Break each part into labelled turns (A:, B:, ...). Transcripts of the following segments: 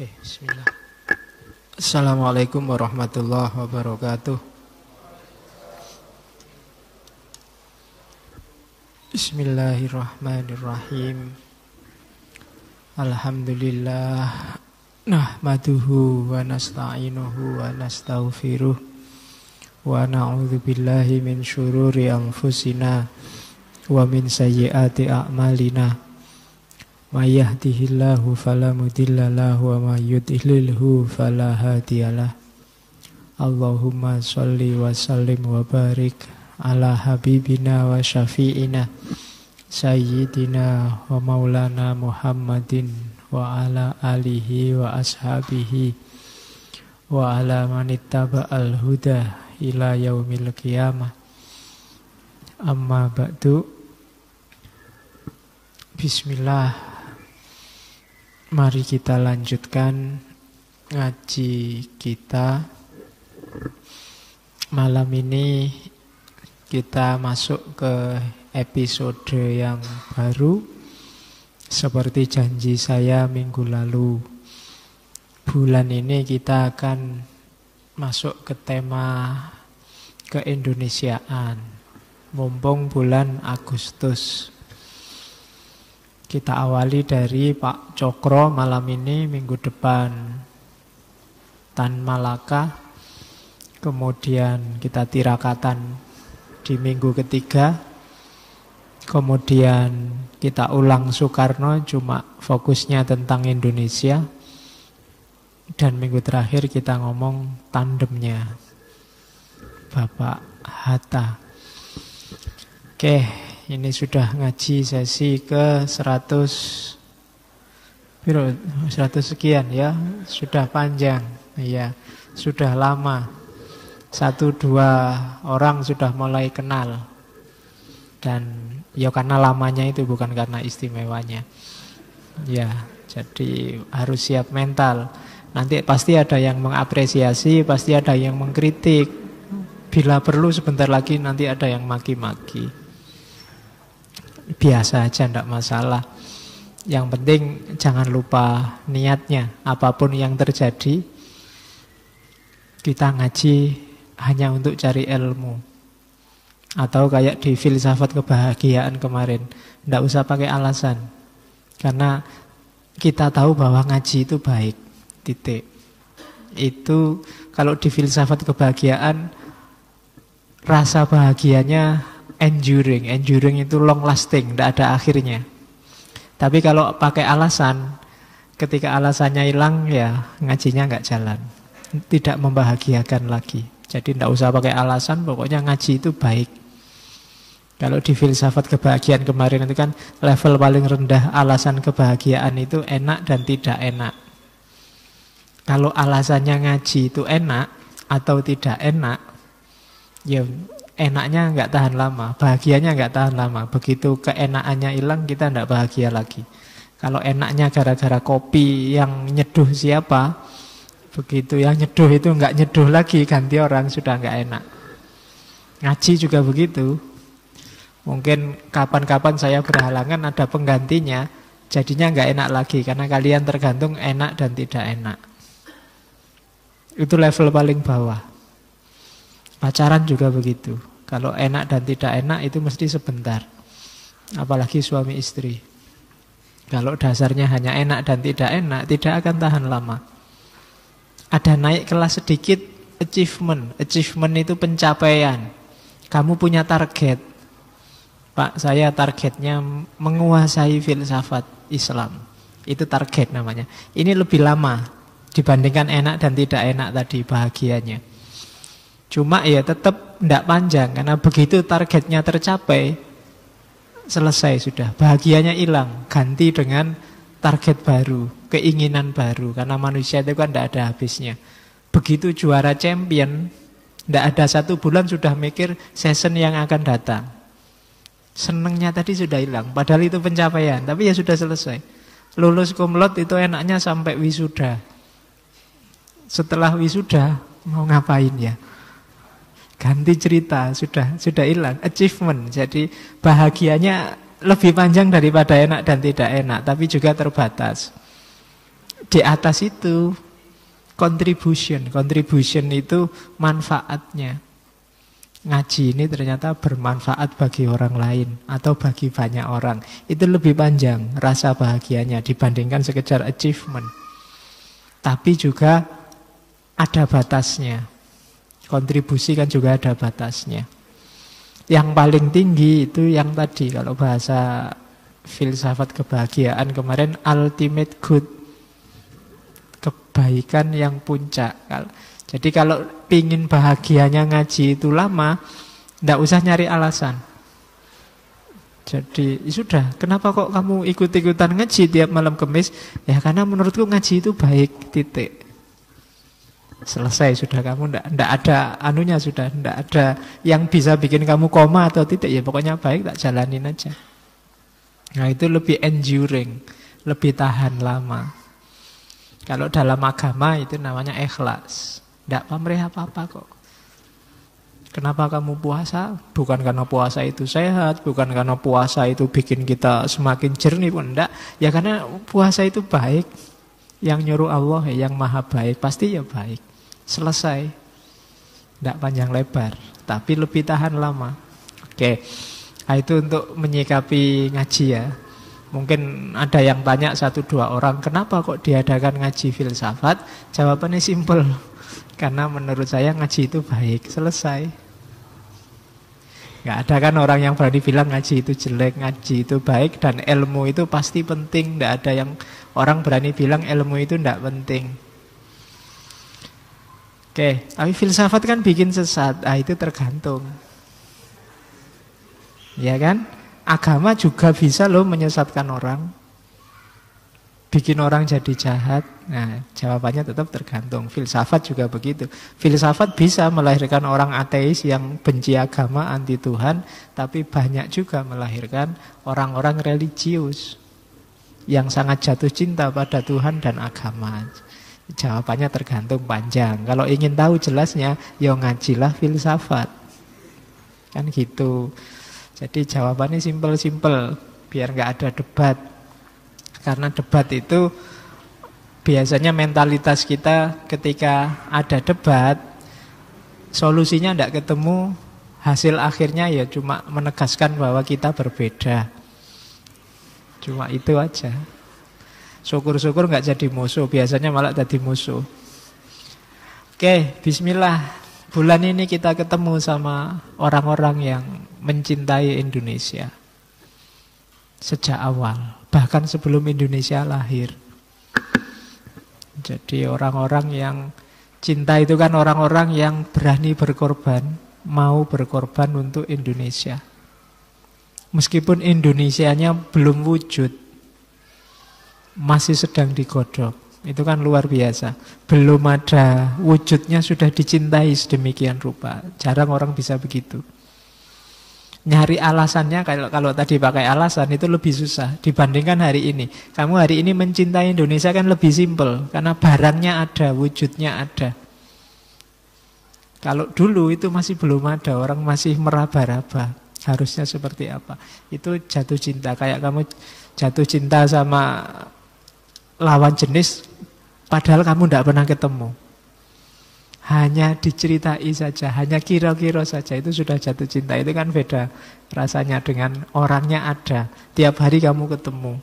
A: Oke, okay, bismillah. Assalamualaikum warahmatullahi wabarakatuh. Bismillahirrahmanirrahim. Alhamdulillah nahmaduhu wa nasta'inuhu wa nastaghfiruh wa na'udzu billahi min syururi anfusina wa min sayyiati a'malina mayyahdihillahu fala mudhillalah wa mayyudhlilhu fala Allahumma salli wa sallim wa barik ala habibina wa syafi'ina sayyidina wa maulana Muhammadin wa ala alihi wa ashabihi wa ala manittaba al-huda ila yaumil qiyamah amma ba'du bismillah Mari kita lanjutkan ngaji kita. Malam ini kita masuk ke episode yang baru. Seperti janji saya minggu lalu, bulan ini kita akan masuk ke tema keindonesiaan. Mumpung bulan Agustus. Kita awali dari Pak Cokro malam ini minggu depan Tan Malaka Kemudian kita tirakatan di minggu ketiga Kemudian kita ulang Soekarno cuma fokusnya tentang Indonesia Dan minggu terakhir kita ngomong tandemnya Bapak Hatta Oke, okay. Ini sudah ngaji sesi ke 100 Biro, 100 sekian ya Sudah panjang ya Sudah lama Satu dua orang sudah mulai kenal Dan ya karena lamanya itu bukan karena istimewanya Ya jadi harus siap mental Nanti pasti ada yang mengapresiasi Pasti ada yang mengkritik Bila perlu sebentar lagi nanti ada yang maki-maki biasa aja, tidak masalah. Yang penting jangan lupa niatnya, apapun yang terjadi, kita ngaji hanya untuk cari ilmu. Atau kayak di filsafat kebahagiaan kemarin, tidak usah pakai alasan. Karena kita tahu bahwa ngaji itu baik, titik. Itu kalau di filsafat kebahagiaan, rasa bahagianya enduring. Enduring itu long lasting, tidak ada akhirnya. Tapi kalau pakai alasan, ketika alasannya hilang ya ngajinya nggak jalan. Tidak membahagiakan lagi. Jadi tidak usah pakai alasan, pokoknya ngaji itu baik. Kalau di filsafat kebahagiaan kemarin itu kan level paling rendah alasan kebahagiaan itu enak dan tidak enak. Kalau alasannya ngaji itu enak atau tidak enak, ya enaknya nggak tahan lama, bahagianya nggak tahan lama. Begitu keenaannya hilang kita nggak bahagia lagi. Kalau enaknya gara-gara kopi yang nyeduh siapa, begitu yang nyeduh itu nggak nyeduh lagi ganti orang sudah nggak enak. Ngaji juga begitu. Mungkin kapan-kapan saya berhalangan ada penggantinya, jadinya nggak enak lagi karena kalian tergantung enak dan tidak enak. Itu level paling bawah. Pacaran juga begitu. Kalau enak dan tidak enak itu mesti sebentar. Apalagi suami istri. Kalau dasarnya hanya enak dan tidak enak, tidak akan tahan lama. Ada naik kelas sedikit, achievement. Achievement itu pencapaian. Kamu punya target. Pak, saya targetnya menguasai filsafat Islam. Itu target namanya. Ini lebih lama dibandingkan enak dan tidak enak tadi bahagianya. Cuma ya tetap tidak panjang karena begitu targetnya tercapai selesai sudah bahagianya hilang ganti dengan target baru keinginan baru karena manusia itu kan tidak ada habisnya begitu juara champion tidak ada satu bulan sudah mikir season yang akan datang senengnya tadi sudah hilang padahal itu pencapaian tapi ya sudah selesai lulus kumlot itu enaknya sampai wisuda setelah wisuda mau ngapain ya Ganti cerita, sudah sudah hilang achievement. Jadi bahagianya lebih panjang daripada enak dan tidak enak, tapi juga terbatas. Di atas itu contribution, contribution itu manfaatnya. Ngaji ini ternyata bermanfaat bagi orang lain atau bagi banyak orang. Itu lebih panjang rasa bahagianya dibandingkan sekedar achievement. Tapi juga ada batasnya kontribusi kan juga ada batasnya. Yang paling tinggi itu yang tadi kalau bahasa filsafat kebahagiaan kemarin ultimate good kebaikan yang puncak. Jadi kalau pingin bahagianya ngaji itu lama, ndak usah nyari alasan. Jadi sudah, kenapa kok kamu ikut-ikutan ngaji tiap malam kemis? Ya karena menurutku ngaji itu baik, titik selesai sudah kamu ndak ndak ada anunya sudah ndak ada yang bisa bikin kamu koma atau tidak ya pokoknya baik tak jalanin aja nah itu lebih enduring lebih tahan lama kalau dalam agama itu namanya ikhlas ndak pamrih apa apa kok Kenapa kamu puasa? Bukan karena puasa itu sehat, bukan karena puasa itu bikin kita semakin jernih pun enggak. Ya karena puasa itu baik. Yang nyuruh Allah yang maha baik, pasti ya baik. Selesai. Tidak panjang lebar, tapi lebih tahan lama. Oke. Nah, itu untuk menyikapi ngaji ya. Mungkin ada yang tanya satu dua orang, kenapa kok diadakan ngaji filsafat? Jawabannya simpel. Karena menurut saya ngaji itu baik, selesai. Gak ada kan orang yang berani bilang ngaji itu jelek, ngaji itu baik dan ilmu itu pasti penting. Gak ada yang orang berani bilang ilmu itu tidak penting. Oke, tapi filsafat kan bikin sesat. Ah itu tergantung. Ya kan? Agama juga bisa loh menyesatkan orang. Bikin orang jadi jahat. Nah, jawabannya tetap tergantung. Filsafat juga begitu. Filsafat bisa melahirkan orang ateis yang benci agama, anti Tuhan, tapi banyak juga melahirkan orang-orang religius yang sangat jatuh cinta pada Tuhan dan agama. Jawabannya tergantung panjang. Kalau ingin tahu jelasnya, ya ngajilah filsafat. Kan gitu. Jadi jawabannya simpel-simpel, biar nggak ada debat. Karena debat itu biasanya mentalitas kita ketika ada debat, solusinya tidak ketemu, hasil akhirnya ya cuma menegaskan bahwa kita berbeda. Cuma itu aja. Syukur-syukur nggak jadi musuh, biasanya malah jadi musuh. Oke, bismillah. Bulan ini kita ketemu sama orang-orang yang mencintai Indonesia. Sejak awal, bahkan sebelum Indonesia lahir. Jadi orang-orang yang cinta itu kan orang-orang yang berani berkorban, mau berkorban untuk Indonesia. Meskipun Indonesianya belum wujud, masih sedang digodok. Itu kan luar biasa. Belum ada wujudnya sudah dicintai sedemikian rupa. Jarang orang bisa begitu. Nyari alasannya kalau kalau tadi pakai alasan itu lebih susah dibandingkan hari ini. Kamu hari ini mencintai Indonesia kan lebih simpel karena barangnya ada, wujudnya ada. Kalau dulu itu masih belum ada, orang masih meraba-raba. Harusnya seperti apa? Itu jatuh cinta kayak kamu jatuh cinta sama lawan jenis padahal kamu tidak pernah ketemu. Hanya diceritai saja, hanya kira-kira saja itu sudah jatuh cinta. Itu kan beda rasanya dengan orangnya ada. Tiap hari kamu ketemu.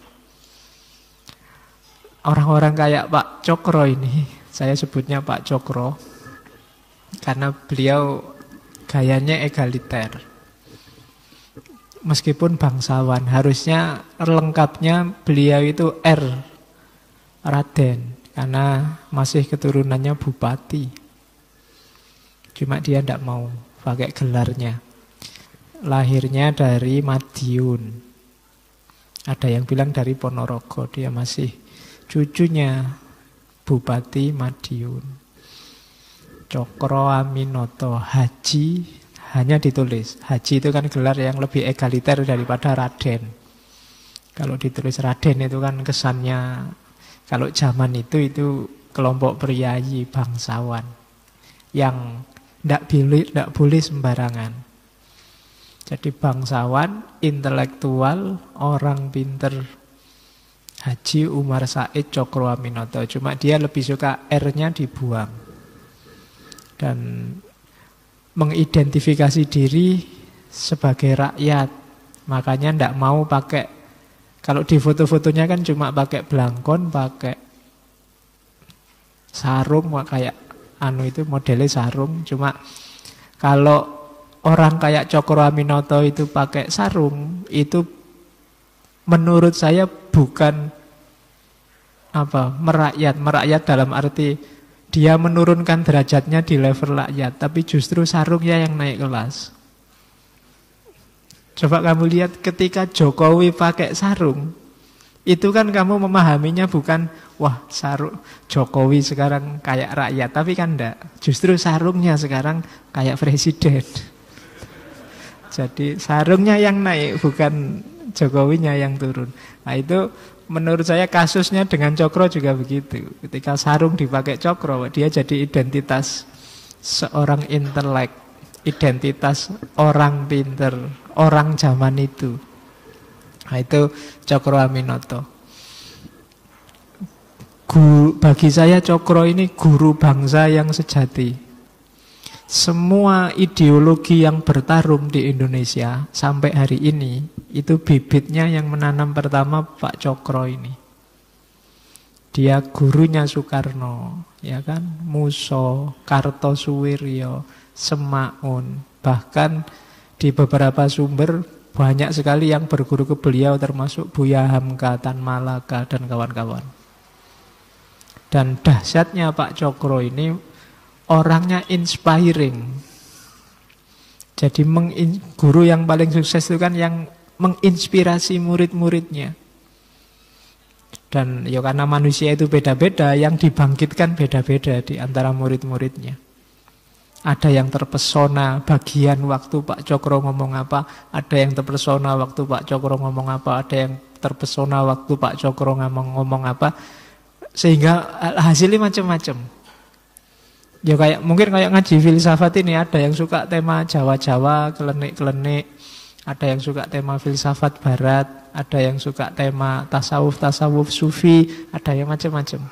A: Orang-orang kayak Pak Cokro ini, saya sebutnya Pak Cokro, karena beliau gayanya egaliter. Meskipun bangsawan, harusnya lengkapnya beliau itu R Raden karena masih keturunannya bupati. Cuma dia tidak mau pakai gelarnya. Lahirnya dari Madiun. Ada yang bilang dari Ponorogo, dia masih cucunya Bupati Madiun. Cokro Aminoto Haji hanya ditulis. Haji itu kan gelar yang lebih egaliter daripada Raden. Kalau ditulis Raden itu kan kesannya kalau zaman itu itu kelompok priayi bangsawan yang tidak boleh, tidak boleh sembarangan. Jadi bangsawan, intelektual, orang pinter, Haji Umar Said Cokroaminoto. Cuma dia lebih suka R-nya dibuang. Dan mengidentifikasi diri sebagai rakyat. Makanya tidak mau pakai kalau di foto-fotonya kan cuma pakai belangkon, pakai sarung, kayak anu itu modelnya sarung. Cuma kalau orang kayak Cokro Aminoto itu pakai sarung, itu menurut saya bukan apa merakyat. Merakyat dalam arti dia menurunkan derajatnya di level rakyat, tapi justru sarungnya yang naik kelas. Coba kamu lihat ketika Jokowi pakai sarung, itu kan kamu memahaminya bukan wah sarung Jokowi sekarang kayak rakyat, tapi kan enggak. Justru sarungnya sekarang kayak presiden. Jadi sarungnya yang naik bukan Jokowinya yang turun. Nah itu menurut saya kasusnya dengan Cokro juga begitu. Ketika sarung dipakai Cokro, dia jadi identitas seorang intelek identitas orang pinter, orang zaman itu. Nah, itu Cokro Aminoto. Guru, bagi saya Cokro ini guru bangsa yang sejati. Semua ideologi yang bertarung di Indonesia sampai hari ini itu bibitnya yang menanam pertama Pak Cokro ini. Dia gurunya Soekarno, ya kan? Muso, Kartosuwiryo, semaun. Bahkan di beberapa sumber banyak sekali yang berguru ke beliau termasuk Buya Hamka, Tan Malaka, dan kawan-kawan. Dan dahsyatnya Pak Cokro ini orangnya inspiring. Jadi guru yang paling sukses itu kan yang menginspirasi murid-muridnya. Dan ya karena manusia itu beda-beda, yang dibangkitkan beda-beda di antara murid-muridnya. Ada yang terpesona bagian waktu Pak Cokro ngomong apa, ada yang terpesona waktu Pak Cokro ngomong apa, ada yang terpesona waktu Pak Cokro ngomong, ngomong apa. Sehingga hasilnya macam-macam. Ya kayak mungkin kayak ngaji filsafat ini ada yang suka tema Jawa-Jawa, kelenik-kelenik, ada yang suka tema filsafat barat, ada yang suka tema tasawuf-tasawuf sufi, ada yang macam-macam.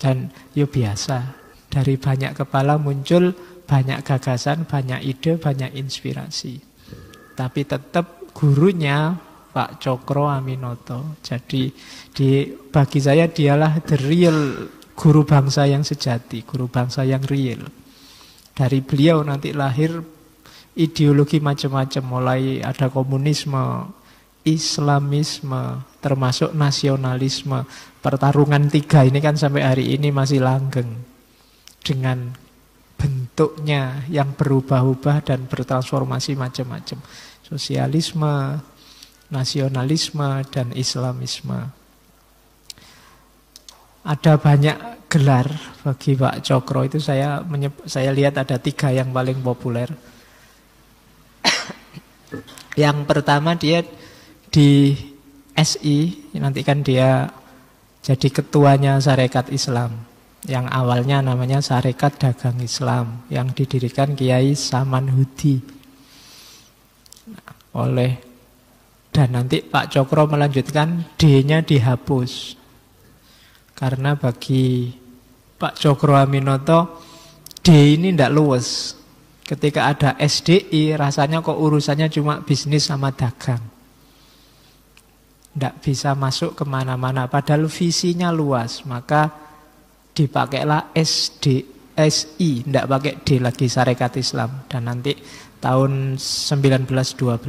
A: Dan yo ya biasa, dari banyak kepala muncul banyak gagasan, banyak ide, banyak inspirasi. Tapi tetap gurunya Pak Cokro Aminoto. Jadi di, bagi saya dialah the real guru bangsa yang sejati, guru bangsa yang real. Dari beliau nanti lahir ideologi macam-macam, mulai ada komunisme, Islamisme, termasuk nasionalisme. Pertarungan tiga ini kan sampai hari ini masih langgeng dengan bentuknya yang berubah-ubah dan bertransformasi macam-macam. Sosialisme, nasionalisme, dan islamisme. Ada banyak gelar bagi Pak Cokro itu saya saya lihat ada tiga yang paling populer. yang pertama dia di SI, nanti kan dia jadi ketuanya Sarekat Islam yang awalnya namanya Sarekat Dagang Islam yang didirikan Kiai Saman Hudi oleh dan nanti Pak Cokro melanjutkan D-nya dihapus karena bagi Pak Cokro Aminoto D ini tidak luwes ketika ada SDI rasanya kok urusannya cuma bisnis sama dagang tidak bisa masuk kemana-mana padahal visinya luas maka dipakailah SD SI, tidak pakai D lagi Sarekat Islam dan nanti tahun 1912.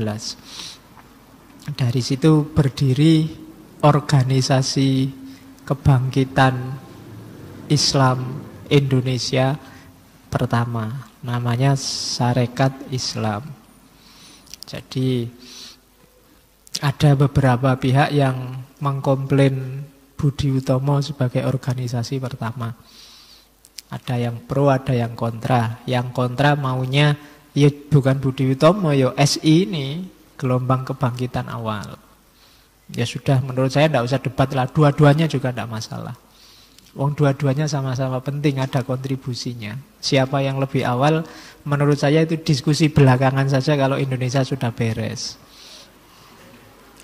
A: Dari situ berdiri organisasi kebangkitan Islam Indonesia pertama, namanya Sarekat Islam. Jadi ada beberapa pihak yang mengkomplain Budi Utomo sebagai organisasi pertama. Ada yang pro, ada yang kontra. Yang kontra maunya ya bukan Budi Utomo, ya SI ini gelombang kebangkitan awal. Ya sudah, menurut saya tidak usah debat lah. Dua-duanya juga tidak masalah. Wong dua-duanya sama-sama penting ada kontribusinya. Siapa yang lebih awal, menurut saya itu diskusi belakangan saja kalau Indonesia sudah beres.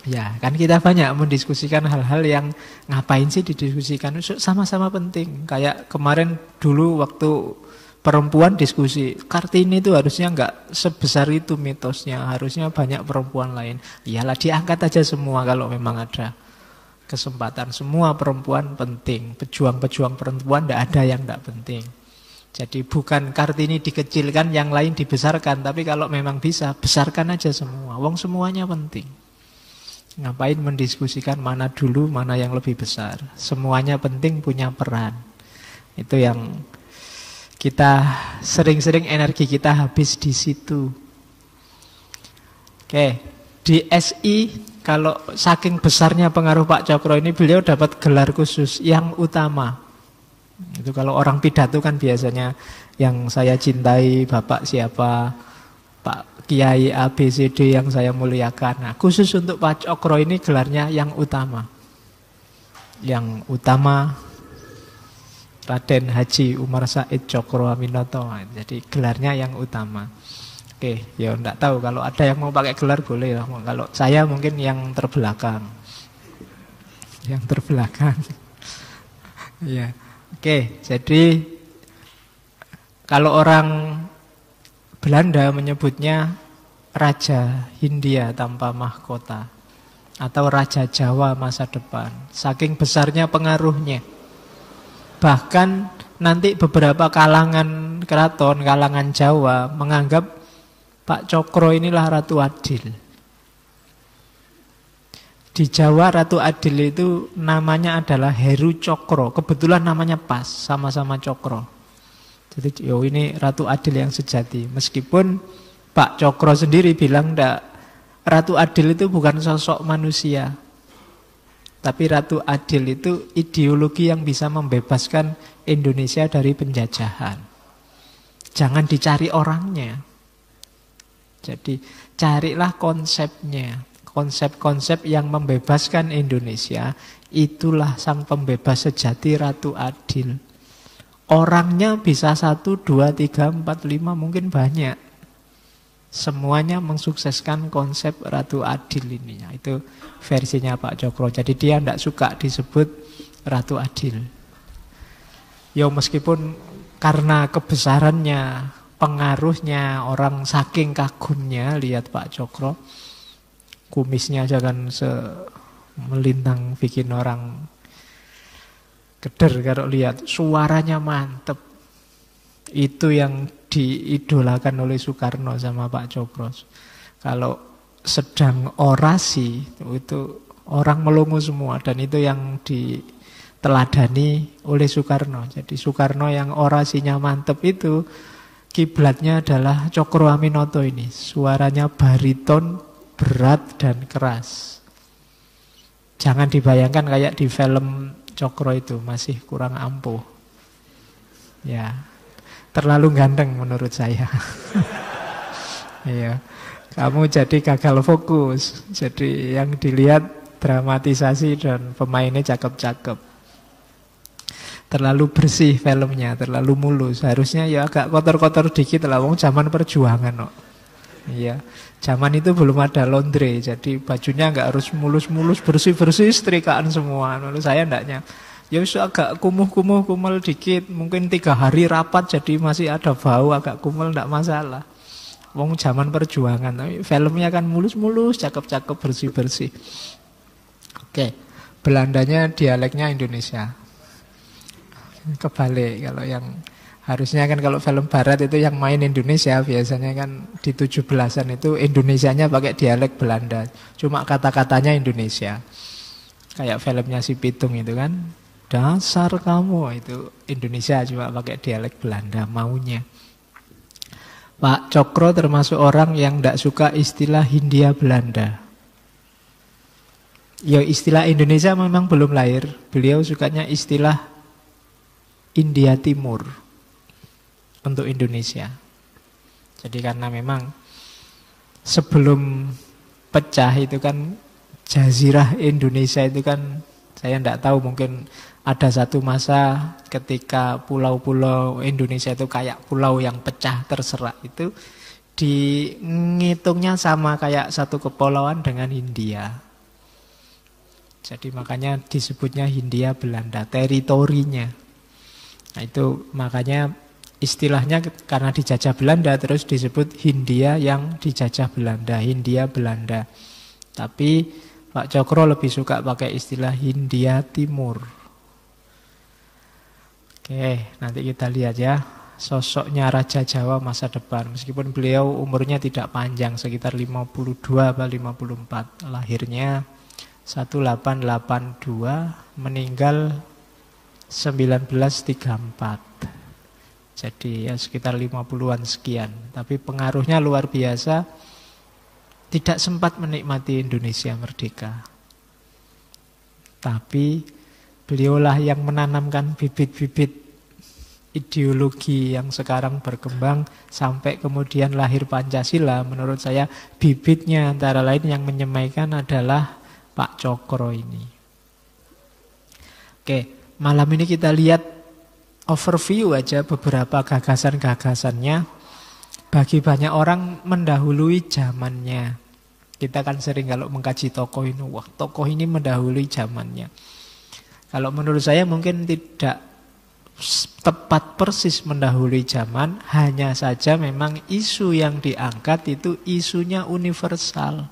A: Ya, kan kita banyak mendiskusikan hal-hal yang ngapain sih didiskusikan sama-sama penting. Kayak kemarin dulu waktu perempuan diskusi Kartini itu harusnya nggak sebesar itu mitosnya, harusnya banyak perempuan lain. Iyalah diangkat aja semua kalau memang ada kesempatan. Semua perempuan penting, pejuang-pejuang perempuan tidak ada yang tidak penting. Jadi bukan Kartini dikecilkan, yang lain dibesarkan. Tapi kalau memang bisa, besarkan aja semua. Wong semuanya penting. Ngapain mendiskusikan mana dulu, mana yang lebih besar. Semuanya penting punya peran. Itu yang kita sering-sering energi kita habis di situ. Oke, di SI kalau saking besarnya pengaruh Pak Cokro ini beliau dapat gelar khusus yang utama. Itu kalau orang pidato kan biasanya yang saya cintai Bapak siapa, Kiai ABCD yang saya muliakan. Nah, khusus untuk Pak Cokro ini gelarnya yang utama. Yang utama Raden Haji Umar Said Cokro Aminoto. Jadi gelarnya yang utama. Oke, ya enggak tahu kalau ada yang mau pakai gelar boleh lah. Kalau saya mungkin yang terbelakang. Yang terbelakang. ya. Oke, jadi kalau orang Belanda menyebutnya Raja Hindia tanpa mahkota atau Raja Jawa masa depan. Saking besarnya pengaruhnya. Bahkan nanti beberapa kalangan keraton, kalangan Jawa menganggap Pak Cokro inilah Ratu Adil. Di Jawa Ratu Adil itu namanya adalah Heru Cokro. Kebetulan namanya pas, sama-sama Cokro. Jadi yo ini Ratu Adil yang sejati. Meskipun Pak Cokro sendiri bilang ndak Ratu Adil itu bukan sosok manusia. Tapi Ratu Adil itu ideologi yang bisa membebaskan Indonesia dari penjajahan. Jangan dicari orangnya. Jadi carilah konsepnya. Konsep-konsep yang membebaskan Indonesia itulah sang pembebas sejati Ratu Adil. Orangnya bisa satu, dua, tiga, empat, lima, mungkin banyak. Semuanya mensukseskan konsep Ratu Adil ini. Itu versinya Pak Jokro Jadi dia tidak suka disebut Ratu Adil. Ya meskipun karena kebesarannya, pengaruhnya, orang saking kagumnya, lihat Pak Jokro kumisnya jangan se melintang bikin orang Geder kalau lihat, suaranya mantep. Itu yang diidolakan oleh Soekarno sama Pak Cokros. Kalau sedang orasi, itu orang melungu semua. Dan itu yang diteladani oleh Soekarno. Jadi Soekarno yang orasinya mantep itu, kiblatnya adalah Cokro Aminoto ini. Suaranya bariton, berat, dan keras. Jangan dibayangkan kayak di film cokro itu masih kurang ampuh. Ya, terlalu ganteng menurut saya. Iya, kamu jadi gagal fokus. Jadi yang dilihat dramatisasi dan pemainnya cakep-cakep. Terlalu bersih filmnya, terlalu mulus. Harusnya ya agak kotor-kotor dikit lah. Wong zaman perjuangan kok. No. Iya. Zaman itu belum ada laundry, jadi bajunya nggak harus mulus-mulus, bersih-bersih, setrikaan semua. Lalu saya ndaknya ya wis agak kumuh-kumuh kumel dikit, mungkin tiga hari rapat jadi masih ada bau agak kumel ndak masalah. Wong zaman perjuangan, tapi filmnya kan mulus-mulus, cakep-cakep, bersih-bersih. Oke, Belandanya dialeknya Indonesia. Kebalik kalau yang Harusnya kan kalau film barat itu yang main Indonesia biasanya kan di 17-an itu Indonesianya pakai dialek Belanda. Cuma kata-katanya Indonesia. Kayak filmnya si Pitung itu kan. Dasar kamu itu Indonesia cuma pakai dialek Belanda maunya. Pak Cokro termasuk orang yang tidak suka istilah Hindia Belanda. Ya istilah Indonesia memang belum lahir. Beliau sukanya istilah India Timur untuk Indonesia. Jadi karena memang sebelum pecah itu kan jazirah Indonesia itu kan saya tidak tahu mungkin ada satu masa ketika pulau-pulau Indonesia itu kayak pulau yang pecah terserak itu dihitungnya sama kayak satu kepulauan dengan India. Jadi makanya disebutnya Hindia Belanda, teritorinya. Nah itu makanya istilahnya karena dijajah Belanda terus disebut Hindia yang dijajah Belanda, Hindia Belanda. Tapi Pak Cokro lebih suka pakai istilah Hindia Timur. Oke, nanti kita lihat ya sosoknya Raja Jawa masa depan. Meskipun beliau umurnya tidak panjang, sekitar 52 atau 54. Lahirnya 1882, meninggal 1934. Jadi ya sekitar 50-an sekian. Tapi pengaruhnya luar biasa. Tidak sempat menikmati Indonesia merdeka. Tapi beliaulah yang menanamkan bibit-bibit ideologi yang sekarang berkembang sampai kemudian lahir Pancasila menurut saya bibitnya antara lain yang menyemaikan adalah Pak Cokro ini. Oke, malam ini kita lihat overview aja beberapa gagasan-gagasannya. Bagi banyak orang mendahului zamannya. Kita kan sering kalau mengkaji tokoh ini, wah tokoh ini mendahului zamannya. Kalau menurut saya mungkin tidak tepat persis mendahului zaman, hanya saja memang isu yang diangkat itu isunya universal.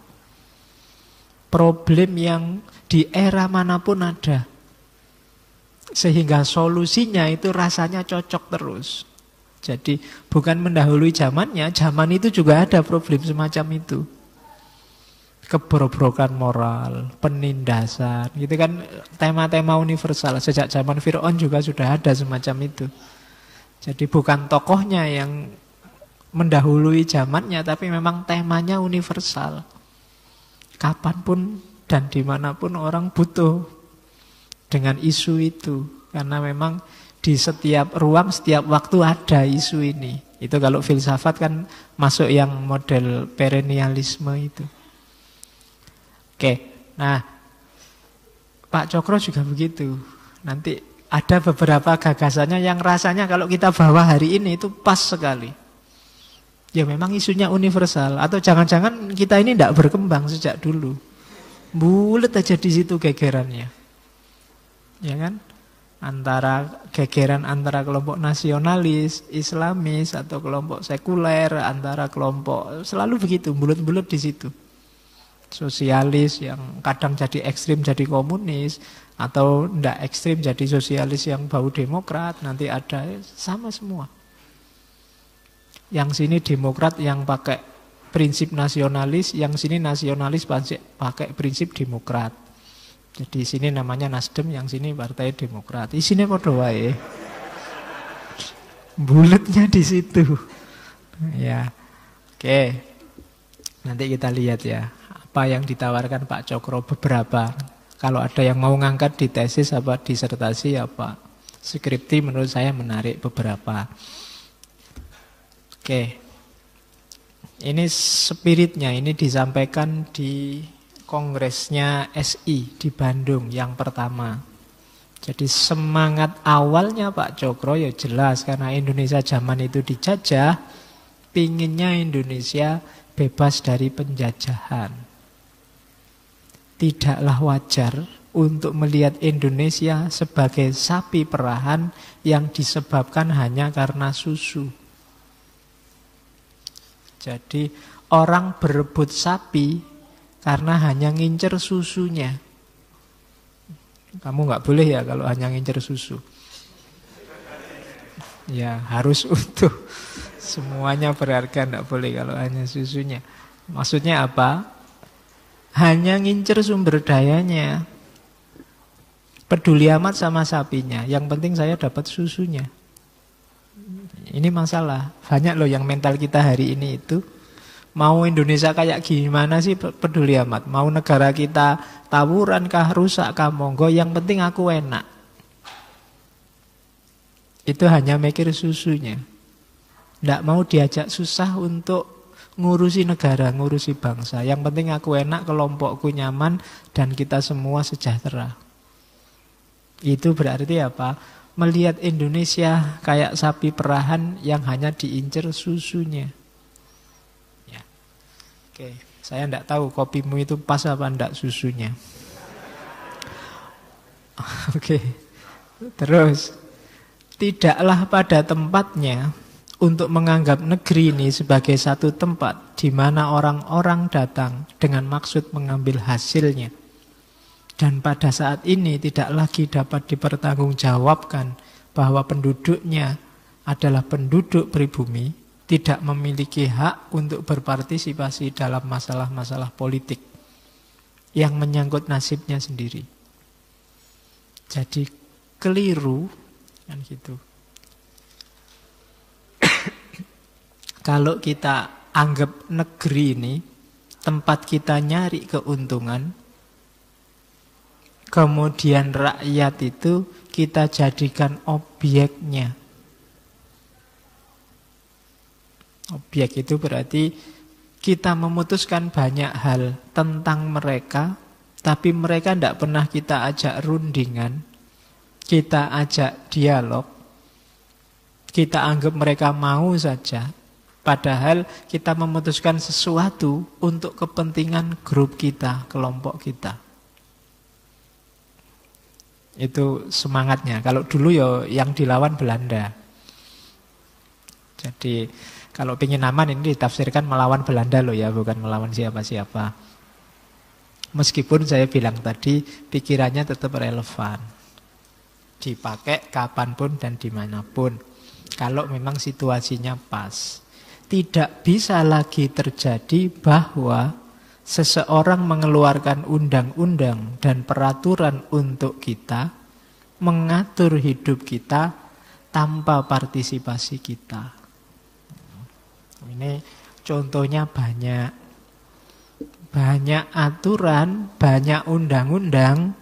A: Problem yang di era manapun ada. Sehingga solusinya itu rasanya cocok terus. Jadi bukan mendahului zamannya, zaman itu juga ada problem semacam itu. Kebrobrokan moral, penindasan, gitu kan tema-tema universal. Sejak zaman Fir'aun juga sudah ada semacam itu. Jadi bukan tokohnya yang mendahului zamannya, tapi memang temanya universal. Kapanpun dan dimanapun orang butuh dengan isu itu. Karena memang di setiap ruang, setiap waktu ada isu ini. Itu kalau filsafat kan masuk yang model perennialisme itu. Oke, nah Pak Cokro juga begitu. Nanti ada beberapa gagasannya yang rasanya kalau kita bawa hari ini itu pas sekali. Ya memang isunya universal atau jangan-jangan kita ini tidak berkembang sejak dulu. Bulat aja di situ gegerannya ya kan? Antara gegeran antara kelompok nasionalis, islamis atau kelompok sekuler, antara kelompok selalu begitu, bulat-bulat di situ. Sosialis yang kadang jadi ekstrim jadi komunis atau ndak ekstrim jadi sosialis yang bau demokrat, nanti ada sama semua. Yang sini demokrat yang pakai prinsip nasionalis, yang sini nasionalis pakai prinsip demokrat. Jadi sini namanya Nasdem, yang sini Partai Demokrat. Di sini wae. Bulatnya di situ. ya. Oke. Nanti kita lihat ya apa yang ditawarkan Pak Cokro beberapa. Kalau ada yang mau ngangkat di tesis apa disertasi ya Pak Skripti menurut saya menarik beberapa. Oke. Ini spiritnya ini disampaikan di kongresnya SI di Bandung yang pertama. Jadi semangat awalnya Pak Cokro ya jelas karena Indonesia zaman itu dijajah, pinginnya Indonesia bebas dari penjajahan. Tidaklah wajar untuk melihat Indonesia sebagai sapi perahan yang disebabkan hanya karena susu. Jadi orang berebut sapi karena hanya ngincer susunya. Kamu nggak boleh ya kalau hanya ngincer susu. Ya harus utuh. Semuanya berharga nggak boleh kalau hanya susunya. Maksudnya apa? Hanya ngincer sumber dayanya. Peduli amat sama sapinya. Yang penting saya dapat susunya. Ini masalah. Banyak loh yang mental kita hari ini itu Mau Indonesia kayak gimana sih peduli amat. Mau negara kita tawuran kah, rusak kah, monggo. Yang penting aku enak. Itu hanya mikir susunya. Tidak mau diajak susah untuk ngurusi negara, ngurusi bangsa. Yang penting aku enak, kelompokku nyaman, dan kita semua sejahtera. Itu berarti apa? Melihat Indonesia kayak sapi perahan yang hanya diincer susunya. Oke, saya tidak tahu kopimu itu pas apa tidak susunya. Oke, terus tidaklah pada tempatnya untuk menganggap negeri ini sebagai satu tempat di mana orang-orang datang dengan maksud mengambil hasilnya. Dan pada saat ini tidak lagi dapat dipertanggungjawabkan bahwa penduduknya adalah penduduk pribumi tidak memiliki hak untuk berpartisipasi dalam masalah-masalah politik yang menyangkut nasibnya sendiri. Jadi keliru kan gitu. Kalau kita anggap negeri ini tempat kita nyari keuntungan, kemudian rakyat itu kita jadikan objeknya Objek itu berarti kita memutuskan banyak hal tentang mereka, tapi mereka tidak pernah kita ajak rundingan, kita ajak dialog, kita anggap mereka mau saja. Padahal kita memutuskan sesuatu untuk kepentingan grup kita, kelompok kita. Itu semangatnya. Kalau dulu ya yang dilawan Belanda. Jadi kalau ingin aman ini ditafsirkan melawan Belanda loh ya, bukan melawan siapa-siapa. Meskipun saya bilang tadi pikirannya tetap relevan. Dipakai kapanpun dan dimanapun. Kalau memang situasinya pas. Tidak bisa lagi terjadi bahwa seseorang mengeluarkan undang-undang dan peraturan untuk kita mengatur hidup kita tanpa partisipasi kita. Ini contohnya banyak. Banyak aturan, banyak undang-undang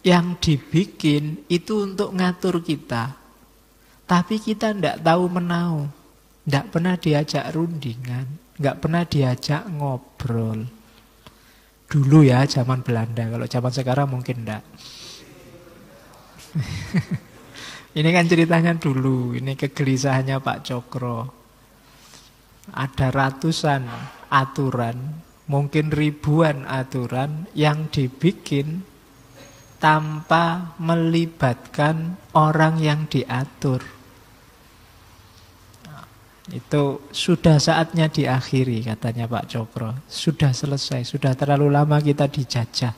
A: yang dibikin itu untuk ngatur kita. Tapi kita ndak tahu menau. ndak pernah diajak rundingan. nggak pernah diajak ngobrol. Dulu ya zaman Belanda. Kalau zaman sekarang mungkin ndak. ini kan ceritanya dulu, ini kegelisahannya Pak Cokro. Ada ratusan aturan, mungkin ribuan aturan yang dibikin tanpa melibatkan orang yang diatur. Nah, itu sudah saatnya diakhiri katanya Pak Cokro. Sudah selesai, sudah terlalu lama kita dijajah.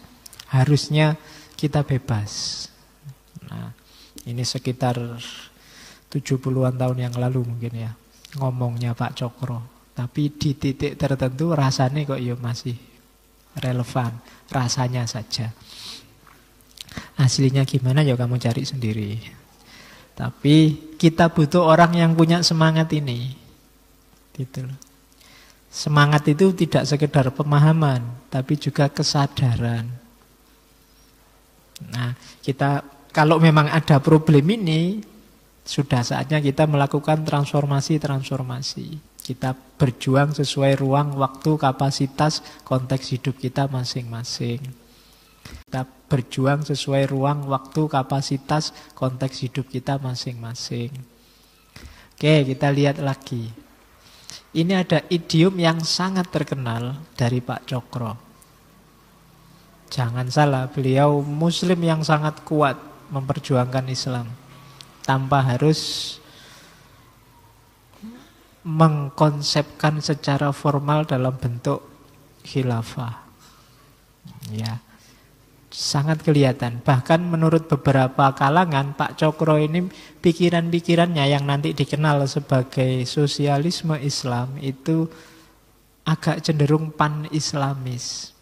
A: Harusnya kita bebas. Nah, ini sekitar 70-an tahun yang lalu mungkin ya ngomongnya Pak Cokro. Tapi di titik tertentu rasanya kok ya masih relevan, rasanya saja. Aslinya gimana ya kamu cari sendiri. Tapi kita butuh orang yang punya semangat ini. Gitu loh. Semangat itu tidak sekedar pemahaman, tapi juga kesadaran. Nah, kita kalau memang ada problem ini, sudah saatnya kita melakukan transformasi-transformasi. Kita berjuang sesuai ruang, waktu, kapasitas, konteks hidup kita masing-masing. Kita berjuang sesuai ruang, waktu, kapasitas, konteks hidup kita masing-masing. Oke, kita lihat lagi. Ini ada idiom yang sangat terkenal dari Pak Cokro. Jangan salah, beliau muslim yang sangat kuat memperjuangkan Islam tanpa harus mengkonsepkan secara formal dalam bentuk khilafah. Ya. Sangat kelihatan. Bahkan menurut beberapa kalangan Pak Cokro ini pikiran-pikirannya yang nanti dikenal sebagai sosialisme Islam itu agak cenderung pan-islamis.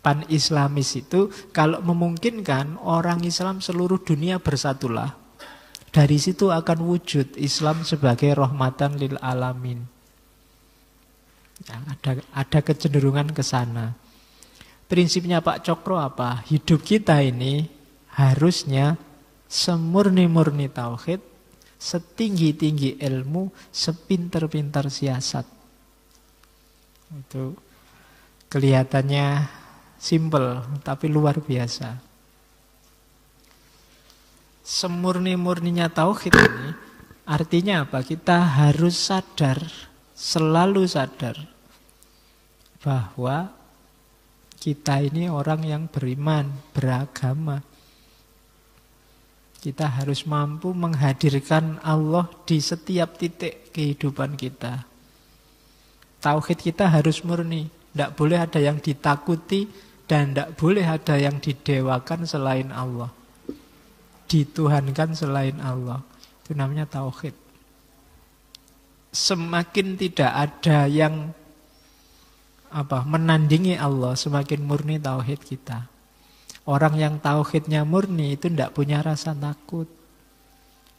A: Pan-islamis itu kalau memungkinkan orang Islam seluruh dunia bersatulah dari situ akan wujud Islam sebagai rahmatan lil alamin. Nah, ada ada kecenderungan ke sana. Prinsipnya Pak Cokro apa? Hidup kita ini harusnya semurni-murni tauhid, setinggi-tinggi ilmu, sepinter-pinter siasat. Itu kelihatannya simple tapi luar biasa semurni-murninya tauhid ini artinya apa? Kita harus sadar, selalu sadar bahwa kita ini orang yang beriman, beragama. Kita harus mampu menghadirkan Allah di setiap titik kehidupan kita. Tauhid kita harus murni. Tidak boleh ada yang ditakuti dan tidak boleh ada yang didewakan selain Allah dituhankan selain Allah. Itu namanya tauhid. Semakin tidak ada yang apa menandingi Allah, semakin murni tauhid kita. Orang yang tauhidnya murni itu tidak punya rasa takut.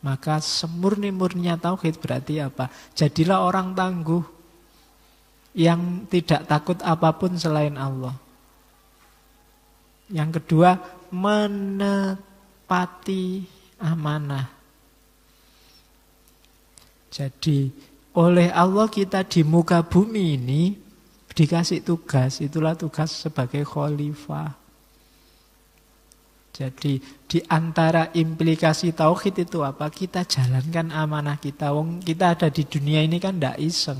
A: Maka semurni-murninya tauhid berarti apa? Jadilah orang tangguh yang tidak takut apapun selain Allah. Yang kedua, menetap pati amanah. Jadi oleh Allah kita di muka bumi ini dikasih tugas, itulah tugas sebagai khalifah. Jadi di antara implikasi tauhid itu apa? Kita jalankan amanah kita. Wong kita ada di dunia ini kan tidak iseng.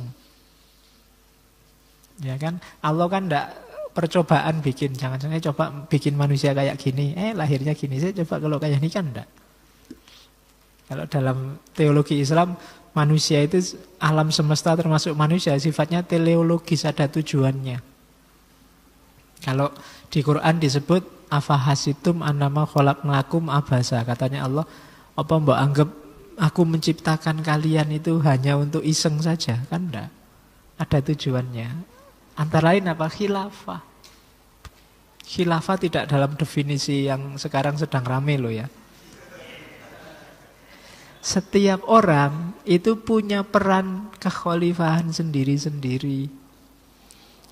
A: Ya kan? Allah kan tidak percobaan bikin jangan-jangan saya coba bikin manusia kayak gini eh lahirnya gini saya coba kalau kayak ini kan enggak kalau dalam teologi Islam manusia itu alam semesta termasuk manusia sifatnya teleologis ada tujuannya kalau di Quran disebut afahasitum anama kholak melakum abasa katanya Allah apa mbak anggap aku menciptakan kalian itu hanya untuk iseng saja kan enggak ada tujuannya Antara lain apa? Khilafah. Khilafah tidak dalam definisi yang sekarang sedang rame loh ya. Setiap orang itu punya peran kekhalifahan sendiri-sendiri.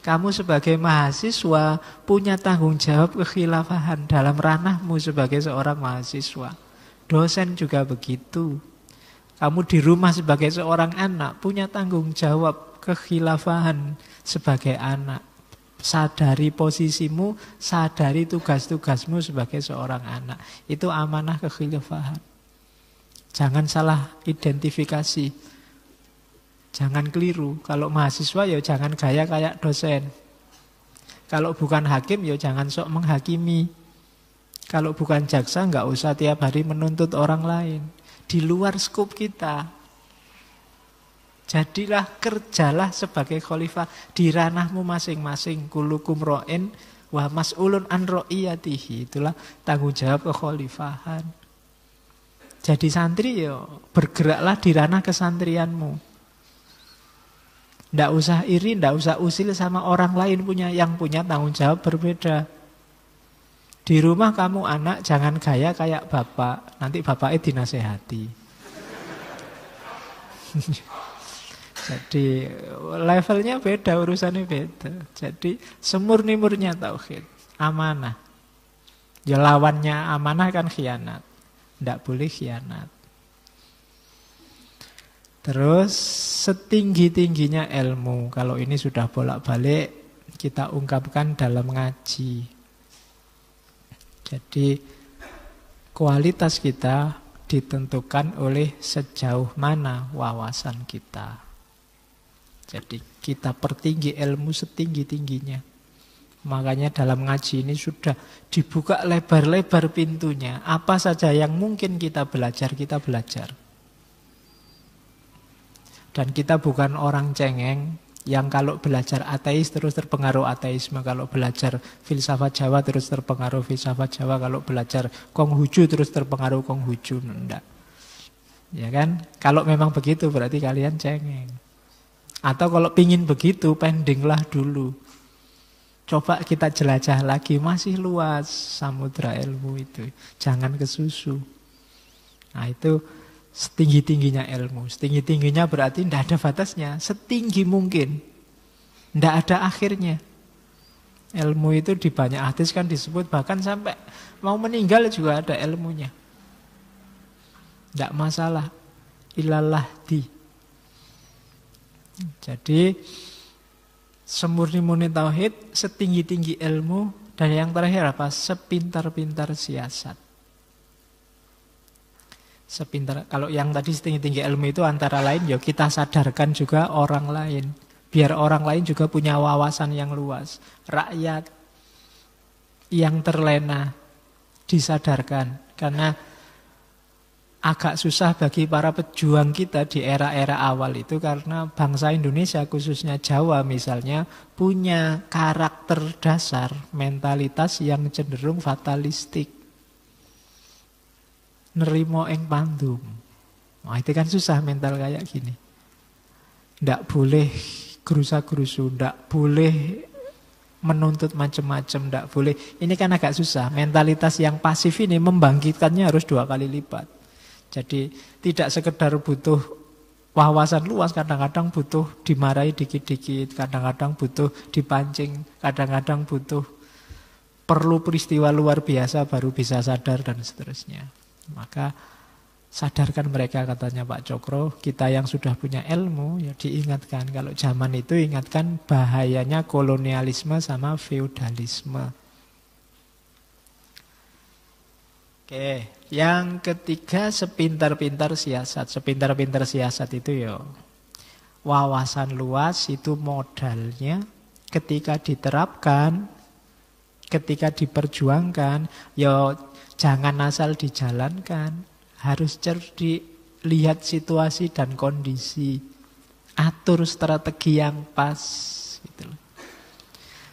A: Kamu sebagai mahasiswa punya tanggung jawab kekhilafahan dalam ranahmu sebagai seorang mahasiswa. Dosen juga begitu. Kamu di rumah sebagai seorang anak punya tanggung jawab kekhilafahan sebagai anak. Sadari posisimu, sadari tugas-tugasmu sebagai seorang anak. Itu amanah kekhilafahan. Jangan salah identifikasi. Jangan keliru. Kalau mahasiswa ya jangan gaya kayak dosen. Kalau bukan hakim ya jangan sok menghakimi. Kalau bukan jaksa nggak usah tiap hari menuntut orang lain. Di luar skup kita, Jadilah, kerjalah sebagai khalifah di ranahmu masing-masing. Kulukum ro'in wa mas'ulun an ro'iyatihi. Itulah tanggung jawab kekhalifahan. Jadi santri ya bergeraklah di ranah kesantrianmu. Tidak usah iri, tidak usah usil sama orang lain punya yang punya tanggung jawab berbeda. Di rumah kamu anak jangan gaya kayak bapak, nanti bapaknya dinasehati. Jadi levelnya beda, urusannya beda. Jadi semurni-murnya tauhid, amanah. Ya lawannya amanah kan khianat. Tidak boleh khianat. Terus setinggi-tingginya ilmu. Kalau ini sudah bolak-balik kita ungkapkan dalam ngaji. Jadi kualitas kita ditentukan oleh sejauh mana wawasan kita. Jadi kita pertinggi ilmu setinggi-tingginya. Makanya dalam ngaji ini sudah dibuka lebar-lebar pintunya. Apa saja yang mungkin kita belajar, kita belajar. Dan kita bukan orang cengeng yang kalau belajar ateis terus terpengaruh ateisme. Kalau belajar filsafat Jawa terus terpengaruh filsafat Jawa. Kalau belajar Konghucu terus terpengaruh Konghucu. Enggak. Ya kan? Kalau memang begitu berarti kalian cengeng. Atau kalau pingin begitu, pendinglah dulu. Coba kita jelajah lagi, masih luas samudra ilmu itu. Jangan kesusu. Nah itu setinggi-tingginya ilmu. Setinggi-tingginya berarti tidak ada batasnya. Setinggi mungkin. Tidak ada akhirnya. Ilmu itu di banyak artis kan disebut bahkan sampai mau meninggal juga ada ilmunya. Tidak masalah. Ilallah di. Jadi semurni-murni tauhid, setinggi-tinggi ilmu, dan yang terakhir apa? Sepintar-pintar siasat. Sepintar, kalau yang tadi setinggi-tinggi ilmu itu antara lain ya kita sadarkan juga orang lain. Biar orang lain juga punya wawasan yang luas. Rakyat yang terlena disadarkan. Karena agak susah bagi para pejuang kita di era-era awal itu karena bangsa Indonesia khususnya Jawa misalnya punya karakter dasar mentalitas yang cenderung fatalistik. Nerimo eng pandum. Nah, itu kan susah mental kayak gini. Ndak boleh gerusa-gerusu, ndak boleh menuntut macam-macam, ndak boleh. Ini kan agak susah. Mentalitas yang pasif ini membangkitkannya harus dua kali lipat. Jadi tidak sekedar butuh wawasan luas, kadang-kadang butuh dimarahi dikit-dikit, kadang-kadang butuh dipancing, kadang-kadang butuh perlu peristiwa luar biasa baru bisa sadar dan seterusnya. Maka sadarkan mereka katanya Pak Cokro, kita yang sudah punya ilmu ya diingatkan kalau zaman itu ingatkan bahayanya kolonialisme sama feudalisme. Oke, yang ketiga sepintar-pintar siasat. Sepintar-pintar siasat itu ya wawasan luas itu modalnya ketika diterapkan, ketika diperjuangkan, ya jangan asal dijalankan, harus cerdik, lihat situasi dan kondisi, atur strategi yang pas gitu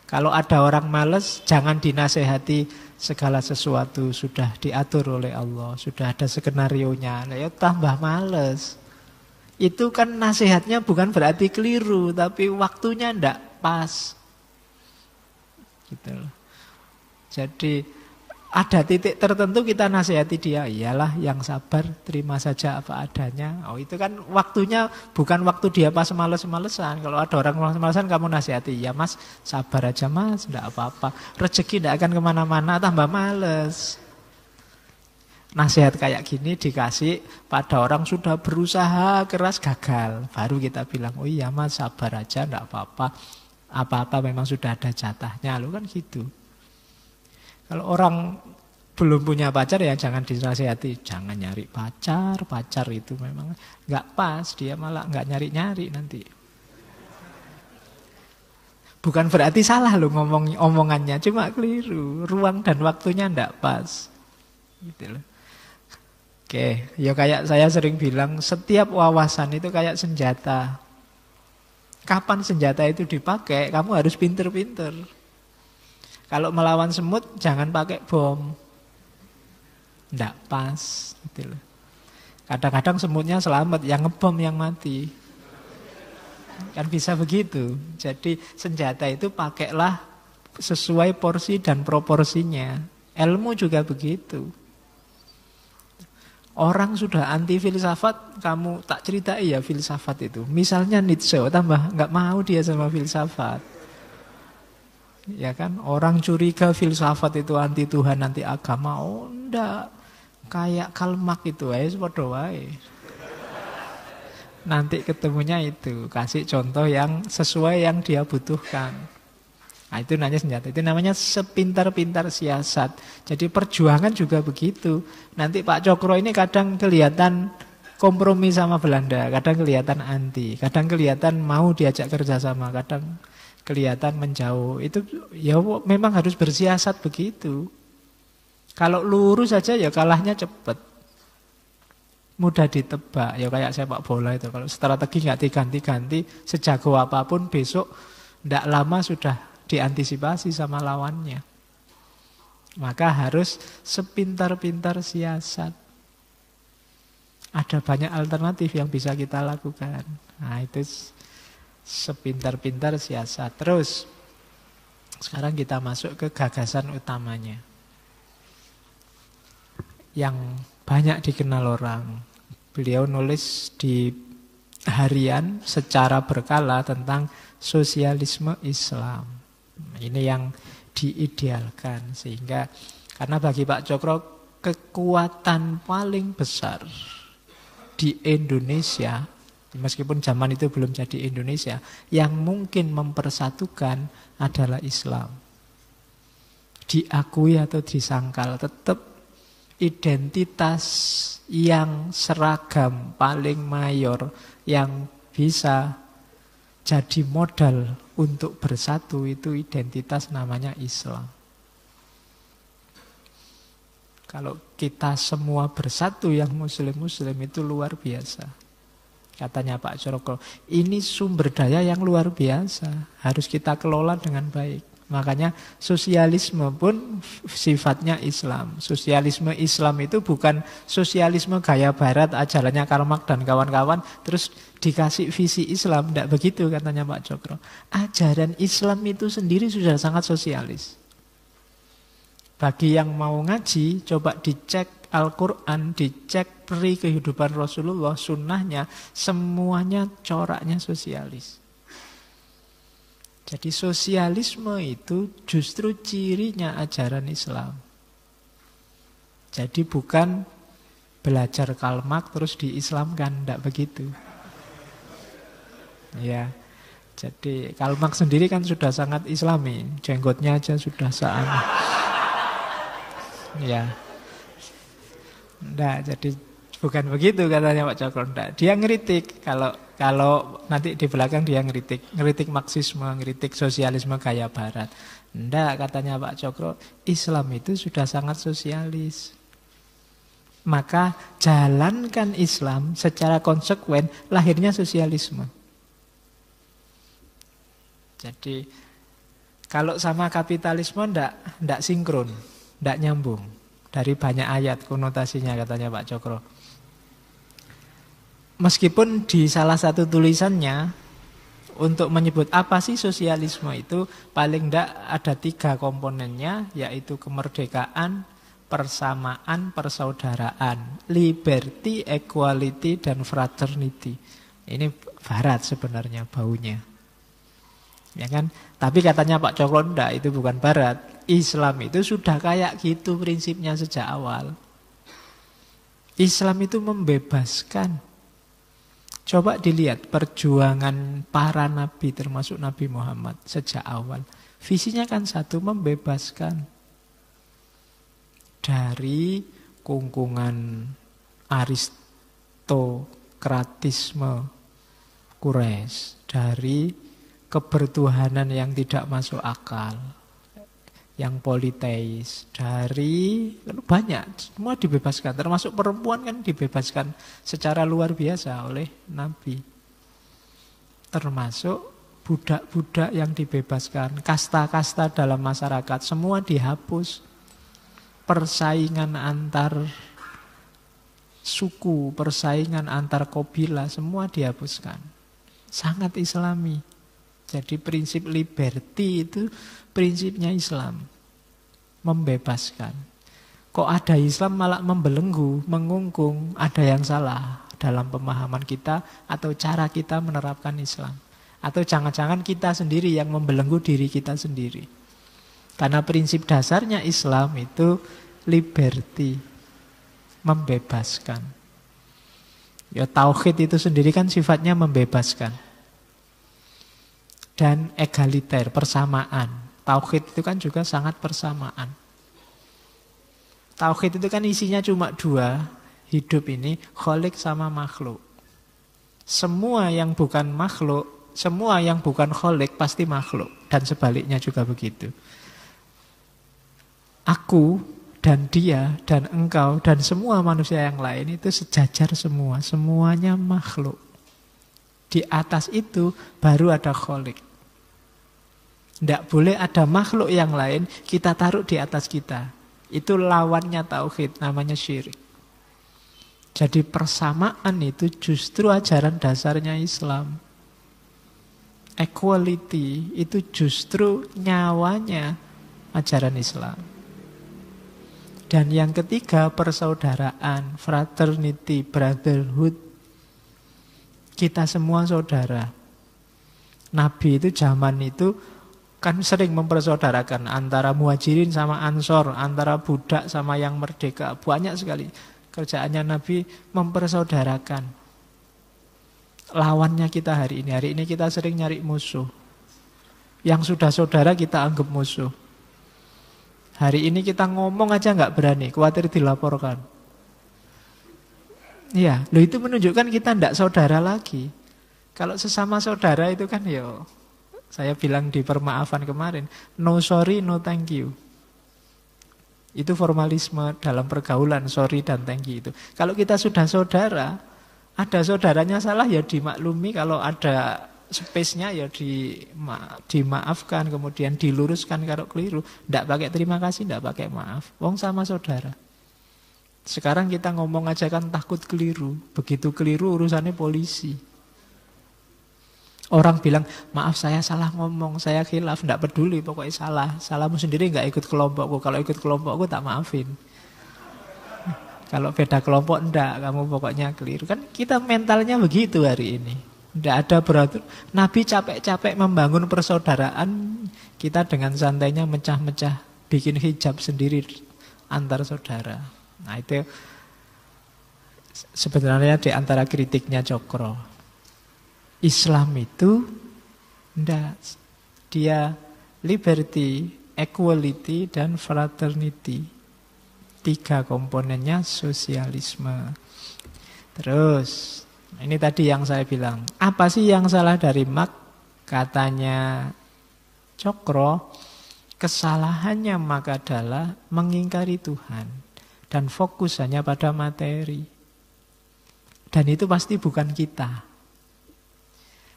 A: Kalau ada orang males, jangan dinasehati segala sesuatu sudah diatur oleh Allah, sudah ada skenario-nya. Nah, ya tambah males. Itu kan nasihatnya bukan berarti keliru, tapi waktunya ndak pas. Gitu Jadi ada titik tertentu kita nasihati dia, iyalah yang sabar, terima saja apa adanya. Oh itu kan waktunya bukan waktu dia pas males-malesan. Kalau ada orang males-malesan kamu nasihati, ya mas sabar aja mas, tidak apa-apa. Rezeki tidak akan kemana-mana, tambah males. Nasihat kayak gini dikasih pada orang sudah berusaha keras gagal. Baru kita bilang, oh iya mas sabar aja, tidak apa-apa. Apa-apa memang sudah ada jatahnya, lo kan gitu. Kalau orang belum punya pacar ya jangan dinasihati, jangan nyari pacar, pacar itu memang nggak pas, dia malah nggak nyari-nyari nanti. Bukan berarti salah lo ngomong omongannya, cuma keliru, ruang dan waktunya ndak pas. Gitu loh. Oke, ya kayak saya sering bilang, setiap wawasan itu kayak senjata. Kapan senjata itu dipakai, kamu harus pinter-pinter kalau melawan semut jangan pakai bom. Tidak pas gitu Kadang-kadang semutnya selamat, yang ngebom yang mati. Kan bisa begitu. Jadi senjata itu pakailah sesuai porsi dan proporsinya. Ilmu juga begitu. Orang sudah anti filsafat, kamu tak cerita ya filsafat itu. Misalnya Nietzsche, tambah nggak mau dia sama filsafat. Ya kan? Orang curiga filsafat itu anti Tuhan, anti agama. Oh, ndak. Kayak kalmak itu guys eh, sepada wae. Nanti ketemunya itu. Kasih contoh yang sesuai yang dia butuhkan. Nah, itu nanya senjata. Itu namanya sepintar-pintar siasat. Jadi perjuangan juga begitu. Nanti Pak Cokro ini kadang kelihatan kompromi sama Belanda, kadang kelihatan anti, kadang kelihatan mau diajak kerjasama, kadang kelihatan menjauh. Itu ya memang harus bersiasat begitu. Kalau lurus saja ya kalahnya cepet Mudah ditebak, ya kayak sepak bola itu. Kalau strategi nggak diganti-ganti, sejago apapun besok tidak lama sudah diantisipasi sama lawannya. Maka harus sepintar-pintar siasat. Ada banyak alternatif yang bisa kita lakukan. Nah itu sepintar-pintar siasat. Terus, sekarang kita masuk ke gagasan utamanya. Yang banyak dikenal orang. Beliau nulis di harian secara berkala tentang sosialisme Islam. Ini yang diidealkan sehingga karena bagi Pak Cokro kekuatan paling besar di Indonesia meskipun zaman itu belum jadi Indonesia, yang mungkin mempersatukan adalah Islam. Diakui atau disangkal, tetap identitas yang seragam paling mayor yang bisa jadi modal untuk bersatu itu identitas namanya Islam. Kalau kita semua bersatu yang muslim-muslim itu luar biasa. Katanya Pak Joroko, ini sumber daya yang luar biasa, harus kita kelola dengan baik. Makanya sosialisme pun sifatnya Islam. Sosialisme Islam itu bukan sosialisme gaya barat, ajarannya Karmak dan kawan-kawan, terus dikasih visi Islam. Tidak begitu katanya Pak Jokro. Ajaran Islam itu sendiri sudah sangat sosialis. Bagi yang mau ngaji, coba dicek Al-Quran, dicek peri kehidupan Rasulullah, sunnahnya, semuanya coraknya sosialis. Jadi sosialisme itu justru cirinya ajaran Islam. Jadi bukan belajar kalmak terus diislamkan, tidak begitu. Ya, jadi kalmak sendiri kan sudah sangat islami, jenggotnya aja sudah sangat. ya, Nggak, jadi bukan begitu katanya Pak Cokro. Nggak. dia ngeritik kalau kalau nanti di belakang dia ngeritik, ngeritik Marxisme, ngeritik sosialisme gaya Barat. ndak katanya Pak Cokro, Islam itu sudah sangat sosialis. Maka jalankan Islam secara konsekuen, lahirnya sosialisme. Jadi kalau sama kapitalisme ndak ndak sinkron, ndak nyambung. Dari banyak ayat konotasinya katanya Pak Cokro. Meskipun di salah satu tulisannya untuk menyebut apa sih sosialisme itu paling tidak ada tiga komponennya yaitu kemerdekaan, persamaan, persaudaraan, liberty, equality, dan fraternity. Ini barat sebenarnya baunya. Ya kan? Tapi katanya Pak Cokro ndak itu bukan barat. Islam itu sudah kayak gitu prinsipnya sejak awal. Islam itu membebaskan. Coba dilihat perjuangan para nabi termasuk Nabi Muhammad sejak awal. Visinya kan satu membebaskan dari kungkungan aristokratisme Quraisy, dari kebertuhanan yang tidak masuk akal, yang politeis dari banyak semua dibebaskan termasuk perempuan kan dibebaskan secara luar biasa oleh nabi termasuk budak-budak yang dibebaskan kasta-kasta dalam masyarakat semua dihapus persaingan antar suku persaingan antar kabilah semua dihapuskan sangat islami jadi prinsip liberty itu prinsipnya Islam. Membebaskan. Kok ada Islam malah membelenggu, mengungkung, ada yang salah dalam pemahaman kita atau cara kita menerapkan Islam. Atau jangan-jangan kita sendiri yang membelenggu diri kita sendiri. Karena prinsip dasarnya Islam itu liberty, membebaskan. Ya tauhid itu sendiri kan sifatnya membebaskan dan egaliter, persamaan. Tauhid itu kan juga sangat persamaan. Tauhid itu kan isinya cuma dua, hidup ini kholik sama makhluk. Semua yang bukan makhluk, semua yang bukan kholik pasti makhluk. Dan sebaliknya juga begitu. Aku dan dia dan engkau dan semua manusia yang lain itu sejajar semua. Semuanya makhluk. Di atas itu baru ada kholik. Tidak boleh ada makhluk yang lain kita taruh di atas kita. Itu lawannya tauhid, namanya syirik. Jadi persamaan itu justru ajaran dasarnya Islam. Equality itu justru nyawanya ajaran Islam. Dan yang ketiga persaudaraan, fraternity, brotherhood kita semua saudara. Nabi itu zaman itu kan sering mempersaudarakan antara muhajirin sama ansor, antara budak sama yang merdeka. Banyak sekali kerjaannya Nabi mempersaudarakan. Lawannya kita hari ini, hari ini kita sering nyari musuh. Yang sudah saudara kita anggap musuh. Hari ini kita ngomong aja nggak berani, khawatir dilaporkan. Iya, lo itu menunjukkan kita tidak saudara lagi. Kalau sesama saudara itu kan yo saya bilang di permaafan kemarin, no sorry, no thank you. Itu formalisme dalam pergaulan sorry dan thank you itu. Kalau kita sudah saudara, ada saudaranya salah ya dimaklumi, kalau ada space-nya ya di ma, dimaafkan, kemudian diluruskan kalau keliru. Tidak pakai terima kasih, tidak pakai maaf. Wong sama saudara. Sekarang kita ngomong aja kan takut keliru. Begitu keliru urusannya polisi. Orang bilang, maaf saya salah ngomong, saya khilaf, tidak peduli, pokoknya salah. Salahmu sendiri nggak ikut kelompokku, kalau ikut kelompokku tak maafin. Kalau beda kelompok enggak, kamu pokoknya keliru. Kan kita mentalnya begitu hari ini. Tidak ada beratur. Nabi capek-capek membangun persaudaraan, kita dengan santainya mecah-mecah, bikin hijab sendiri antar saudara. Nah itu sebenarnya di antara kritiknya Cokro. Islam itu ndak dia liberty, equality dan fraternity. Tiga komponennya sosialisme. Terus ini tadi yang saya bilang, apa sih yang salah dari Mak? Katanya Cokro, kesalahannya maka adalah mengingkari Tuhan dan fokus hanya pada materi. Dan itu pasti bukan kita.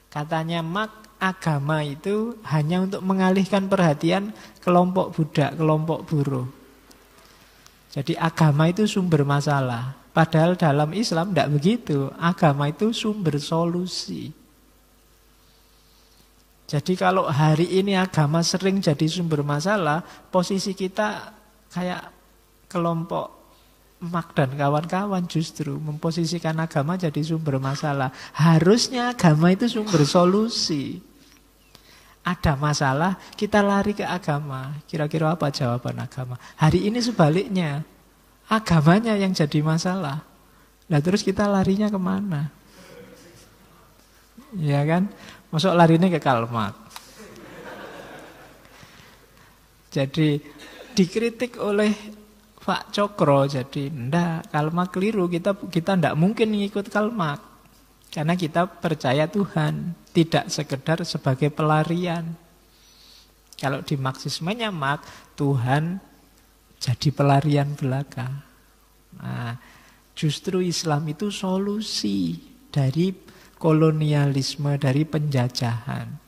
A: Katanya mak agama itu hanya untuk mengalihkan perhatian kelompok budak, kelompok buruh. Jadi agama itu sumber masalah. Padahal dalam Islam tidak begitu. Agama itu sumber solusi. Jadi kalau hari ini agama sering jadi sumber masalah, posisi kita kayak kelompok Mak dan kawan-kawan justru memposisikan agama jadi sumber masalah. Harusnya agama itu sumber solusi. Ada masalah, kita lari ke agama. Kira-kira apa jawaban agama? Hari ini sebaliknya, agamanya yang jadi masalah. Nah terus kita larinya kemana? Ya kan? Masuk larinya ke kalmat. Jadi dikritik oleh Pak Cokro jadi ndak kalma keliru kita kita ndak mungkin ngikut kalma karena kita percaya Tuhan tidak sekedar sebagai pelarian kalau di Marxisme nyamak Tuhan jadi pelarian belaka nah, justru Islam itu solusi dari kolonialisme dari penjajahan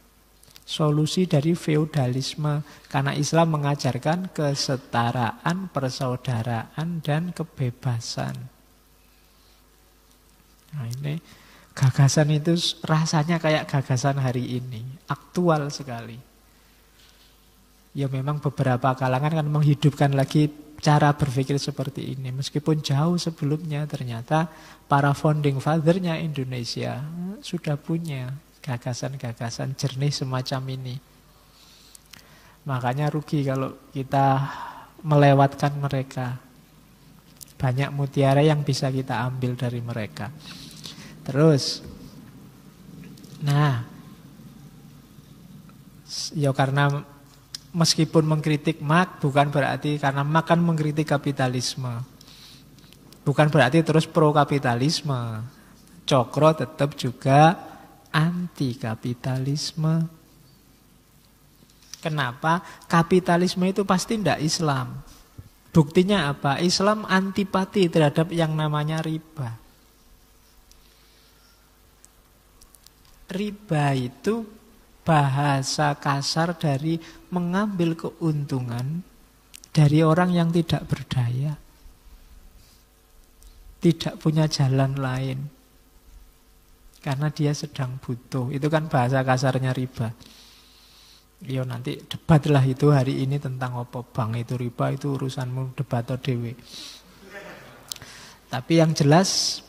A: solusi dari feodalisme karena Islam mengajarkan kesetaraan, persaudaraan dan kebebasan. Nah, ini gagasan itu rasanya kayak gagasan hari ini, aktual sekali. Ya memang beberapa kalangan kan menghidupkan lagi cara berpikir seperti ini. Meskipun jauh sebelumnya ternyata para founding fathernya Indonesia eh, sudah punya gagasan-gagasan jernih semacam ini. Makanya rugi kalau kita melewatkan mereka. Banyak mutiara yang bisa kita ambil dari mereka. Terus, nah, ya karena meskipun mengkritik Mark bukan berarti karena Mark kan mengkritik kapitalisme. Bukan berarti terus pro kapitalisme. Cokro tetap juga anti kapitalisme. Kenapa? Kapitalisme itu pasti tidak Islam. Buktinya apa? Islam antipati terhadap yang namanya riba. Riba itu bahasa kasar dari mengambil keuntungan dari orang yang tidak berdaya. Tidak punya jalan lain. Karena dia sedang butuh. Itu kan bahasa kasarnya riba. Yo nanti debatlah itu hari ini tentang apa bank itu riba itu urusanmu debat atau dewi. Tapi yang jelas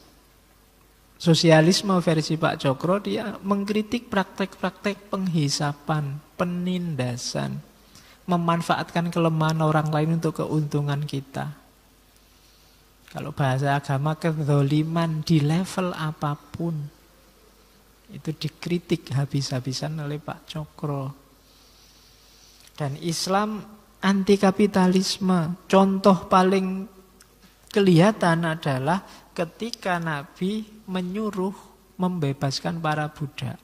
A: sosialisme versi Pak Jokro dia mengkritik praktek-praktek penghisapan, penindasan, memanfaatkan kelemahan orang lain untuk keuntungan kita. Kalau bahasa agama kezoliman di level apapun. Itu dikritik habis-habisan oleh Pak Cokro. Dan Islam anti kapitalisme. Contoh paling kelihatan adalah ketika Nabi menyuruh membebaskan para budak.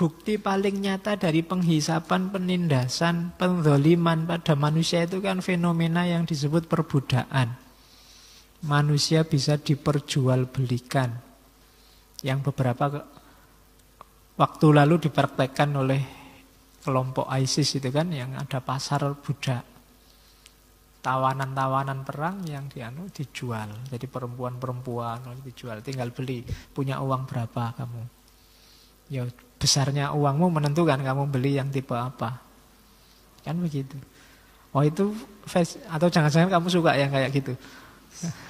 A: Bukti paling nyata dari penghisapan, penindasan, pendoliman pada manusia itu kan fenomena yang disebut perbudakan. Manusia bisa diperjualbelikan, yang beberapa waktu lalu dipraktekkan oleh kelompok ISIS itu kan yang ada pasar budak tawanan-tawanan perang yang dianu dijual jadi perempuan-perempuan dijual tinggal beli punya uang berapa kamu ya besarnya uangmu menentukan kamu beli yang tipe apa kan begitu oh itu atau jangan-jangan kamu suka yang kayak gitu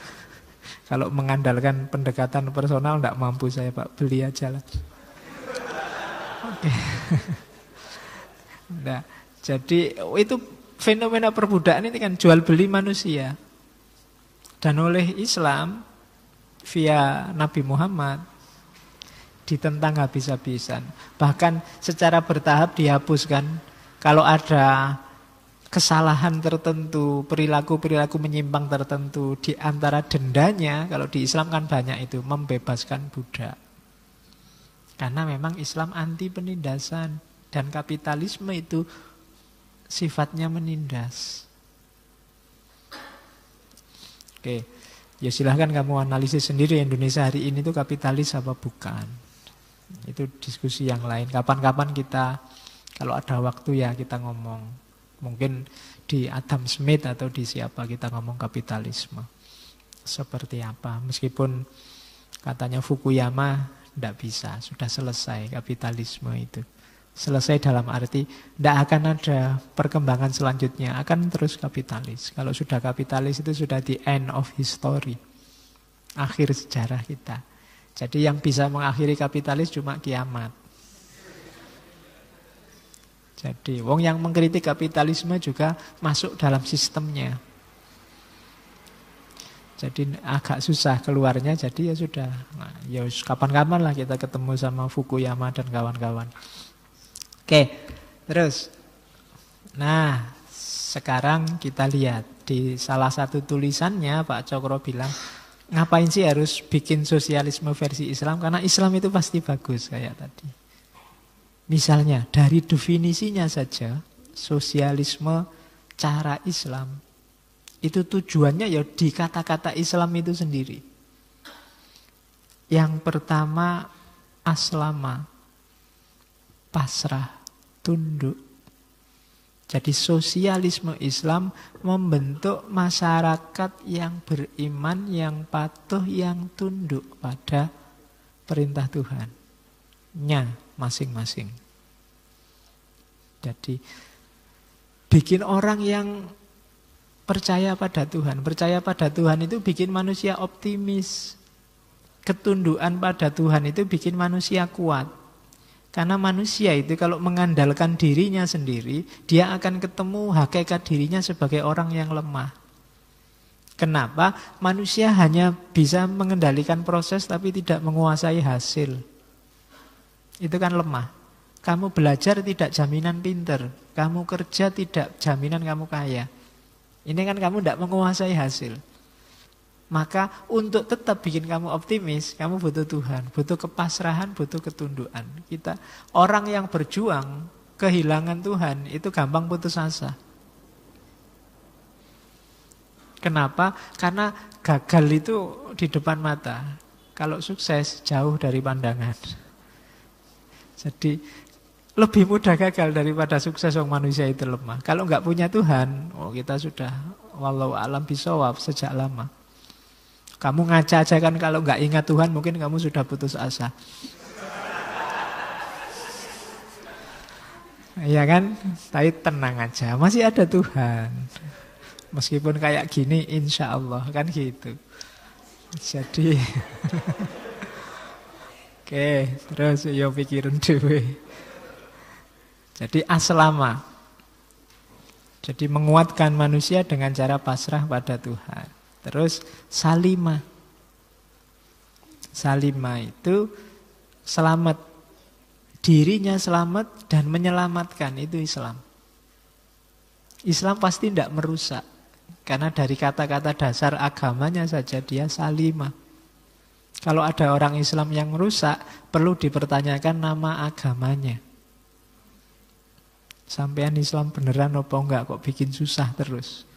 A: Kalau mengandalkan pendekatan personal tidak mampu saya Pak, beli aja lah. Oke. nah, jadi oh, itu fenomena perbudakan ini kan jual beli manusia. Dan oleh Islam via Nabi Muhammad ditentang habis-habisan. Bahkan secara bertahap dihapuskan. Kalau ada kesalahan tertentu, perilaku-perilaku menyimpang tertentu di antara dendanya kalau di Islam kan banyak itu membebaskan budak. Karena memang Islam anti penindasan dan kapitalisme itu sifatnya menindas. Oke, ya silahkan kamu analisis sendiri Indonesia hari ini itu kapitalis apa bukan. Itu diskusi yang lain. Kapan-kapan kita kalau ada waktu ya kita ngomong Mungkin di Adam Smith atau di siapa kita ngomong kapitalisme. Seperti apa? Meskipun katanya Fukuyama tidak bisa, sudah selesai kapitalisme itu. Selesai dalam arti tidak akan ada perkembangan selanjutnya, akan terus kapitalis. Kalau sudah kapitalis itu sudah di end of history, akhir sejarah kita. Jadi yang bisa mengakhiri kapitalis cuma kiamat. Jadi, wong yang mengkritik kapitalisme juga masuk dalam sistemnya. Jadi agak susah keluarnya, jadi ya sudah. Nah, ya kapan-kapan lah kita ketemu sama Fukuyama dan kawan-kawan. Oke, terus. Nah, sekarang kita lihat di salah satu tulisannya Pak Cokro bilang, ngapain sih harus bikin sosialisme versi Islam? Karena Islam itu pasti bagus kayak tadi. Misalnya dari definisinya saja, sosialisme cara Islam itu tujuannya ya di kata-kata Islam itu sendiri. Yang pertama aslama, pasrah, tunduk. Jadi sosialisme Islam membentuk masyarakat yang beriman, yang patuh, yang tunduk pada perintah Tuhan masing-masing. Jadi bikin orang yang percaya pada Tuhan. Percaya pada Tuhan itu bikin manusia optimis. Ketundukan pada Tuhan itu bikin manusia kuat. Karena manusia itu kalau mengandalkan dirinya sendiri, dia akan ketemu hakikat dirinya sebagai orang yang lemah. Kenapa? Manusia hanya bisa mengendalikan proses tapi tidak menguasai hasil. Itu kan lemah. Kamu belajar tidak jaminan pinter. Kamu kerja tidak jaminan kamu kaya. Ini kan kamu tidak menguasai hasil. Maka untuk tetap bikin kamu optimis, kamu butuh Tuhan, butuh kepasrahan, butuh ketunduan. Kita orang yang berjuang kehilangan Tuhan itu gampang putus asa. Kenapa? Karena gagal itu di depan mata. Kalau sukses jauh dari pandangan. Jadi lebih mudah gagal daripada sukses orang manusia itu lemah. Kalau nggak punya Tuhan, oh kita sudah walau alam bisawab sejak lama. Kamu ngaca aja kan kalau nggak ingat Tuhan mungkin kamu sudah putus asa. Iya kan? Tapi tenang aja, masih ada Tuhan. Meskipun kayak gini, insya Allah kan gitu. Jadi Oke, terus yo pikirin dewe. Jadi aslama. Jadi menguatkan manusia dengan cara pasrah pada Tuhan. Terus salima. Salima itu selamat. Dirinya selamat dan menyelamatkan itu Islam. Islam pasti tidak merusak. Karena dari kata-kata dasar agamanya saja dia salimah. Kalau ada orang Islam yang rusak, perlu dipertanyakan nama agamanya. Sampean Islam beneran apa enggak kok bikin susah terus.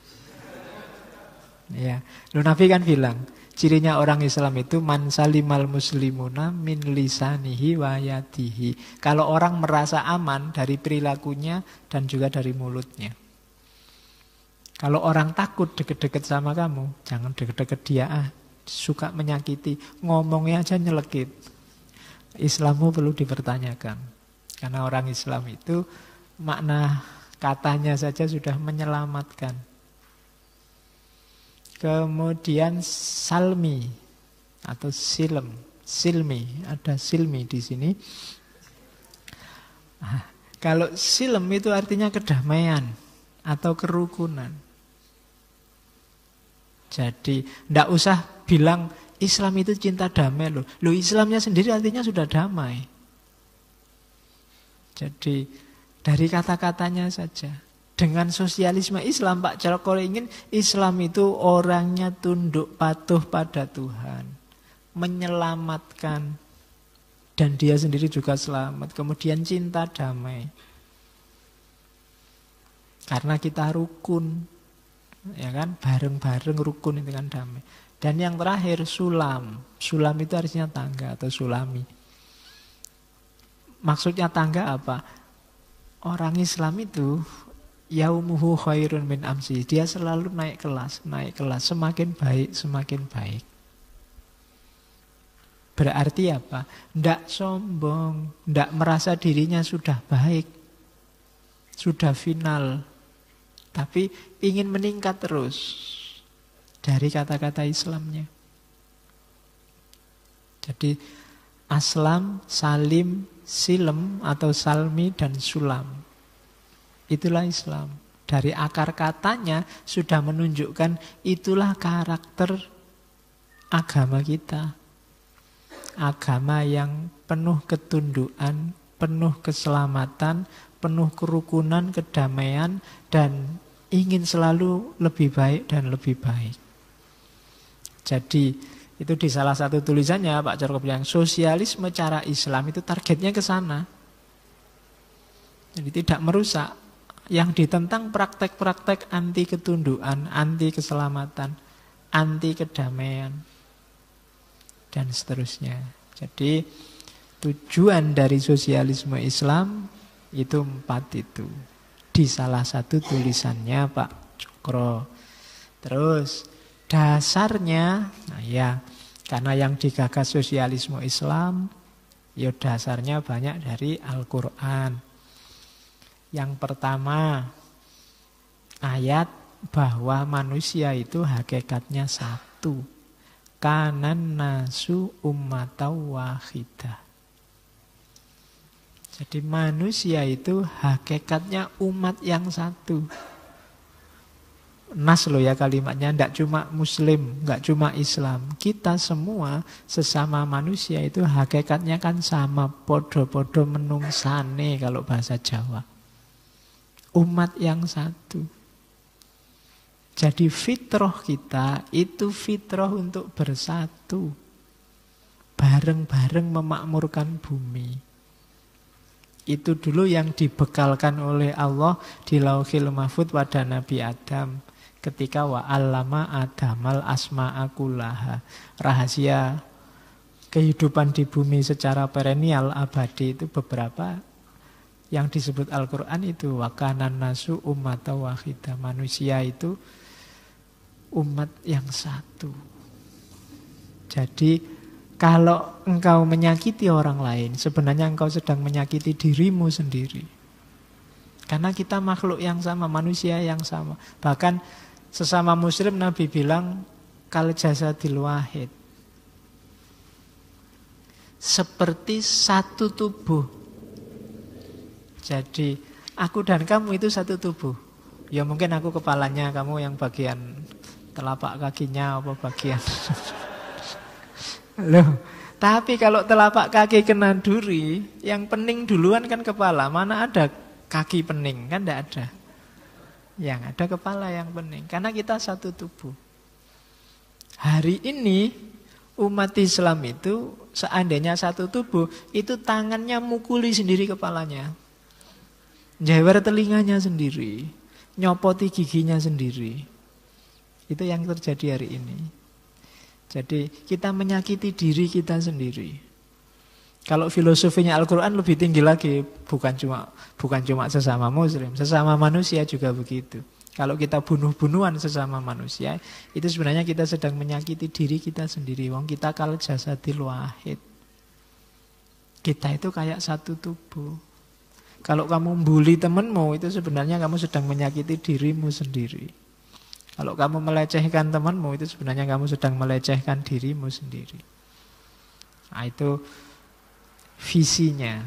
A: Ya, lu Nabi kan bilang, cirinya orang Islam itu man salimal muslimuna min lisanihi wa yadihi. Kalau orang merasa aman dari perilakunya dan juga dari mulutnya. Kalau orang takut deket-deket sama kamu, jangan deket-deket dia ah suka menyakiti, ngomongnya aja nyelekit. Islammu perlu dipertanyakan. Karena orang Islam itu makna katanya saja sudah menyelamatkan. Kemudian salmi atau silm, silmi, ada silmi di sini. Ah, kalau silm itu artinya kedamaian atau kerukunan. Jadi tidak usah bilang Islam itu cinta damai loh. lo Islamnya sendiri artinya sudah damai. Jadi dari kata-katanya saja. Dengan sosialisme Islam Pak Jarko ingin Islam itu orangnya tunduk patuh pada Tuhan. Menyelamatkan. Dan dia sendiri juga selamat. Kemudian cinta damai. Karena kita rukun, ya kan bareng-bareng rukun dengan damai dan yang terakhir sulam. Sulam itu artinya tangga atau sulami. Maksudnya tangga apa? Orang Islam itu yaumuhu khairun min amsi. Dia selalu naik kelas, naik kelas. Semakin baik, semakin baik. Berarti apa? Tidak sombong, tidak merasa dirinya sudah baik, sudah final. Tapi ingin meningkat terus, dari kata-kata Islamnya. Jadi aslam, salim, silem atau salmi dan sulam. Itulah Islam. Dari akar katanya sudah menunjukkan itulah karakter agama kita. Agama yang penuh ketundukan, penuh keselamatan, penuh kerukunan, kedamaian, dan ingin selalu lebih baik dan lebih baik. Jadi itu di salah satu tulisannya Pak Jarko bilang sosialisme cara Islam itu targetnya ke sana. Jadi tidak merusak. Yang ditentang praktek-praktek anti ketunduan, anti keselamatan, anti kedamaian, dan seterusnya. Jadi tujuan dari sosialisme Islam itu empat itu. Di salah satu tulisannya Pak Cokro. Terus Dasarnya, nah ya karena yang digagas sosialisme Islam, ya dasarnya banyak dari Al-Quran. Yang pertama, ayat bahwa manusia itu hakikatnya satu. Kanan nasu ummatau wahidah. Jadi manusia itu hakikatnya umat yang satu nas lo ya kalimatnya, tidak cuma muslim, nggak cuma Islam. Kita semua sesama manusia itu hakikatnya kan sama, podo-podo menungsane kalau bahasa Jawa. Umat yang satu. Jadi fitroh kita itu fitroh untuk bersatu. Bareng-bareng memakmurkan bumi. Itu dulu yang dibekalkan oleh Allah di lauhil mahfud pada Nabi Adam ketika wa alama adamal asma akulaha Rahasia kehidupan di bumi secara perennial abadi itu beberapa yang disebut Al-Qur'an itu wakanan nasu umat wahida. Manusia itu umat yang satu. Jadi kalau engkau menyakiti orang lain, sebenarnya engkau sedang menyakiti dirimu sendiri. Karena kita makhluk yang sama, manusia yang sama. Bahkan sesama muslim Nabi bilang kal jasadil wahid. Seperti satu tubuh. Jadi aku dan kamu itu satu tubuh. Ya mungkin aku kepalanya, kamu yang bagian telapak kakinya apa bagian. Loh, tapi kalau telapak kaki kena duri, yang pening duluan kan kepala. Mana ada kaki pening? Kan tidak ada yang ada kepala yang bening karena kita satu tubuh. Hari ini umat Islam itu seandainya satu tubuh itu tangannya mukuli sendiri kepalanya. Jewer telinganya sendiri, nyopoti giginya sendiri. Itu yang terjadi hari ini. Jadi kita menyakiti diri kita sendiri. Kalau filosofinya Al-Quran lebih tinggi lagi, bukan cuma bukan cuma sesama Muslim, sesama manusia juga begitu. Kalau kita bunuh-bunuhan sesama manusia, itu sebenarnya kita sedang menyakiti diri kita sendiri. Wong kita kalau jasadil wahid. Kita itu kayak satu tubuh. Kalau kamu bully temenmu, itu sebenarnya kamu sedang menyakiti dirimu sendiri. Kalau kamu melecehkan temenmu, itu sebenarnya kamu sedang melecehkan dirimu sendiri. Nah, itu visinya.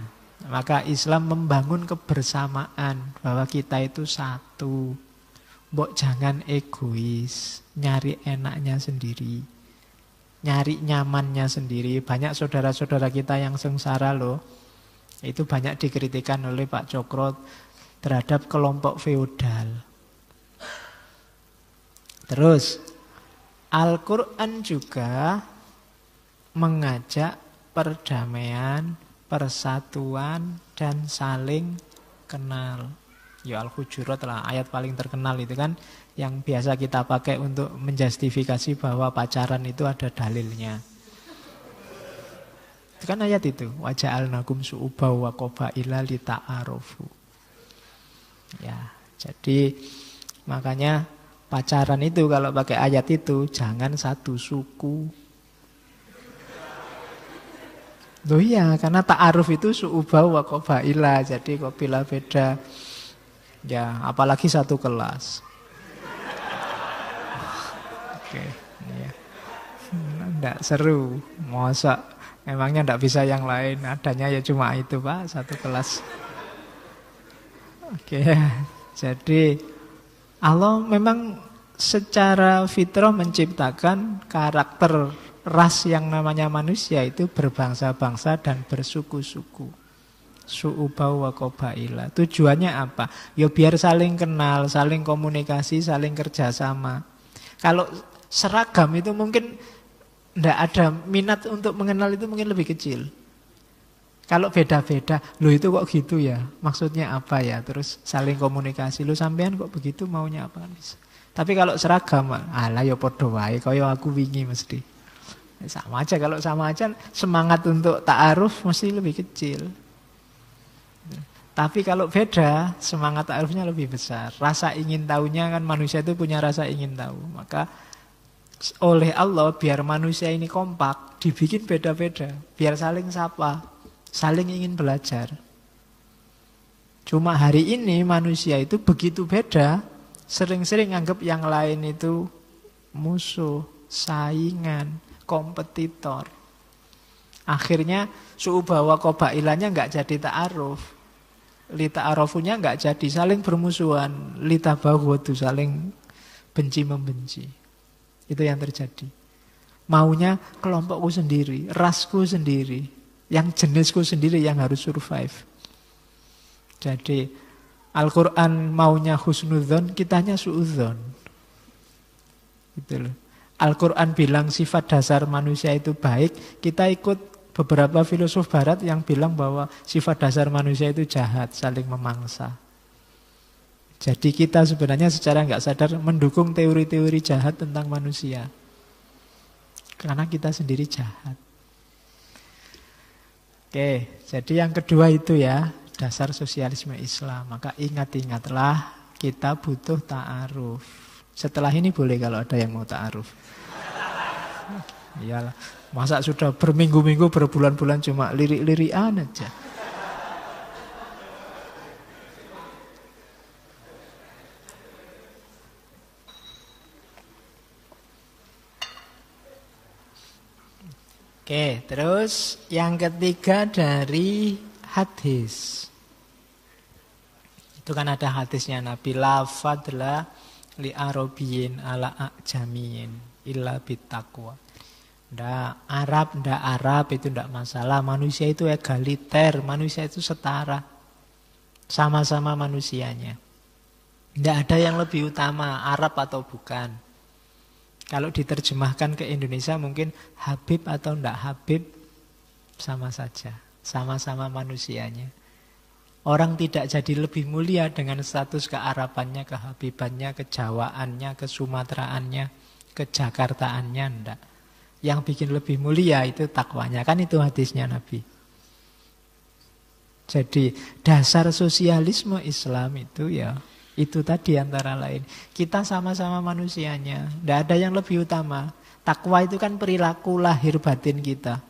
A: Maka Islam membangun kebersamaan bahwa kita itu satu. Mbok jangan egois, nyari enaknya sendiri. Nyari nyamannya sendiri. Banyak saudara-saudara kita yang sengsara loh. Itu banyak dikritikan oleh Pak Cokro terhadap kelompok feodal. Terus Al-Qur'an juga mengajak perdamaian persatuan dan saling kenal. Ya Al-Hujurat lah ayat paling terkenal itu kan yang biasa kita pakai untuk menjustifikasi bahwa pacaran itu ada dalilnya. Itu kan ayat itu. Wajah al-nakum su'ubaw wa qabaila lita'arofu. Ya, jadi makanya pacaran itu kalau pakai ayat itu jangan satu suku Loh iya, karena ta'aruf itu su'ubah wa kobaila, jadi bila beda. Ya, apalagi satu kelas. Oke, okay, ya. Hmm, Nggak seru, masa emangnya tidak bisa yang lain, adanya ya cuma itu Pak, satu kelas. Oke, okay, ya. jadi Allah memang secara fitrah menciptakan karakter ras yang namanya manusia itu berbangsa-bangsa dan bersuku-suku. Su'ubau wa kobaila. Tujuannya apa? Ya biar saling kenal, saling komunikasi, saling kerjasama. Kalau seragam itu mungkin ndak ada minat untuk mengenal itu mungkin lebih kecil. Kalau beda-beda, lo itu kok gitu ya? Maksudnya apa ya? Terus saling komunikasi, lo sampean kok begitu maunya apa? Kan Tapi kalau seragam, ala ya podo wae, kaya aku wingi mesti. Sama aja kalau sama aja semangat untuk ta'aruf mesti lebih kecil. Tapi kalau beda, semangat ta'arufnya lebih besar. Rasa ingin tahunya kan manusia itu punya rasa ingin tahu. Maka oleh Allah biar manusia ini kompak, dibikin beda-beda. Biar saling sapa, saling ingin belajar. Cuma hari ini manusia itu begitu beda, sering-sering anggap yang lain itu musuh, saingan, kompetitor. Akhirnya suhu su'ubawa kobailannya nggak jadi ta'aruf. Lita arofunya nggak jadi, saling bermusuhan. Lita itu saling benci-membenci. Itu yang terjadi. Maunya kelompokku sendiri, rasku sendiri, yang jenisku sendiri yang harus survive. Jadi Al-Quran maunya husnudzon, kitanya suudzon. Gitu loh. Al-Quran bilang sifat dasar manusia itu baik, kita ikut beberapa filosof barat yang bilang bahwa sifat dasar manusia itu jahat, saling memangsa. Jadi kita sebenarnya secara nggak sadar mendukung teori-teori jahat tentang manusia. Karena kita sendiri jahat. Oke, jadi yang kedua itu ya, dasar sosialisme Islam. Maka ingat-ingatlah kita butuh ta'aruf. Setelah ini boleh kalau ada yang mau ta'aruf. Iyalah, masa sudah berminggu-minggu, berbulan-bulan cuma lirik-lirikan aja. Oke, terus yang ketiga dari hadis. Itu kan ada hadisnya Nabi lafadla li'arobiyin arobiyin ala ajamin illa bitakwa. Ndak, Arab, ndak Arab itu ndak masalah. Manusia itu egaliter, manusia itu setara. Sama-sama manusianya. Ndak ada yang lebih utama, Arab atau bukan. Kalau diterjemahkan ke Indonesia mungkin Habib atau ndak Habib sama saja. Sama-sama manusianya. Orang tidak jadi lebih mulia dengan status kearapannya, kehabibannya, kejawaannya, kesumateraannya, kejakartaannya, ndak yang bikin lebih mulia itu takwanya. Kan itu hadisnya Nabi. Jadi dasar sosialisme Islam itu ya itu tadi antara lain. Kita sama-sama manusianya. Tidak ada yang lebih utama. Takwa itu kan perilaku lahir batin kita.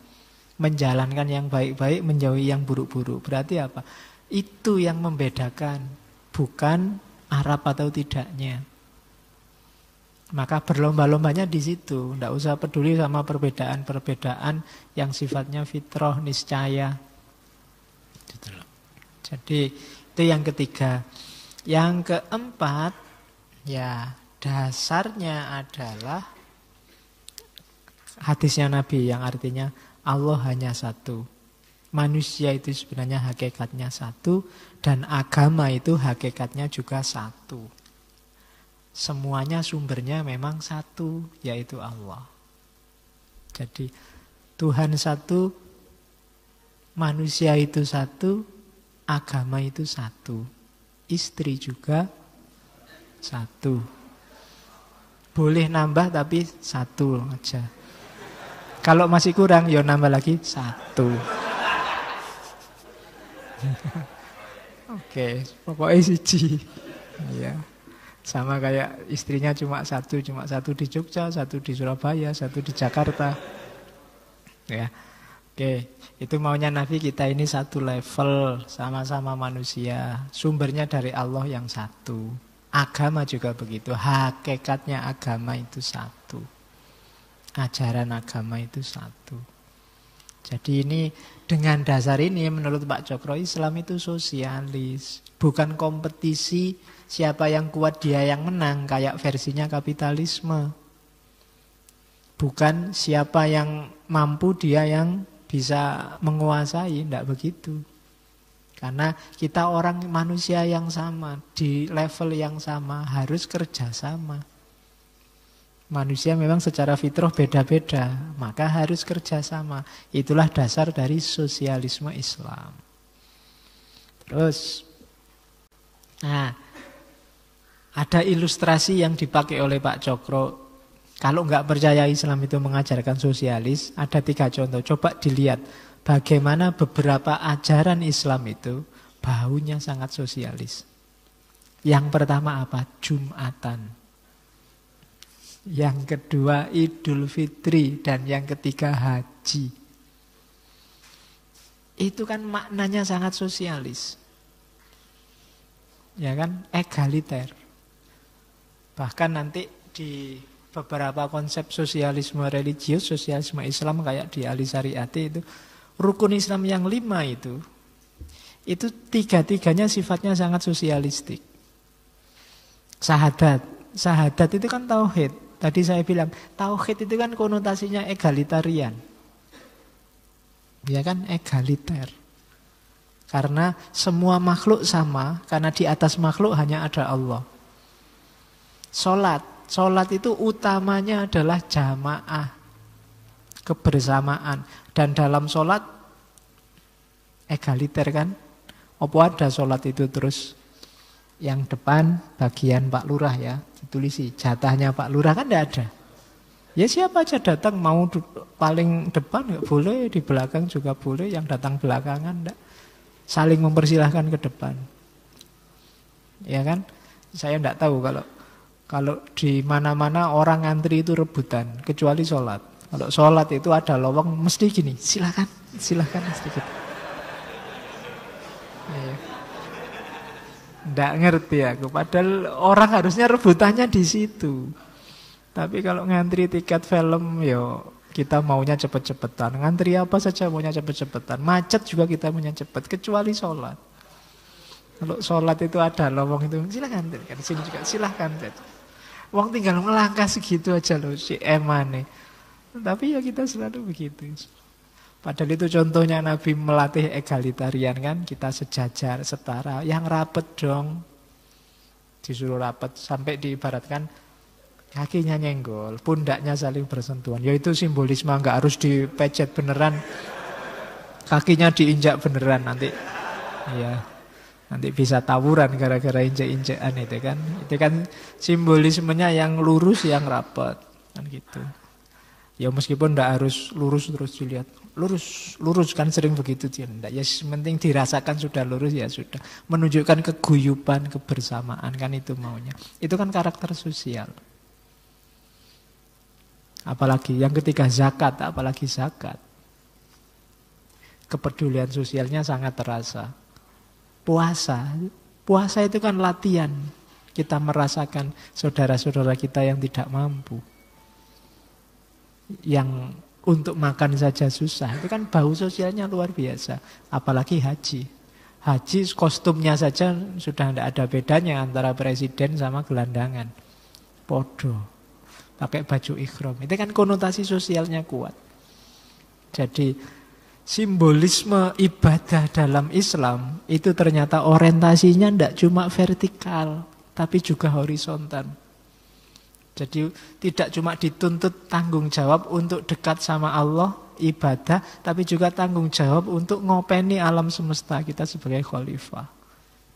A: Menjalankan yang baik-baik, menjauhi yang buruk-buruk. Berarti apa? Itu yang membedakan. Bukan Arab atau tidaknya. Maka berlomba-lombanya di situ, tidak usah peduli sama perbedaan-perbedaan yang sifatnya fitrah, niscaya. Gitu Jadi itu yang ketiga. Yang keempat, ya dasarnya adalah hadisnya Nabi yang artinya Allah hanya satu. Manusia itu sebenarnya hakikatnya satu dan agama itu hakikatnya juga satu semuanya sumbernya memang satu, yaitu Allah. Jadi Tuhan satu, manusia itu satu, agama itu satu, istri juga satu. Boleh nambah tapi satu aja. Kalau masih kurang ya nambah lagi satu. Oke, okay, pokoknya siji. Ya. Yeah. Sama kayak istrinya cuma satu, cuma satu di Jogja, satu di Surabaya, satu di Jakarta. Ya. Oke, itu maunya Nabi kita ini satu level, sama-sama manusia. Sumbernya dari Allah yang satu. Agama juga begitu. Hakikatnya agama itu satu. Ajaran agama itu satu. Jadi ini dengan dasar ini menurut Pak Cokro Islam itu sosialis, bukan kompetisi siapa yang kuat dia yang menang, kayak versinya kapitalisme. Bukan siapa yang mampu dia yang bisa menguasai, tidak begitu. Karena kita orang manusia yang sama, di level yang sama, harus kerja sama Manusia memang secara fitrah beda-beda, maka harus kerja sama Itulah dasar dari sosialisme Islam. Terus, nah, ada ilustrasi yang dipakai oleh Pak Cokro. Kalau nggak percaya Islam itu mengajarkan sosialis, ada tiga contoh. Coba dilihat bagaimana beberapa ajaran Islam itu baunya sangat sosialis. Yang pertama apa? Jumatan. Yang kedua Idul Fitri dan yang ketiga haji. Itu kan maknanya sangat sosialis ya kan egaliter Bahkan nanti di beberapa konsep sosialisme religius, sosialisme Islam kayak di Ali Syariati itu, rukun Islam yang lima itu, itu tiga-tiganya sifatnya sangat sosialistik. Sahadat, sahadat itu kan tauhid. Tadi saya bilang, tauhid itu kan konotasinya egalitarian. Ya kan, egaliter. Karena semua makhluk sama, karena di atas makhluk hanya ada Allah. Sholat, sholat itu utamanya adalah jamaah, kebersamaan. Dan dalam sholat, egaliter kan? Apa ada sholat itu terus? Yang depan bagian Pak Lurah ya, ditulisi jatahnya Pak Lurah kan tidak ada. Ya siapa aja datang mau paling depan nggak boleh, di belakang juga boleh, yang datang belakangan enggak. Saling mempersilahkan ke depan. Ya kan? Saya tidak tahu kalau kalau di mana-mana orang antri itu rebutan, kecuali sholat. Kalau sholat itu ada lowong, mesti gini, silakan, silakan, sedikit. Gitu. Tidak iya. ngerti ya. padahal orang harusnya rebutannya di situ. Tapi kalau ngantri tiket film, yo kita maunya cepet-cepetan. Ngantri apa saja maunya cepet-cepetan. Macet juga kita maunya cepet, kecuali sholat. Kalau sholat itu ada lowong itu, silahkan, kan sini juga silahkan. Wong tinggal melangkah segitu aja loh si emane. Tapi ya kita selalu begitu. Padahal itu contohnya Nabi melatih egalitarian kan, kita sejajar, setara, yang rapet dong. Disuruh rapet sampai diibaratkan kakinya nyenggol, pundaknya saling bersentuhan. Yaitu simbolisme nggak harus dipecet beneran, kakinya diinjak beneran nanti. Iya. Yeah. Nanti bisa tawuran gara-gara injek-injekan itu kan. Itu kan simbolismenya yang lurus, yang rapat. Kan gitu. Ya meskipun tidak harus lurus terus dilihat. Lurus, lurus kan sering begitu dia. Nggak, ya penting dirasakan sudah lurus ya sudah. Menunjukkan keguyupan, kebersamaan kan itu maunya. Itu kan karakter sosial. Apalagi yang ketiga zakat, apalagi zakat. Kepedulian sosialnya sangat terasa puasa. Puasa itu kan latihan. Kita merasakan saudara-saudara kita yang tidak mampu. Yang untuk makan saja susah. Itu kan bau sosialnya luar biasa. Apalagi haji. Haji kostumnya saja sudah tidak ada bedanya antara presiden sama gelandangan. Podo. Pakai baju ikhram. Itu kan konotasi sosialnya kuat. Jadi simbolisme ibadah dalam Islam itu ternyata orientasinya tidak cuma vertikal, tapi juga horizontal. Jadi tidak cuma dituntut tanggung jawab untuk dekat sama Allah, ibadah, tapi juga tanggung jawab untuk ngopeni alam semesta kita sebagai khalifah.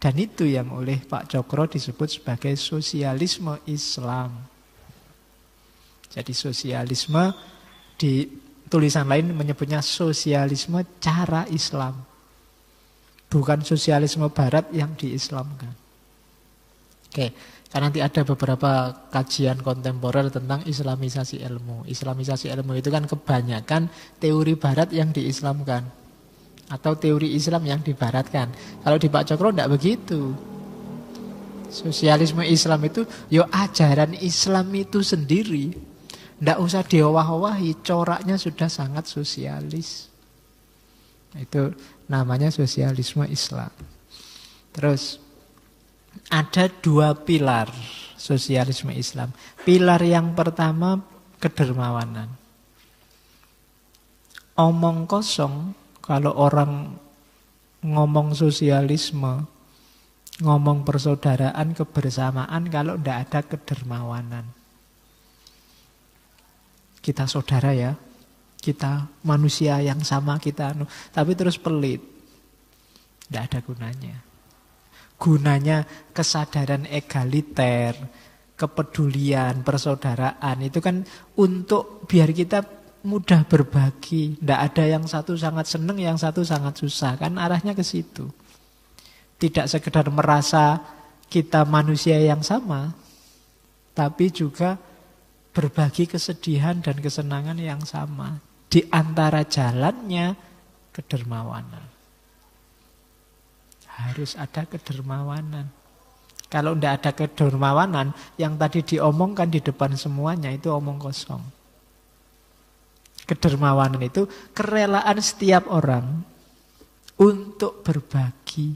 A: Dan itu yang oleh Pak Cokro disebut sebagai sosialisme Islam. Jadi sosialisme di Tulisan lain menyebutnya sosialisme cara Islam. Bukan sosialisme barat yang diislamkan. Oke, karena nanti ada beberapa kajian kontemporer tentang islamisasi ilmu. Islamisasi ilmu itu kan kebanyakan teori barat yang diislamkan. Atau teori Islam yang dibaratkan. Kalau di Pak Cokro tidak begitu. Sosialisme Islam itu, yo ajaran Islam itu sendiri tidak usah diowah-owahi, coraknya sudah sangat sosialis. Itu namanya sosialisme Islam. Terus, ada dua pilar sosialisme Islam. Pilar yang pertama, kedermawanan. Omong kosong, kalau orang ngomong sosialisme, ngomong persaudaraan, kebersamaan, kalau tidak ada kedermawanan kita saudara ya, kita manusia yang sama kita anu, tapi terus pelit. Tidak ada gunanya. Gunanya kesadaran egaliter, kepedulian, persaudaraan itu kan untuk biar kita mudah berbagi. Tidak ada yang satu sangat seneng, yang satu sangat susah. Kan arahnya ke situ. Tidak sekedar merasa kita manusia yang sama, tapi juga berbagi kesedihan dan kesenangan yang sama. Di antara jalannya kedermawanan. Harus ada kedermawanan. Kalau tidak ada kedermawanan, yang tadi diomongkan di depan semuanya itu omong kosong. Kedermawanan itu kerelaan setiap orang untuk berbagi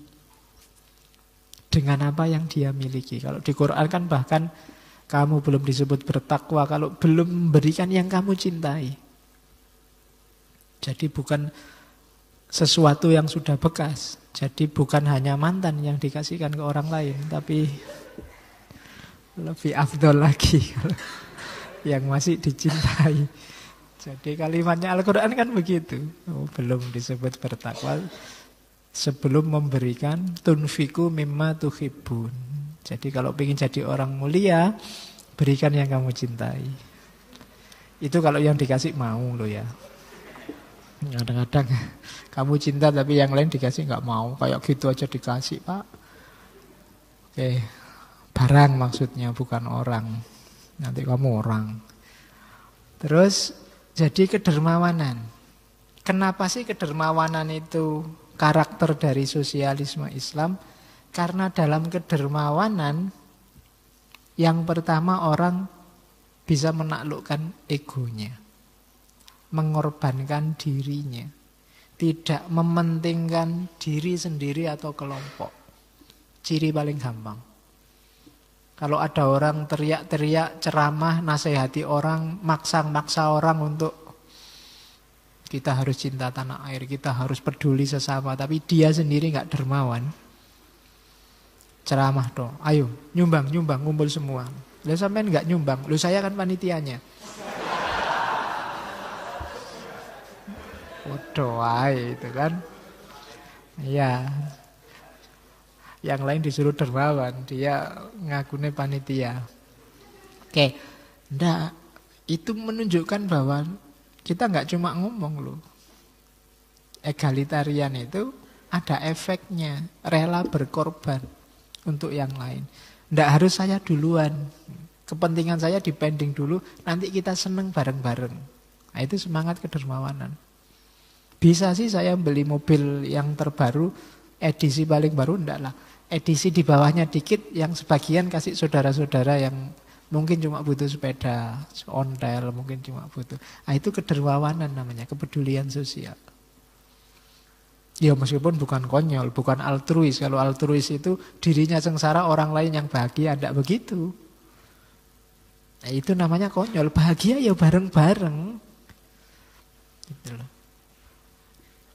A: dengan apa yang dia miliki. Kalau di Quran kan bahkan kamu belum disebut bertakwa kalau belum memberikan yang kamu cintai. Jadi bukan sesuatu yang sudah bekas. Jadi bukan hanya mantan yang dikasihkan ke orang lain, tapi lebih afdol lagi yang masih dicintai. Jadi kalimatnya Al-Quran kan begitu. Oh, belum disebut bertakwa sebelum memberikan tunfiku mimma tuhibun. Jadi kalau ingin jadi orang mulia, berikan yang kamu cintai. Itu kalau yang dikasih mau lo ya. Kadang-kadang kamu cinta tapi yang lain dikasih nggak mau. Kayak gitu aja dikasih pak. Oke, barang maksudnya bukan orang. Nanti kamu orang. Terus jadi kedermawanan. Kenapa sih kedermawanan itu karakter dari sosialisme Islam? Karena dalam kedermawanan, yang pertama orang bisa menaklukkan egonya. Mengorbankan dirinya. Tidak mementingkan diri sendiri atau kelompok. Ciri paling gampang. Kalau ada orang teriak-teriak, ceramah, nasihati orang, maksa-maksa orang untuk kita harus cinta tanah air, kita harus peduli sesama, tapi dia sendiri nggak dermawan ceramah dong. Ayo, nyumbang, nyumbang, ngumpul semua. Lo sampean nggak nyumbang, lu saya kan panitianya. Waduh, itu kan. Iya. Yang lain disuruh dermawan, dia ngakune panitia. Oke, ndak itu menunjukkan bahwa kita nggak cuma ngomong loh. Egalitarian itu ada efeknya, rela berkorban untuk yang lain. Tidak harus saya duluan. Kepentingan saya dipending dulu, nanti kita seneng bareng-bareng. Nah, itu semangat kedermawanan. Bisa sih saya beli mobil yang terbaru, edisi paling baru, enggak lah. Edisi di bawahnya dikit, yang sebagian kasih saudara-saudara yang mungkin cuma butuh sepeda, ontel, mungkin cuma butuh. Nah, itu kedermawanan namanya, kepedulian sosial. Ya meskipun bukan konyol, bukan altruis. Kalau altruis itu dirinya sengsara, orang lain yang bahagia, tidak begitu. Nah, itu namanya konyol. Bahagia ya bareng-bareng. Gitu loh.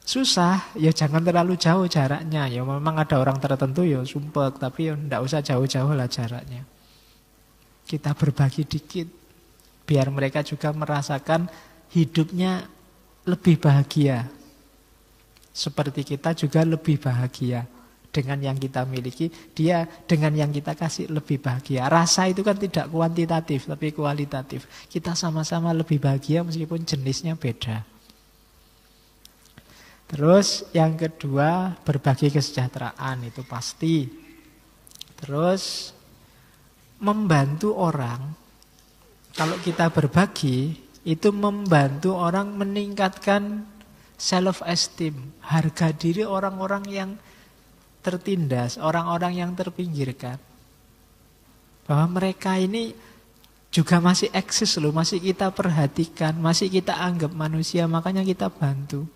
A: Susah, ya jangan terlalu jauh jaraknya. Ya memang ada orang tertentu ya sumpek, tapi ya tidak usah jauh-jauh lah jaraknya. Kita berbagi dikit, biar mereka juga merasakan hidupnya lebih bahagia, seperti kita juga lebih bahagia dengan yang kita miliki, dia dengan yang kita kasih lebih bahagia. Rasa itu kan tidak kuantitatif, tapi kualitatif. Kita sama-sama lebih bahagia meskipun jenisnya beda. Terus yang kedua, berbagi kesejahteraan itu pasti. Terus membantu orang, kalau kita berbagi, itu membantu orang meningkatkan self esteem, harga diri orang-orang yang tertindas, orang-orang yang terpinggirkan. Bahwa mereka ini juga masih eksis loh, masih kita perhatikan, masih kita anggap manusia, makanya kita bantu.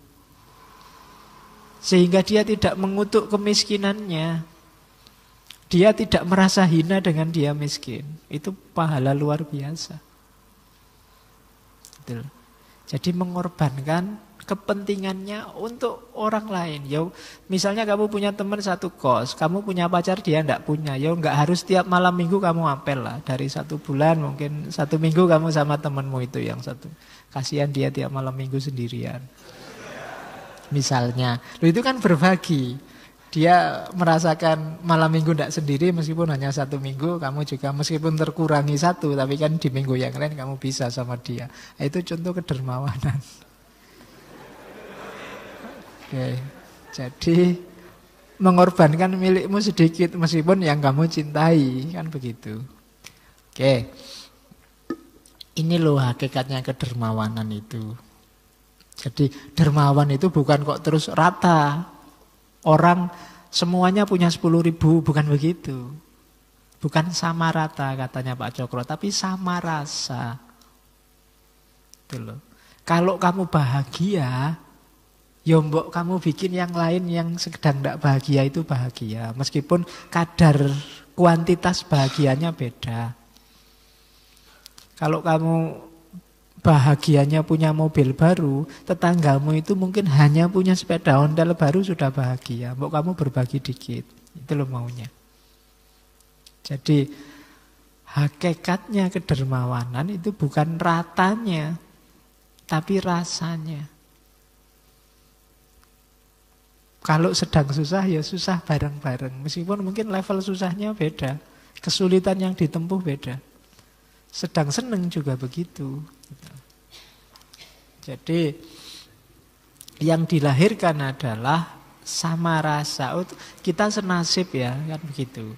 A: Sehingga dia tidak mengutuk kemiskinannya, dia tidak merasa hina dengan dia miskin. Itu pahala luar biasa. Jadi mengorbankan kepentingannya untuk orang lain. Yo, misalnya kamu punya teman satu kos, kamu punya pacar dia ndak punya. Yo, nggak harus tiap malam minggu kamu apel lah. Dari satu bulan mungkin satu minggu kamu sama temanmu itu yang satu. Kasihan dia tiap malam minggu sendirian. Misalnya, lo itu kan berbagi. Dia merasakan malam minggu tidak sendiri meskipun hanya satu minggu kamu juga meskipun terkurangi satu tapi kan di minggu yang lain kamu bisa sama dia. Itu contoh kedermawanan. Oke. Jadi mengorbankan milikmu sedikit meskipun yang kamu cintai kan begitu. Oke. Ini loh hakikatnya kedermawanan itu. Jadi dermawan itu bukan kok terus rata. Orang semuanya punya sepuluh ribu, bukan begitu. Bukan sama rata katanya Pak Cokro, tapi sama rasa. Itu loh. Kalau kamu bahagia, Yombok ya, kamu bikin yang lain yang sedang tidak bahagia itu bahagia. Meskipun kadar kuantitas bahagianya beda. Kalau kamu bahagianya punya mobil baru, tetanggamu itu mungkin hanya punya sepeda ondel baru sudah bahagia. Mbok kamu berbagi dikit. Itu lo maunya. Jadi hakikatnya kedermawanan itu bukan ratanya, tapi rasanya. Kalau sedang susah ya susah bareng-bareng. Meskipun mungkin level susahnya beda. Kesulitan yang ditempuh beda. Sedang seneng juga begitu. Jadi yang dilahirkan adalah sama rasa. Oh, kita senasib ya, kan begitu.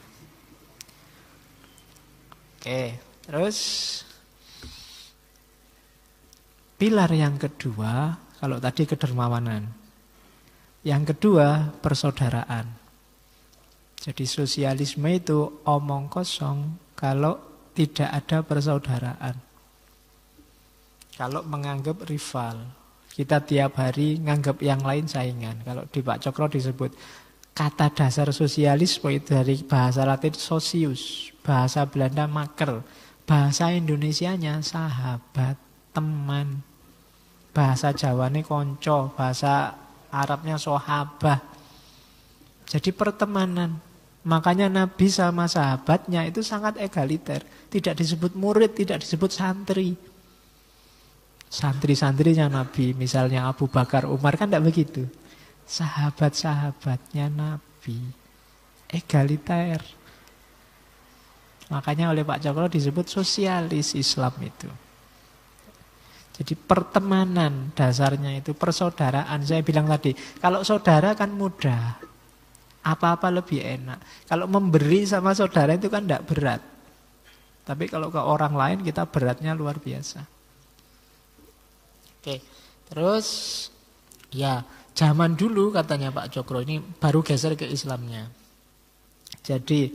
A: Oke, terus pilar yang kedua, kalau tadi kedermawanan. Yang kedua, persaudaraan. Jadi sosialisme itu omong kosong kalau tidak ada persaudaraan. Kalau menganggap rival, kita tiap hari nganggap yang lain saingan. Kalau di Pak Cokro disebut kata dasar sosialisme itu dari bahasa Latin socius, bahasa Belanda maker, bahasa Indonesianya sahabat, teman, bahasa Jawa ini konco, bahasa Arabnya sohabah. Jadi pertemanan. Makanya Nabi sama sahabatnya itu sangat egaliter. Tidak disebut murid, tidak disebut santri. Santri-santrinya Nabi, misalnya Abu Bakar, Umar kan tidak begitu. Sahabat-sahabatnya Nabi. Egaliter. Makanya oleh Pak Cokro disebut sosialis Islam itu. Jadi pertemanan dasarnya itu persaudaraan. Saya bilang tadi, kalau saudara kan mudah. Apa-apa lebih enak. Kalau memberi sama saudara itu kan tidak berat. Tapi kalau ke orang lain kita beratnya luar biasa. Oke, terus ya zaman dulu katanya Pak Jokro ini baru geser ke Islamnya. Jadi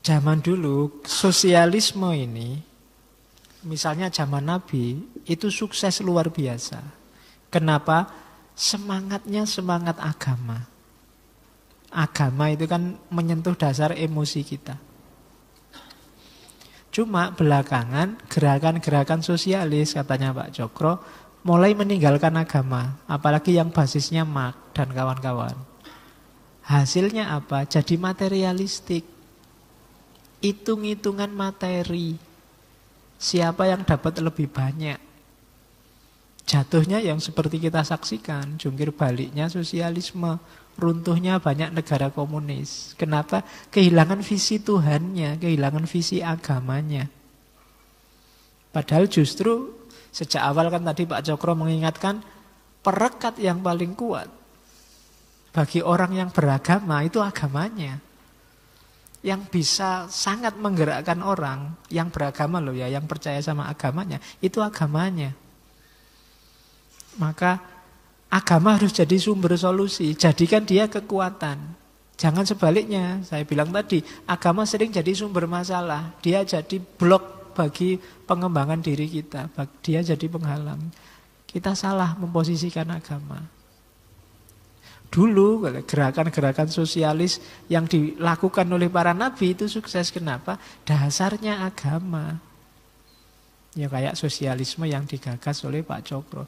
A: zaman dulu sosialisme ini misalnya zaman Nabi, itu sukses luar biasa. Kenapa? Semangatnya semangat agama. Agama itu kan menyentuh dasar emosi kita. Cuma belakangan gerakan-gerakan sosialis katanya Pak Jokro mulai meninggalkan agama, apalagi yang basisnya mak dan kawan-kawan. Hasilnya apa? Jadi materialistik. Hitung-hitungan materi. Siapa yang dapat lebih banyak? Jatuhnya yang seperti kita saksikan, jungkir baliknya sosialisme, runtuhnya banyak negara komunis. Kenapa? Kehilangan visi Tuhannya, kehilangan visi agamanya. Padahal justru sejak awal kan tadi Pak Cokro mengingatkan perekat yang paling kuat bagi orang yang beragama itu agamanya yang bisa sangat menggerakkan orang yang beragama loh ya, yang percaya sama agamanya, itu agamanya. Maka agama harus jadi sumber solusi, jadikan dia kekuatan. Jangan sebaliknya, saya bilang tadi, agama sering jadi sumber masalah, dia jadi blok bagi pengembangan diri kita, dia jadi penghalang. Kita salah memposisikan agama dulu gerakan-gerakan sosialis yang dilakukan oleh para nabi itu sukses kenapa? Dasarnya agama. Ya kayak sosialisme yang digagas oleh Pak Cokro.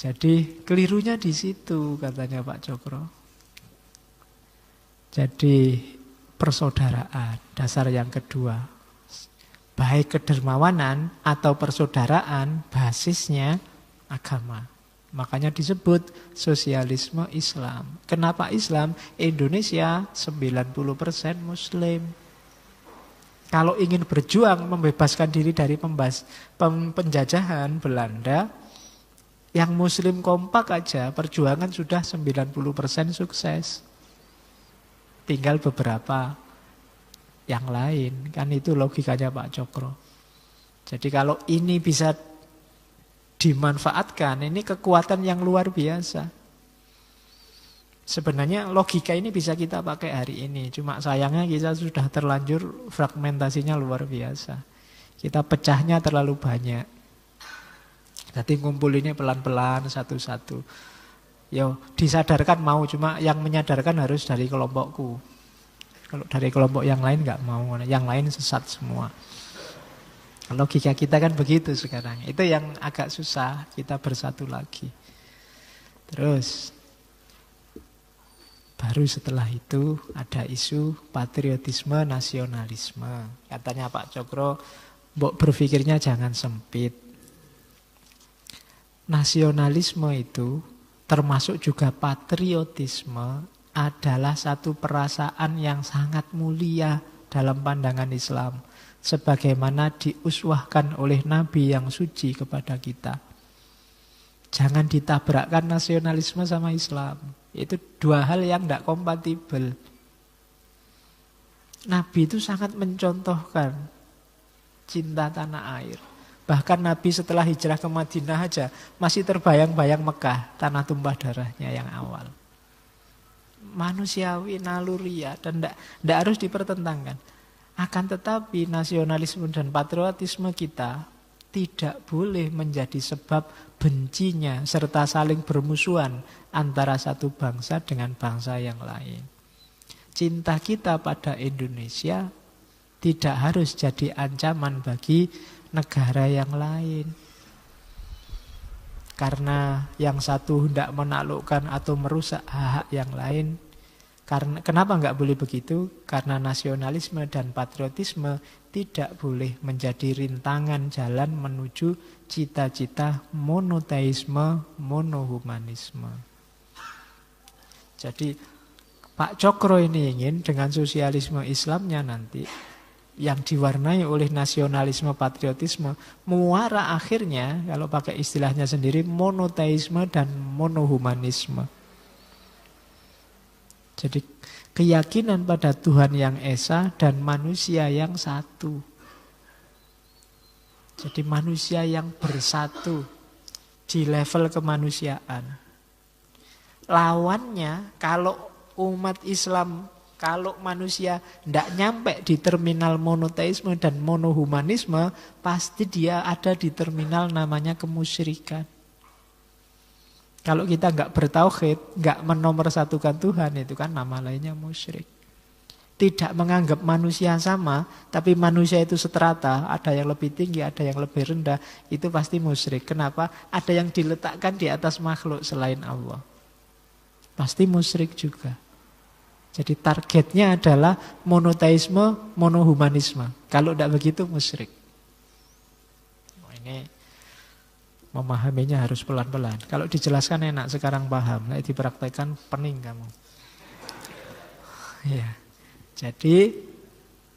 A: Jadi kelirunya di situ katanya Pak Cokro. Jadi persaudaraan dasar yang kedua. Baik kedermawanan atau persaudaraan basisnya agama. Makanya disebut sosialisme Islam. Kenapa Islam? Indonesia 90% muslim. Kalau ingin berjuang membebaskan diri dari pembas, penjajahan Belanda, yang muslim kompak aja perjuangan sudah 90% sukses. Tinggal beberapa yang lain. Kan itu logikanya Pak Cokro. Jadi kalau ini bisa dimanfaatkan, ini kekuatan yang luar biasa. Sebenarnya logika ini bisa kita pakai hari ini, cuma sayangnya kita sudah terlanjur fragmentasinya luar biasa. Kita pecahnya terlalu banyak. ngumpul ini pelan-pelan satu-satu. yo disadarkan mau, cuma yang menyadarkan harus dari kelompokku. Kalau dari kelompok yang lain nggak mau, yang lain sesat semua. Logika kita kan begitu sekarang. Itu yang agak susah kita bersatu lagi. Terus baru setelah itu ada isu patriotisme nasionalisme. Katanya Pak Cokro, mbok berpikirnya jangan sempit. Nasionalisme itu termasuk juga patriotisme adalah satu perasaan yang sangat mulia dalam pandangan Islam sebagaimana diuswahkan oleh Nabi yang suci kepada kita. Jangan ditabrakkan nasionalisme sama Islam. Itu dua hal yang tidak kompatibel. Nabi itu sangat mencontohkan cinta tanah air. Bahkan Nabi setelah hijrah ke Madinah aja masih terbayang-bayang Mekah, tanah tumpah darahnya yang awal. Manusiawi, naluria, ya, dan tidak harus dipertentangkan. Akan tetapi nasionalisme dan patriotisme kita tidak boleh menjadi sebab bencinya serta saling bermusuhan antara satu bangsa dengan bangsa yang lain. Cinta kita pada Indonesia tidak harus jadi ancaman bagi negara yang lain. Karena yang satu hendak menaklukkan atau merusak hak, -hak yang lain, karena, kenapa nggak boleh begitu? Karena nasionalisme dan patriotisme tidak boleh menjadi rintangan jalan menuju cita-cita monoteisme, monohumanisme. Jadi Pak Cokro ini ingin dengan sosialisme Islamnya nanti yang diwarnai oleh nasionalisme patriotisme muara akhirnya kalau pakai istilahnya sendiri monoteisme dan monohumanisme jadi keyakinan pada Tuhan yang Esa dan manusia yang satu. Jadi manusia yang bersatu di level kemanusiaan. Lawannya kalau umat Islam, kalau manusia tidak nyampe di terminal monoteisme dan monohumanisme, pasti dia ada di terminal namanya kemusyrikan. Kalau kita nggak bertauhid, nggak menomorsatukan Tuhan, itu kan nama lainnya musyrik. Tidak menganggap manusia sama, tapi manusia itu seterata, ada yang lebih tinggi, ada yang lebih rendah, itu pasti musyrik. Kenapa? Ada yang diletakkan di atas makhluk selain Allah. Pasti musyrik juga. Jadi targetnya adalah monoteisme, monohumanisme. Kalau tidak begitu musyrik. ini memahaminya harus pelan-pelan. Kalau dijelaskan enak sekarang paham, nah, dipraktekkan pening kamu. Ya. Jadi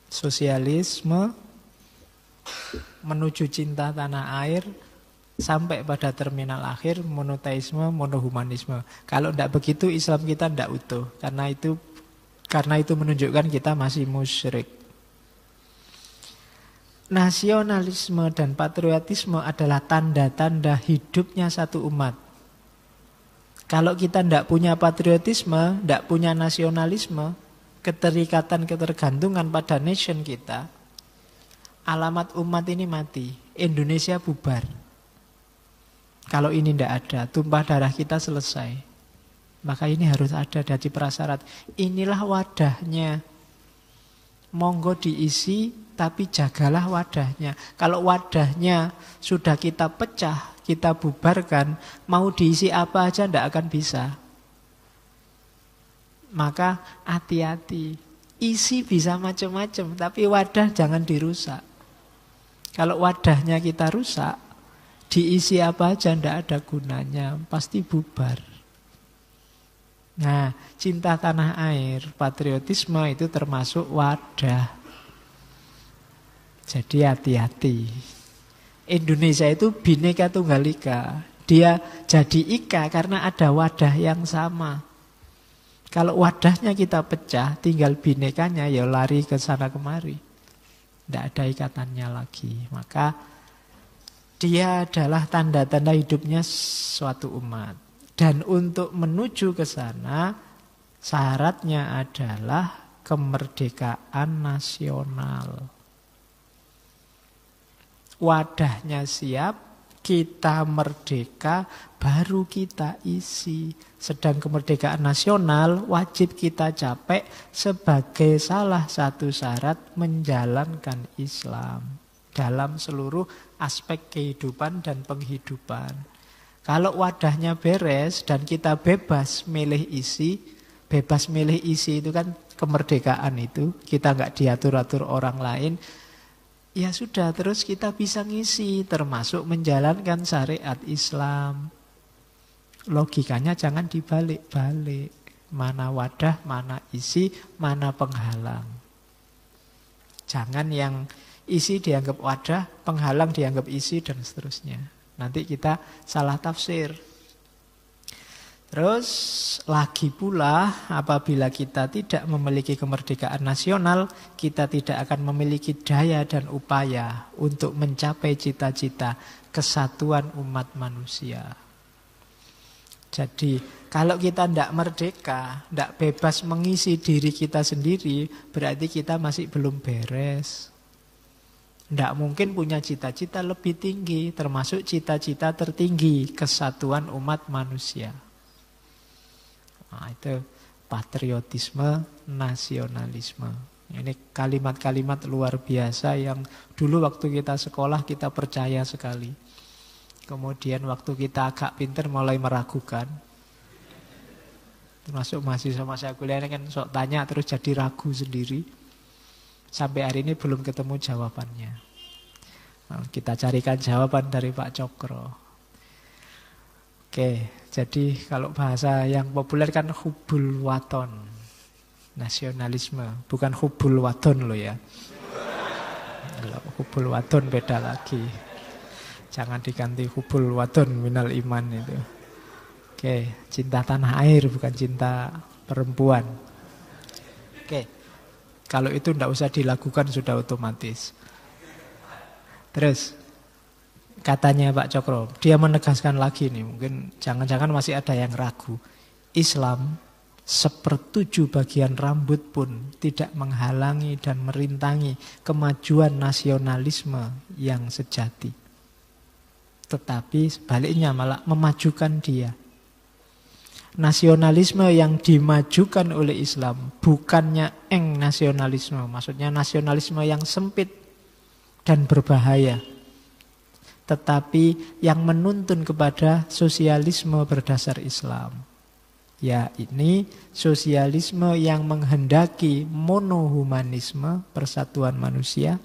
A: sosialisme menuju cinta tanah air sampai pada terminal akhir monoteisme, monohumanisme. Kalau tidak begitu Islam kita tidak utuh karena itu karena itu menunjukkan kita masih musyrik nasionalisme dan patriotisme adalah tanda-tanda hidupnya satu umat. Kalau kita tidak punya patriotisme, tidak punya nasionalisme, keterikatan ketergantungan pada nation kita, alamat umat ini mati, Indonesia bubar. Kalau ini tidak ada, tumpah darah kita selesai. Maka ini harus ada dari prasyarat. Inilah wadahnya. Monggo diisi tapi jagalah wadahnya. Kalau wadahnya sudah kita pecah, kita bubarkan, mau diisi apa aja tidak akan bisa. Maka hati-hati, isi bisa macam-macam, tapi wadah jangan dirusak. Kalau wadahnya kita rusak, diisi apa aja tidak ada gunanya, pasti bubar. Nah, cinta tanah air, patriotisme itu termasuk wadah. Jadi hati-hati. Indonesia itu bineka tunggal ika. Dia jadi ika karena ada wadah yang sama. Kalau wadahnya kita pecah, tinggal binekanya ya lari ke sana kemari. Tidak ada ikatannya lagi. Maka dia adalah tanda-tanda hidupnya suatu umat. Dan untuk menuju ke sana, syaratnya adalah kemerdekaan nasional wadahnya siap, kita merdeka, baru kita isi. Sedang kemerdekaan nasional wajib kita capek sebagai salah satu syarat menjalankan Islam dalam seluruh aspek kehidupan dan penghidupan. Kalau wadahnya beres dan kita bebas milih isi, bebas milih isi itu kan kemerdekaan itu, kita nggak diatur-atur orang lain, Ya sudah, terus kita bisa ngisi termasuk menjalankan syariat Islam. Logikanya jangan dibalik-balik. Mana wadah, mana isi, mana penghalang. Jangan yang isi dianggap wadah, penghalang dianggap isi, dan seterusnya. Nanti kita salah tafsir. Terus lagi pula apabila kita tidak memiliki kemerdekaan nasional, kita tidak akan memiliki daya dan upaya untuk mencapai cita-cita kesatuan umat manusia. Jadi kalau kita tidak merdeka, tidak bebas mengisi diri kita sendiri, berarti kita masih belum beres. Tidak mungkin punya cita-cita lebih tinggi, termasuk cita-cita tertinggi kesatuan umat manusia. Nah, itu patriotisme, nasionalisme. Ini kalimat-kalimat luar biasa yang dulu waktu kita sekolah kita percaya sekali. Kemudian waktu kita agak pinter mulai meragukan. Termasuk masih sama saya kuliah ini kan sok tanya terus jadi ragu sendiri. Sampai hari ini belum ketemu jawabannya. Nah, kita carikan jawaban dari Pak Cokro. Oke, jadi kalau bahasa yang populer kan hubul waton. Nasionalisme, bukan hubul waton lo ya. Kalau hubul waton beda lagi. Jangan diganti hubul waton minal iman itu. Oke, cinta tanah air bukan cinta perempuan. Oke. Kalau itu tidak usah dilakukan sudah otomatis. Terus katanya Pak Cokro, dia menegaskan lagi nih, mungkin jangan-jangan masih ada yang ragu. Islam sepertujuh bagian rambut pun tidak menghalangi dan merintangi kemajuan nasionalisme yang sejati. Tetapi sebaliknya malah memajukan dia. Nasionalisme yang dimajukan oleh Islam bukannya eng nasionalisme, maksudnya nasionalisme yang sempit dan berbahaya tetapi yang menuntun kepada sosialisme berdasar Islam. Ya ini sosialisme yang menghendaki monohumanisme, persatuan manusia,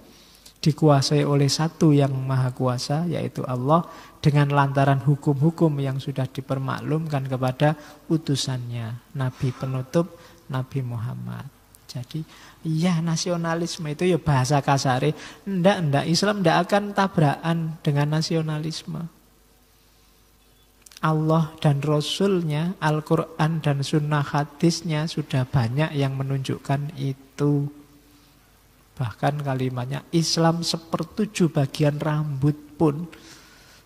A: dikuasai oleh satu yang maha kuasa, yaitu Allah, dengan lantaran hukum-hukum yang sudah dipermaklumkan kepada utusannya, Nabi penutup, Nabi Muhammad. Jadi Iya nasionalisme itu ya bahasa kasari. Ndak ndak Islam ndak akan tabrakan dengan nasionalisme. Allah dan Rasulnya, Al-Quran dan Sunnah hadisnya sudah banyak yang menunjukkan itu. Bahkan kalimatnya Islam sepertujuh bagian rambut pun.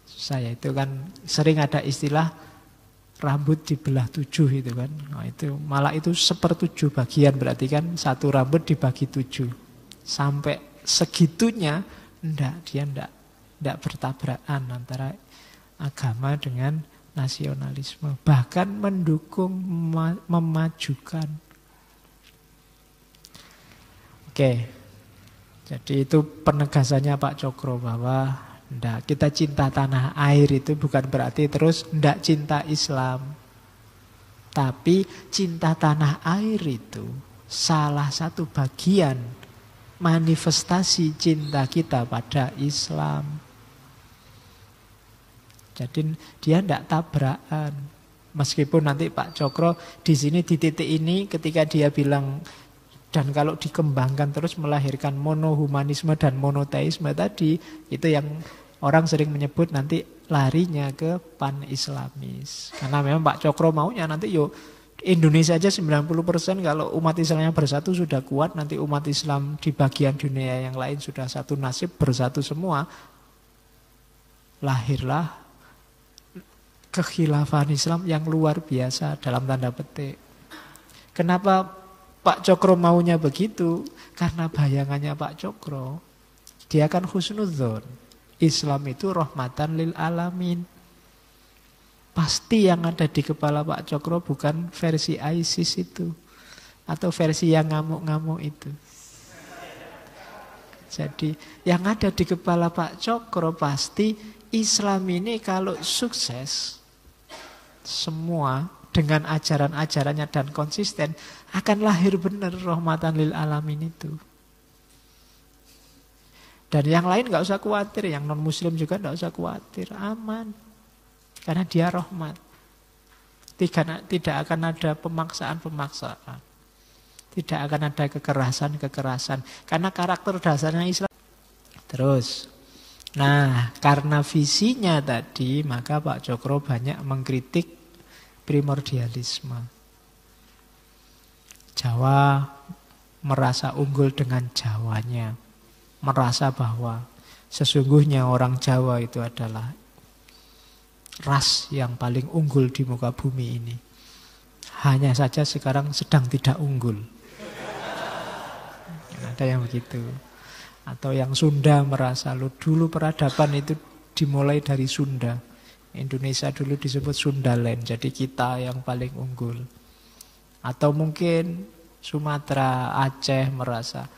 A: Saya itu kan sering ada istilah rambut dibelah tujuh itu kan. Nah, itu malah itu sepertujuh bagian berarti kan satu rambut dibagi tujuh. Sampai segitunya ndak dia ndak ndak bertabrakan antara agama dengan nasionalisme bahkan mendukung memajukan oke jadi itu penegasannya Pak Cokro bahwa Ndak, kita cinta tanah air itu bukan berarti terus tidak cinta Islam. Tapi cinta tanah air itu salah satu bagian manifestasi cinta kita pada Islam. Jadi dia tidak tabrakan. Meskipun nanti Pak Cokro di sini di titik ini ketika dia bilang dan kalau dikembangkan terus melahirkan monohumanisme dan monoteisme tadi itu yang Orang sering menyebut nanti larinya ke pan-islamis. Karena memang Pak Cokro maunya nanti yuk Indonesia aja 90% kalau umat Islamnya bersatu sudah kuat, nanti umat Islam di bagian dunia yang lain sudah satu nasib bersatu semua. Lahirlah kekhilafan Islam yang luar biasa dalam tanda petik. Kenapa Pak Cokro maunya begitu? Karena bayangannya Pak Cokro, dia kan khusnudzon. Islam itu rahmatan lil alamin. Pasti yang ada di kepala Pak Cokro bukan versi ISIS itu. Atau versi yang ngamuk-ngamuk itu. Jadi yang ada di kepala Pak Cokro pasti Islam ini kalau sukses semua dengan ajaran-ajarannya dan konsisten akan lahir benar rahmatan lil alamin itu. Dan yang lain nggak usah khawatir, yang non muslim juga nggak usah khawatir, aman. Karena dia rahmat. Tidak, tidak akan ada pemaksaan-pemaksaan. Tidak akan ada kekerasan-kekerasan. Karena karakter dasarnya Islam. Terus, nah karena visinya tadi, maka Pak Jokro banyak mengkritik primordialisme. Jawa merasa unggul dengan Jawanya merasa bahwa sesungguhnya orang Jawa itu adalah ras yang paling unggul di muka bumi ini. Hanya saja sekarang sedang tidak unggul. Ada yang begitu. Atau yang Sunda merasa, lu dulu peradaban itu dimulai dari Sunda. Indonesia dulu disebut Sundaland, jadi kita yang paling unggul. Atau mungkin Sumatera, Aceh merasa,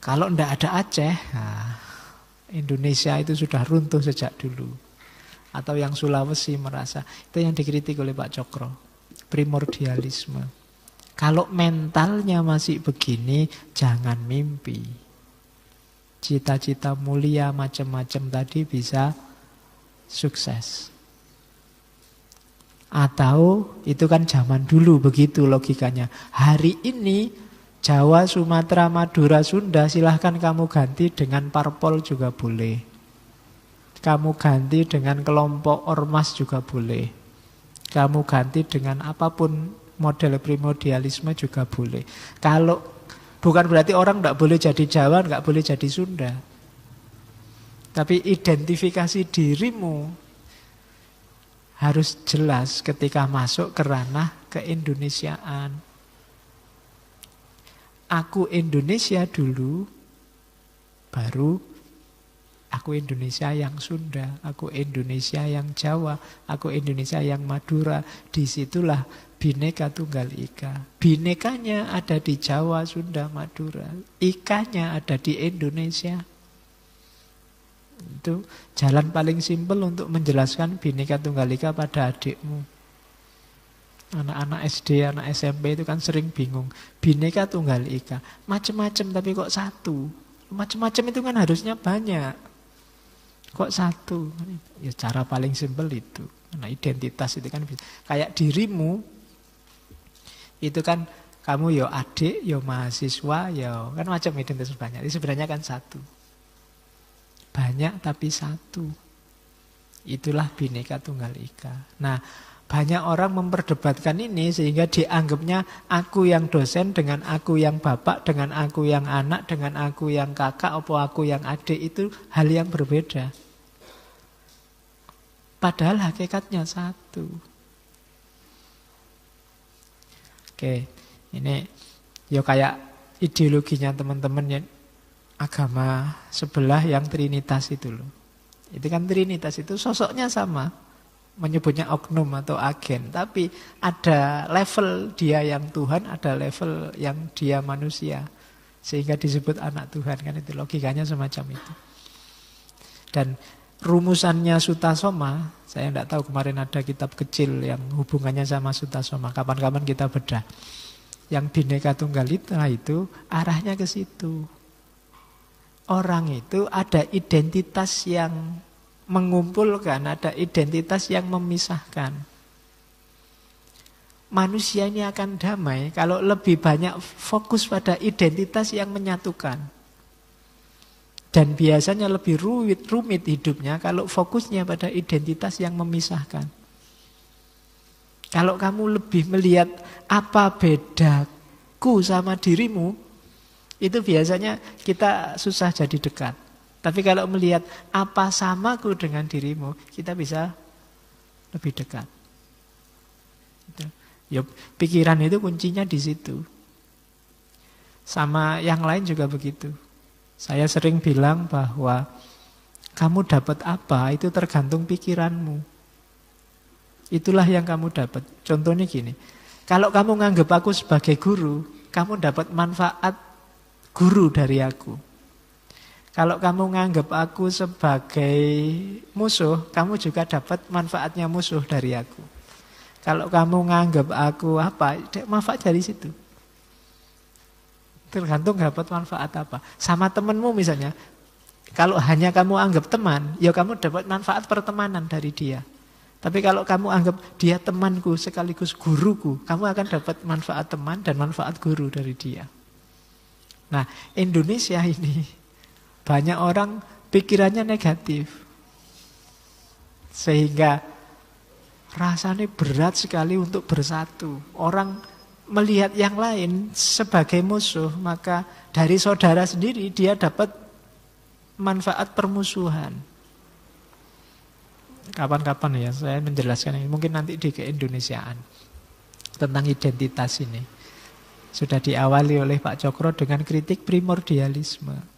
A: kalau ndak ada Aceh, nah, Indonesia itu sudah runtuh sejak dulu. Atau yang Sulawesi merasa, itu yang dikritik oleh Pak Cokro, primordialisme. Kalau mentalnya masih begini, jangan mimpi. Cita-cita mulia macam-macam tadi bisa sukses. Atau itu kan zaman dulu begitu logikanya. Hari ini Jawa, Sumatera, Madura, Sunda silahkan kamu ganti dengan parpol juga boleh. Kamu ganti dengan kelompok ormas juga boleh. Kamu ganti dengan apapun model primordialisme juga boleh. Kalau bukan berarti orang tidak boleh jadi Jawa, nggak boleh jadi Sunda. Tapi identifikasi dirimu harus jelas ketika masuk ke ranah keindonesiaan aku Indonesia dulu, baru aku Indonesia yang Sunda, aku Indonesia yang Jawa, aku Indonesia yang Madura. Disitulah Bineka Tunggal Ika. Binekanya ada di Jawa, Sunda, Madura. Ikanya ada di Indonesia. Itu jalan paling simpel untuk menjelaskan Bineka Tunggal Ika pada adikmu. Anak-anak SD, anak SMP itu kan sering bingung. Bineka tunggal ika. Macem-macem tapi kok satu. Macem-macem itu kan harusnya banyak. Kok satu? Ya cara paling simpel itu. Nah identitas itu kan bisa. Kayak dirimu. Itu kan kamu yo ya adik, yo ya mahasiswa, yo ya, kan macam identitas banyak. Ini sebenarnya kan satu. Banyak tapi satu. Itulah bineka tunggal ika. Nah, banyak orang memperdebatkan ini sehingga dianggapnya aku yang dosen dengan aku yang bapak, dengan aku yang anak, dengan aku yang kakak, opo aku yang adik itu hal yang berbeda. Padahal hakikatnya satu. Oke, ini ya kayak ideologinya teman-teman ya agama sebelah yang trinitas itu loh. Itu kan trinitas itu sosoknya sama, menyebutnya oknum atau agen, tapi ada level dia yang Tuhan, ada level yang dia manusia. Sehingga disebut anak Tuhan kan itu logikanya semacam itu. Dan rumusannya Sutasoma, saya tidak tahu kemarin ada kitab kecil yang hubungannya sama Sutasoma. Kapan-kapan kita bedah. Yang bineka tunggal ita itu arahnya ke situ. Orang itu ada identitas yang mengumpulkan, ada identitas yang memisahkan. Manusia ini akan damai kalau lebih banyak fokus pada identitas yang menyatukan. Dan biasanya lebih rumit, rumit hidupnya kalau fokusnya pada identitas yang memisahkan. Kalau kamu lebih melihat apa bedaku sama dirimu, itu biasanya kita susah jadi dekat. Tapi kalau melihat apa samaku dengan dirimu, kita bisa lebih dekat. Gitu. Ya, pikiran itu kuncinya di situ. Sama yang lain juga begitu. Saya sering bilang bahwa kamu dapat apa itu tergantung pikiranmu. Itulah yang kamu dapat. Contohnya gini, kalau kamu nganggap aku sebagai guru, kamu dapat manfaat guru dari aku. Kalau kamu nganggap aku sebagai musuh, kamu juga dapat manfaatnya musuh dari aku. Kalau kamu nganggap aku apa, manfaat dari situ. Tergantung dapat manfaat apa. Sama temanmu misalnya, kalau hanya kamu anggap teman, ya kamu dapat manfaat pertemanan dari dia. Tapi kalau kamu anggap dia temanku sekaligus guruku, kamu akan dapat manfaat teman dan manfaat guru dari dia. Nah, Indonesia ini banyak orang pikirannya negatif. Sehingga rasanya berat sekali untuk bersatu. Orang melihat yang lain sebagai musuh, maka dari saudara sendiri dia dapat manfaat permusuhan. Kapan-kapan ya saya menjelaskan ini, mungkin nanti di keindonesiaan tentang identitas ini. Sudah diawali oleh Pak Cokro dengan kritik primordialisme.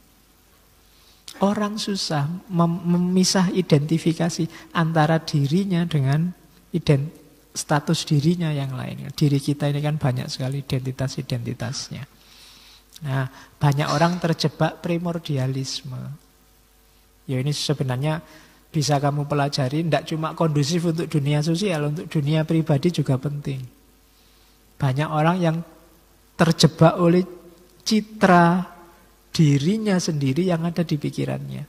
A: Orang susah mem memisah identifikasi antara dirinya dengan ident status dirinya yang lain. Diri kita ini kan banyak sekali identitas-identitasnya. Nah, banyak orang terjebak primordialisme. Ya ini sebenarnya bisa kamu pelajari, tidak cuma kondusif untuk dunia sosial, untuk dunia pribadi juga penting. Banyak orang yang terjebak oleh citra dirinya sendiri yang ada di pikirannya.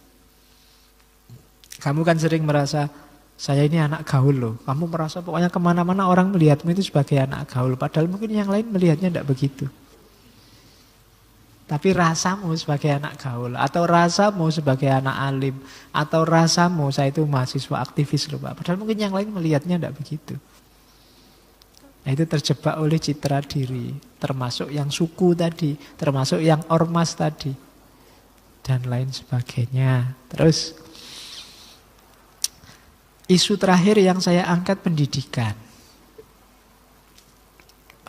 A: Kamu kan sering merasa, saya ini anak gaul loh. Kamu merasa pokoknya kemana-mana orang melihatmu itu sebagai anak gaul. Padahal mungkin yang lain melihatnya tidak begitu. Tapi rasamu sebagai anak gaul, atau rasamu sebagai anak alim, atau rasamu saya itu mahasiswa aktivis loh Pak. Padahal mungkin yang lain melihatnya tidak begitu. Nah, itu terjebak oleh citra diri, termasuk yang suku tadi, termasuk yang ormas tadi, dan lain sebagainya. Terus, isu terakhir yang saya angkat pendidikan.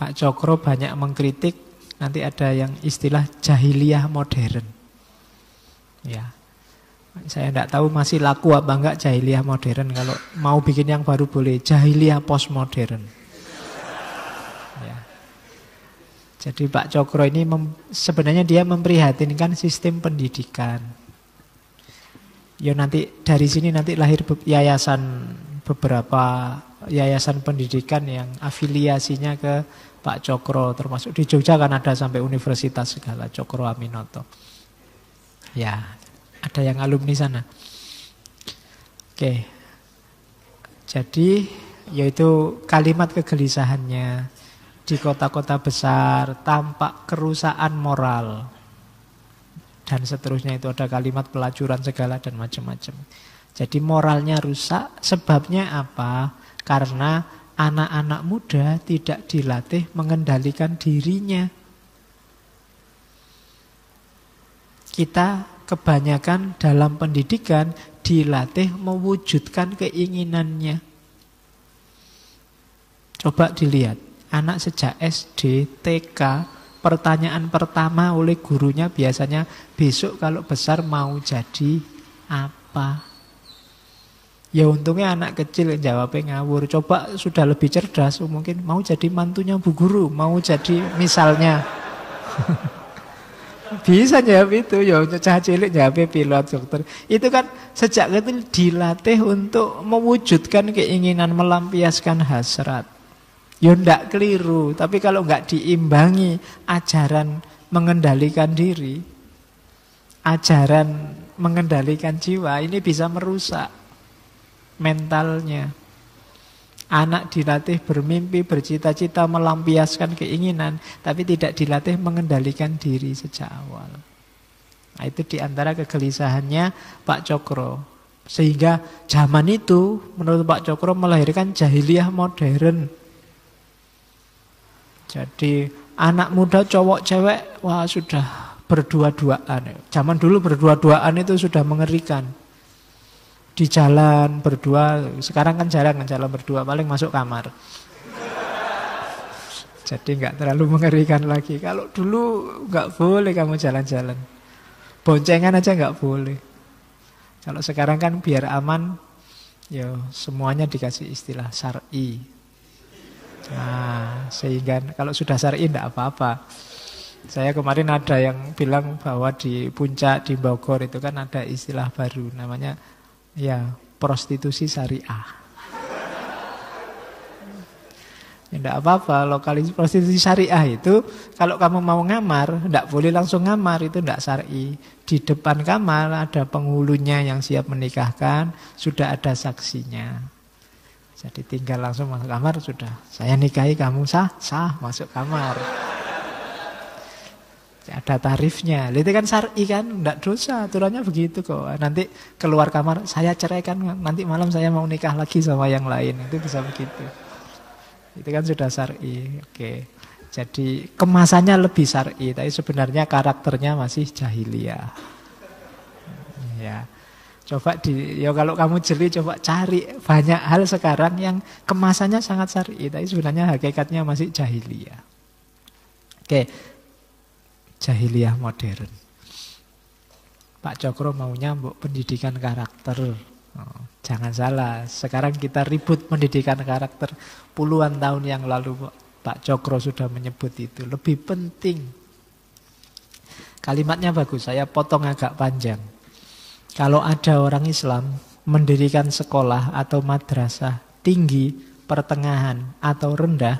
A: Pak Cokro banyak mengkritik, nanti ada yang istilah jahiliyah modern. Ya, saya tidak tahu masih laku apa enggak jahiliyah modern. Kalau mau bikin yang baru boleh, jahiliyah postmodern Jadi Pak Cokro ini mem, sebenarnya dia memprihatinkan sistem pendidikan. Ya nanti dari sini nanti lahir yayasan beberapa yayasan pendidikan yang afiliasinya ke Pak Cokro termasuk di Jogja kan ada sampai universitas segala Cokro Aminoto. Ya, ada yang alumni sana. Oke. Jadi yaitu kalimat kegelisahannya di kota-kota besar, tampak kerusakan moral. Dan seterusnya itu ada kalimat pelacuran segala dan macam-macam. Jadi moralnya rusak, sebabnya apa? Karena anak-anak muda tidak dilatih mengendalikan dirinya. Kita kebanyakan dalam pendidikan dilatih mewujudkan keinginannya. Coba dilihat, Anak sejak SD, TK, pertanyaan pertama oleh gurunya biasanya besok kalau besar mau jadi apa? Ya untungnya anak kecil jawabnya ngawur. Coba sudah lebih cerdas, mungkin mau jadi mantunya bu guru, mau jadi misalnya. Bisa jawab itu, ya cah cilik jawabnya pilot dokter. Itu kan sejak kecil dilatih untuk mewujudkan keinginan melampiaskan hasrat. Ya ndak keliru, tapi kalau nggak diimbangi ajaran mengendalikan diri, ajaran mengendalikan jiwa ini bisa merusak mentalnya. Anak dilatih bermimpi, bercita-cita, melampiaskan keinginan, tapi tidak dilatih mengendalikan diri sejak awal. Nah, itu diantara kegelisahannya Pak Cokro. Sehingga zaman itu menurut Pak Cokro melahirkan jahiliyah modern. Jadi anak muda cowok cewek wah sudah berdua-duaan. Zaman dulu berdua-duaan itu sudah mengerikan. Di jalan berdua, sekarang kan jarang kan jalan berdua, paling masuk kamar. Jadi nggak terlalu mengerikan lagi. Kalau dulu nggak boleh kamu jalan-jalan. Boncengan aja nggak boleh. Kalau sekarang kan biar aman, ya semuanya dikasih istilah syari. Nah, sehingga kalau sudah syar'i tidak apa-apa. Saya kemarin ada yang bilang bahwa di puncak di Bogor itu kan ada istilah baru namanya ya prostitusi syariah. Tidak ya, apa-apa, lokalis prostitusi syariah itu kalau kamu mau ngamar, tidak boleh langsung ngamar, itu tidak syari. Di depan kamar ada penghulunya yang siap menikahkan, sudah ada saksinya. Jadi tinggal langsung masuk kamar sudah. Saya nikahi kamu sah, sah masuk kamar. Ada tarifnya. Itu kan syar'i kan, enggak dosa, aturannya begitu kok. Nanti keluar kamar, saya cerai kan, nanti malam saya mau nikah lagi sama yang lain. Itu bisa begitu. Itu kan sudah syar'i. Oke. Jadi kemasannya lebih syar'i, tapi sebenarnya karakternya masih jahiliyah. Ya. Coba di, ya kalau kamu jeli coba cari banyak hal sekarang yang kemasannya sangat syar'i, iya, tapi sebenarnya hakikatnya masih jahiliyah. Oke, jahiliyah modern. Pak Cokro maunya mbok pendidikan karakter. Oh, jangan salah, sekarang kita ribut pendidikan karakter. Puluhan tahun yang lalu Pak Cokro sudah menyebut itu. Lebih penting. Kalimatnya bagus, saya potong agak panjang. Kalau ada orang Islam mendirikan sekolah atau madrasah tinggi, pertengahan, atau rendah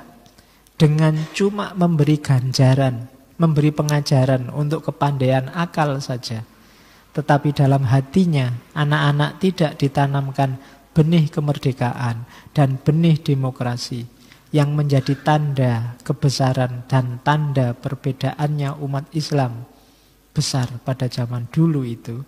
A: dengan cuma memberi ganjaran, memberi pengajaran untuk kepandaian akal saja. Tetapi dalam hatinya anak-anak tidak ditanamkan benih kemerdekaan dan benih demokrasi yang menjadi tanda kebesaran dan tanda perbedaannya umat Islam besar pada zaman dulu itu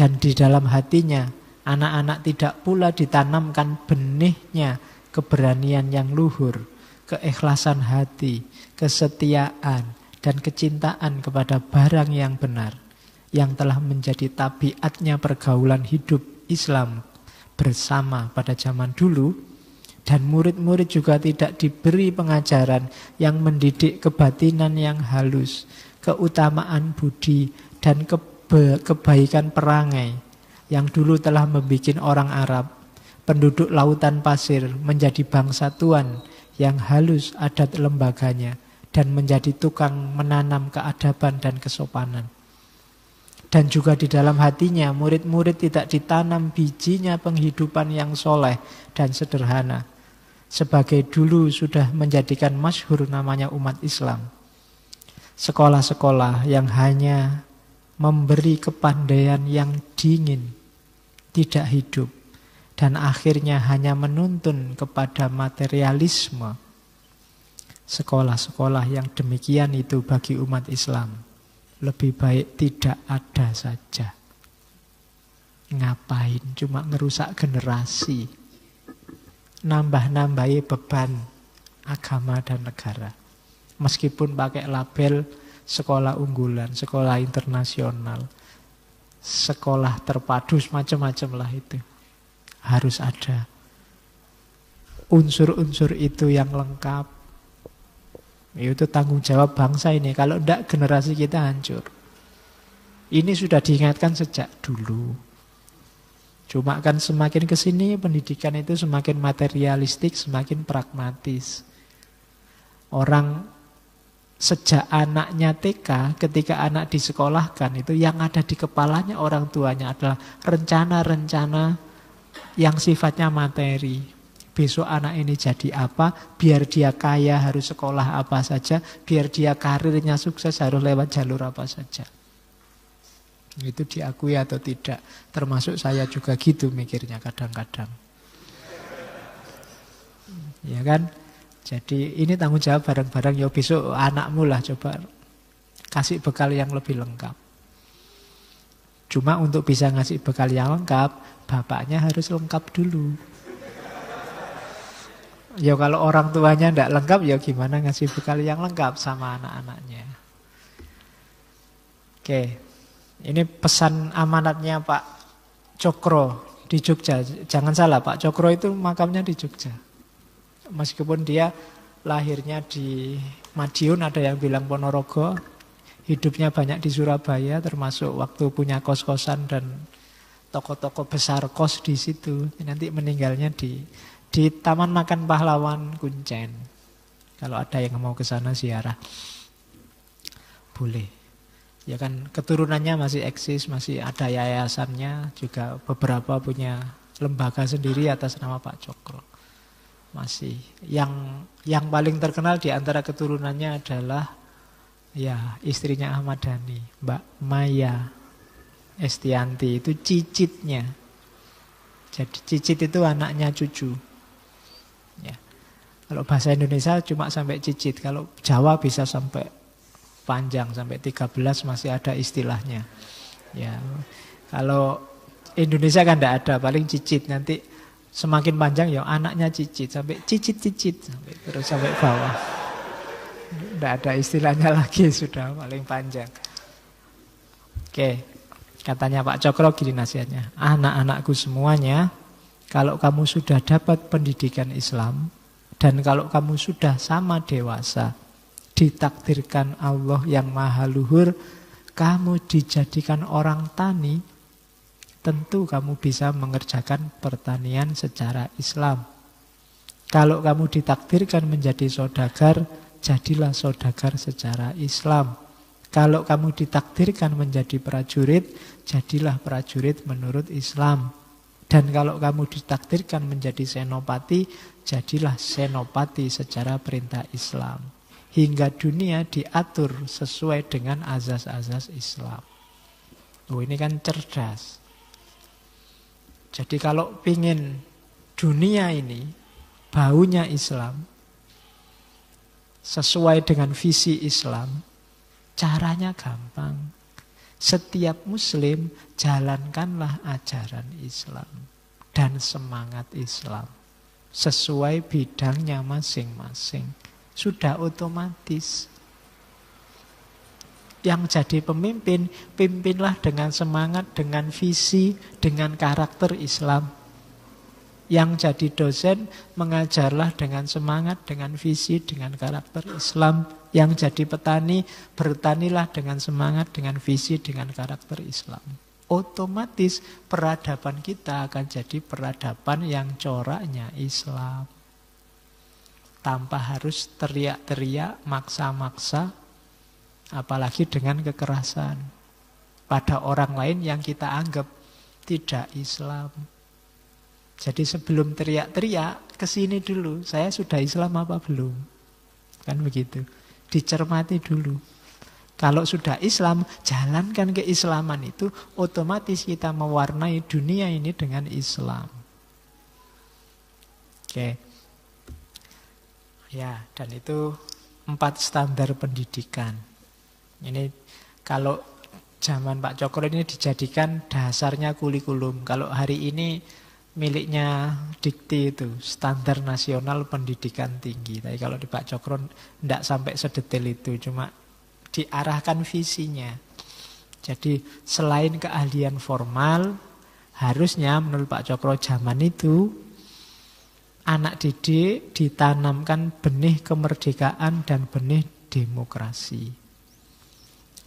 A: dan di dalam hatinya anak-anak tidak pula ditanamkan benihnya keberanian yang luhur, keikhlasan hati, kesetiaan, dan kecintaan kepada barang yang benar yang telah menjadi tabiatnya pergaulan hidup Islam bersama pada zaman dulu dan murid-murid juga tidak diberi pengajaran yang mendidik kebatinan yang halus, keutamaan budi dan ke kebaikan perangai yang dulu telah membuat orang Arab, penduduk lautan pasir menjadi bangsa tuan yang halus adat lembaganya dan menjadi tukang menanam keadaban dan kesopanan. Dan juga di dalam hatinya murid-murid tidak ditanam bijinya penghidupan yang soleh dan sederhana. Sebagai dulu sudah menjadikan masyhur namanya umat Islam. Sekolah-sekolah yang hanya memberi kepandaian yang dingin, tidak hidup, dan akhirnya hanya menuntun kepada materialisme. Sekolah-sekolah yang demikian itu bagi umat Islam lebih baik tidak ada saja. Ngapain cuma merusak generasi, nambah-nambahi beban agama dan negara. Meskipun pakai label sekolah unggulan, sekolah internasional, sekolah terpadu, semacam macam lah itu. Harus ada unsur-unsur itu yang lengkap. Itu tanggung jawab bangsa ini. Kalau tidak generasi kita hancur. Ini sudah diingatkan sejak dulu. Cuma kan semakin ke sini pendidikan itu semakin materialistik, semakin pragmatis. Orang sejak anaknya TK, ketika anak disekolahkan itu yang ada di kepalanya orang tuanya adalah rencana-rencana yang sifatnya materi. Besok anak ini jadi apa, biar dia kaya harus sekolah apa saja, biar dia karirnya sukses harus lewat jalur apa saja. Itu diakui atau tidak, termasuk saya juga gitu mikirnya kadang-kadang. Ya kan? Jadi ini tanggung jawab bareng-bareng ya besok anakmu lah coba kasih bekal yang lebih lengkap. Cuma untuk bisa ngasih bekal yang lengkap, bapaknya harus lengkap dulu. Ya kalau orang tuanya tidak lengkap ya gimana ngasih bekal yang lengkap sama anak-anaknya. Oke, ini pesan amanatnya Pak Cokro di Jogja. Jangan salah Pak Cokro itu makamnya di Jogja. Meskipun dia lahirnya di Madiun, ada yang bilang Ponorogo, hidupnya banyak di Surabaya, termasuk waktu punya kos-kosan dan toko-toko besar kos di situ. Nanti meninggalnya di di Taman Makan Pahlawan Kuncen. Kalau ada yang mau ke sana ziarah, boleh. Ya kan keturunannya masih eksis, masih ada yayasannya, juga beberapa punya lembaga sendiri atas nama Pak Cokro masih yang yang paling terkenal di antara keturunannya adalah ya istrinya Ahmad Dhani, Mbak Maya Estianti itu cicitnya. Jadi cicit itu anaknya cucu. Ya. Kalau bahasa Indonesia cuma sampai cicit, kalau Jawa bisa sampai panjang sampai 13 masih ada istilahnya. Ya. Kalau Indonesia kan tidak ada, paling cicit nanti Semakin panjang ya anaknya cicit sampai cicit-cicit sampai terus sampai bawah. Tidak ada istilahnya lagi sudah paling panjang. Oke, katanya Pak Cokro gini nasihatnya. Anak-anakku semuanya, kalau kamu sudah dapat pendidikan Islam, dan kalau kamu sudah sama dewasa, ditakdirkan Allah yang maha luhur, kamu dijadikan orang tani, tentu kamu bisa mengerjakan pertanian secara Islam. Kalau kamu ditakdirkan menjadi sodagar, jadilah sodagar secara Islam. Kalau kamu ditakdirkan menjadi prajurit, jadilah prajurit menurut Islam. Dan kalau kamu ditakdirkan menjadi senopati, jadilah senopati secara perintah Islam. Hingga dunia diatur sesuai dengan azas-azas Islam. Oh, ini kan cerdas. Jadi kalau pingin dunia ini baunya Islam sesuai dengan visi Islam, caranya gampang. Setiap muslim jalankanlah ajaran Islam dan semangat Islam sesuai bidangnya masing-masing. Sudah otomatis yang jadi pemimpin, pimpinlah dengan semangat, dengan visi, dengan karakter Islam. Yang jadi dosen, mengajarlah dengan semangat, dengan visi, dengan karakter Islam. Yang jadi petani, bertanilah dengan semangat, dengan visi, dengan karakter Islam. Otomatis peradaban kita akan jadi peradaban yang coraknya Islam. Tanpa harus teriak-teriak, maksa-maksa, apalagi dengan kekerasan pada orang lain yang kita anggap tidak Islam. Jadi sebelum teriak-teriak, kesini dulu, saya sudah Islam apa belum? Kan begitu. Dicermati dulu. Kalau sudah Islam, jalankan keislaman itu, otomatis kita mewarnai dunia ini dengan Islam. Oke. Ya, dan itu empat standar pendidikan. Ini kalau zaman Pak Cokro ini dijadikan dasarnya kurikulum. Kalau hari ini miliknya dikti itu, standar nasional pendidikan tinggi. Tapi kalau di Pak Cokro tidak sampai sedetail itu, cuma diarahkan visinya. Jadi selain keahlian formal, harusnya menurut Pak Cokro zaman itu anak didik ditanamkan benih kemerdekaan dan benih demokrasi.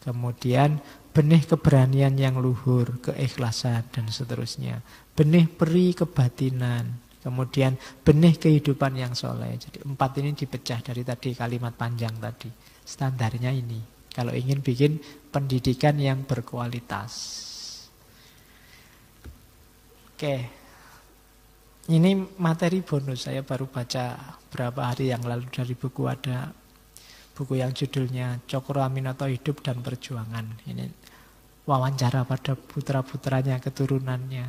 A: Kemudian benih keberanian yang luhur, keikhlasan dan seterusnya. Benih peri kebatinan, kemudian benih kehidupan yang soleh. Jadi empat ini dipecah dari tadi kalimat panjang tadi. Standarnya ini. Kalau ingin bikin pendidikan yang berkualitas. Oke. Ini materi bonus saya baru baca berapa hari yang lalu dari buku ada buku yang judulnya Cokro Aminoto Hidup dan Perjuangan. Ini wawancara pada putra-putranya, keturunannya.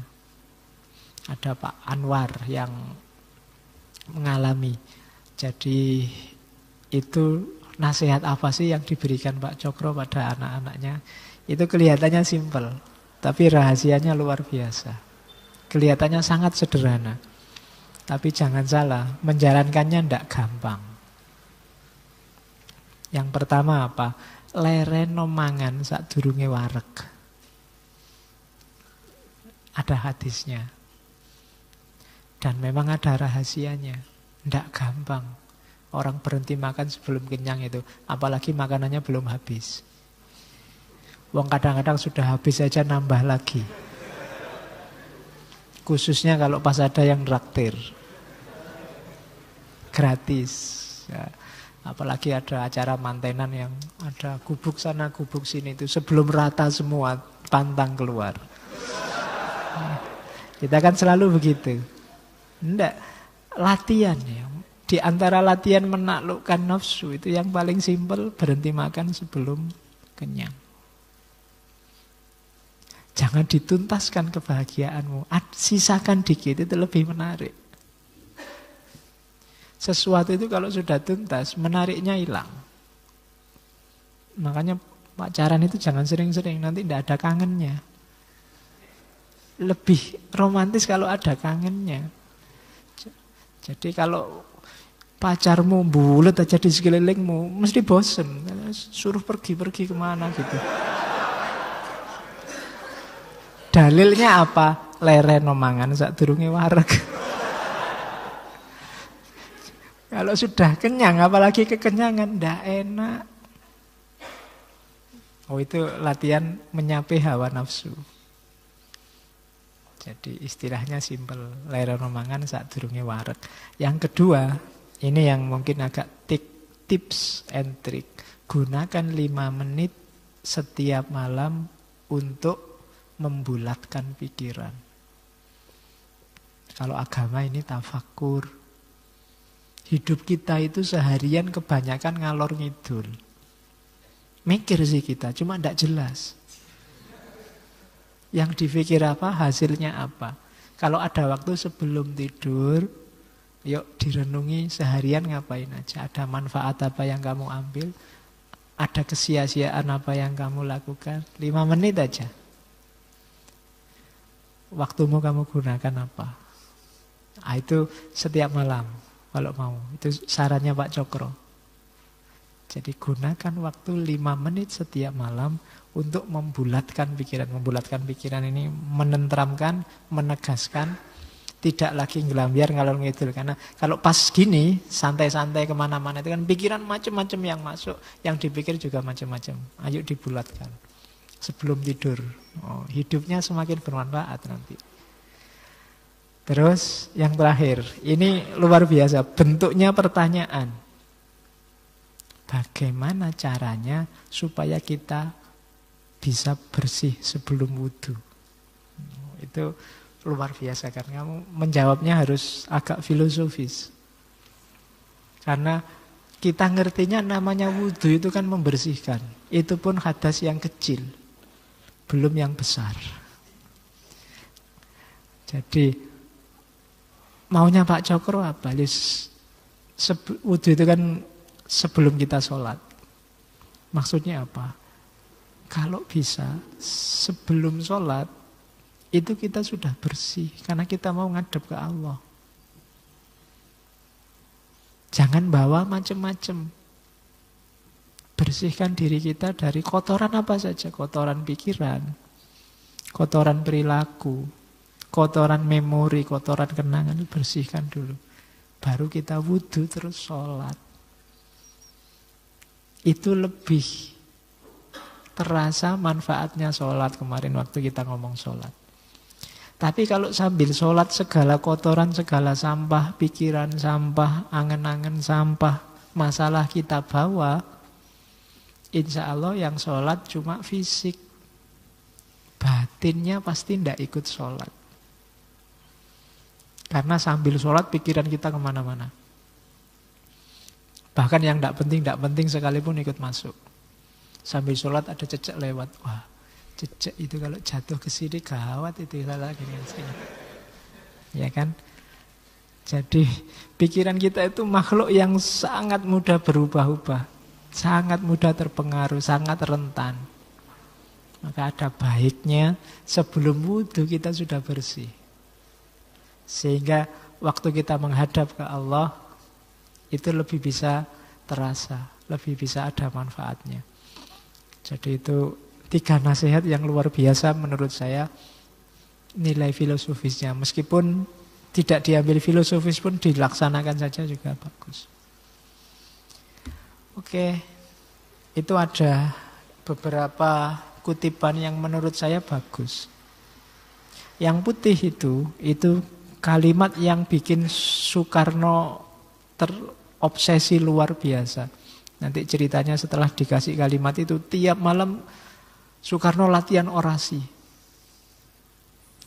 A: Ada Pak Anwar yang mengalami. Jadi itu nasihat apa sih yang diberikan Pak Cokro pada anak-anaknya? Itu kelihatannya simpel, tapi rahasianya luar biasa. Kelihatannya sangat sederhana. Tapi jangan salah, menjalankannya tidak gampang. Yang pertama apa? Lereno mangan saat durunge warek. Ada hadisnya. Dan memang ada rahasianya. Tidak gampang. Orang berhenti makan sebelum kenyang itu. Apalagi makanannya belum habis. Wong kadang-kadang sudah habis saja nambah lagi. Khususnya kalau pas ada yang raktir. Gratis. Ya Apalagi ada acara mantenan yang ada gubuk sana gubuk sini itu sebelum rata semua pantang keluar. Kita kan selalu begitu. Enggak, latihan ya. Di antara latihan menaklukkan nafsu itu yang paling simpel berhenti makan sebelum kenyang. Jangan dituntaskan kebahagiaanmu. Sisakan dikit itu lebih menarik. Sesuatu itu kalau sudah tuntas, menariknya hilang. Makanya pacaran itu jangan sering-sering, nanti tidak ada kangennya. Lebih romantis kalau ada kangennya. Jadi kalau pacarmu bulat aja di sekelilingmu, mesti bosen. Suruh pergi-pergi kemana gitu. Dalilnya apa? Leren omangan saat durungi warga kalau sudah kenyang, apalagi kekenyangan, tidak enak. Oh itu latihan menyapih hawa nafsu. Jadi istilahnya simpel, lera nomangan saat durungnya warek. Yang kedua, ini yang mungkin agak tik, tips and trick. Gunakan lima menit setiap malam untuk membulatkan pikiran. Kalau agama ini tafakur, Hidup kita itu seharian kebanyakan ngalor ngidul. Mikir sih kita, cuma tidak jelas. Yang difikir apa, hasilnya apa. Kalau ada waktu sebelum tidur, yuk direnungi seharian ngapain aja. Ada manfaat apa yang kamu ambil, ada kesia-siaan apa yang kamu lakukan. Lima menit aja. Waktumu kamu gunakan apa? Nah, itu setiap malam kalau mau. Itu sarannya Pak Cokro. Jadi gunakan waktu 5 menit setiap malam untuk membulatkan pikiran. Membulatkan pikiran ini menentramkan, menegaskan, tidak lagi ngelambiar ngalor ngidul. Karena kalau pas gini, santai-santai kemana-mana itu kan pikiran macam-macam yang masuk, yang dipikir juga macam-macam. Ayo dibulatkan sebelum tidur. Oh, hidupnya semakin bermanfaat nanti. Terus yang terakhir, ini luar biasa, bentuknya pertanyaan. Bagaimana caranya supaya kita bisa bersih sebelum wudhu? Itu luar biasa karena menjawabnya harus agak filosofis. Karena kita ngertinya namanya wudhu itu kan membersihkan. Itu pun hadas yang kecil, belum yang besar. Jadi Maunya Pak Cokro apa? Wudhu itu kan sebelum kita sholat. Maksudnya apa? Kalau bisa sebelum sholat itu kita sudah bersih. Karena kita mau ngadep ke Allah. Jangan bawa macam-macam. Bersihkan diri kita dari kotoran apa saja. Kotoran pikiran, kotoran perilaku, kotoran memori, kotoran kenangan bersihkan dulu. Baru kita wudhu terus sholat. Itu lebih terasa manfaatnya sholat kemarin waktu kita ngomong sholat. Tapi kalau sambil sholat segala kotoran, segala sampah, pikiran sampah, angen-angen sampah, masalah kita bawa, insya Allah yang sholat cuma fisik. Batinnya pasti tidak ikut sholat. Karena sambil sholat pikiran kita kemana-mana. Bahkan yang tidak penting, tidak penting sekalipun ikut masuk. Sambil sholat ada cecek lewat. Wah, cecek itu kalau jatuh ke sini gawat itu. Salah, ya, gini, gini. Ya kan? Jadi pikiran kita itu makhluk yang sangat mudah berubah-ubah. Sangat mudah terpengaruh, sangat rentan. Maka ada baiknya sebelum wudhu kita sudah bersih. Sehingga waktu kita menghadap ke Allah itu lebih bisa terasa, lebih bisa ada manfaatnya. Jadi itu tiga nasihat yang luar biasa menurut saya nilai filosofisnya. Meskipun tidak diambil filosofis pun dilaksanakan saja juga bagus. Oke, itu ada beberapa kutipan yang menurut saya bagus. Yang putih itu, itu kalimat yang bikin Soekarno terobsesi luar biasa. Nanti ceritanya setelah dikasih kalimat itu, tiap malam Soekarno latihan orasi.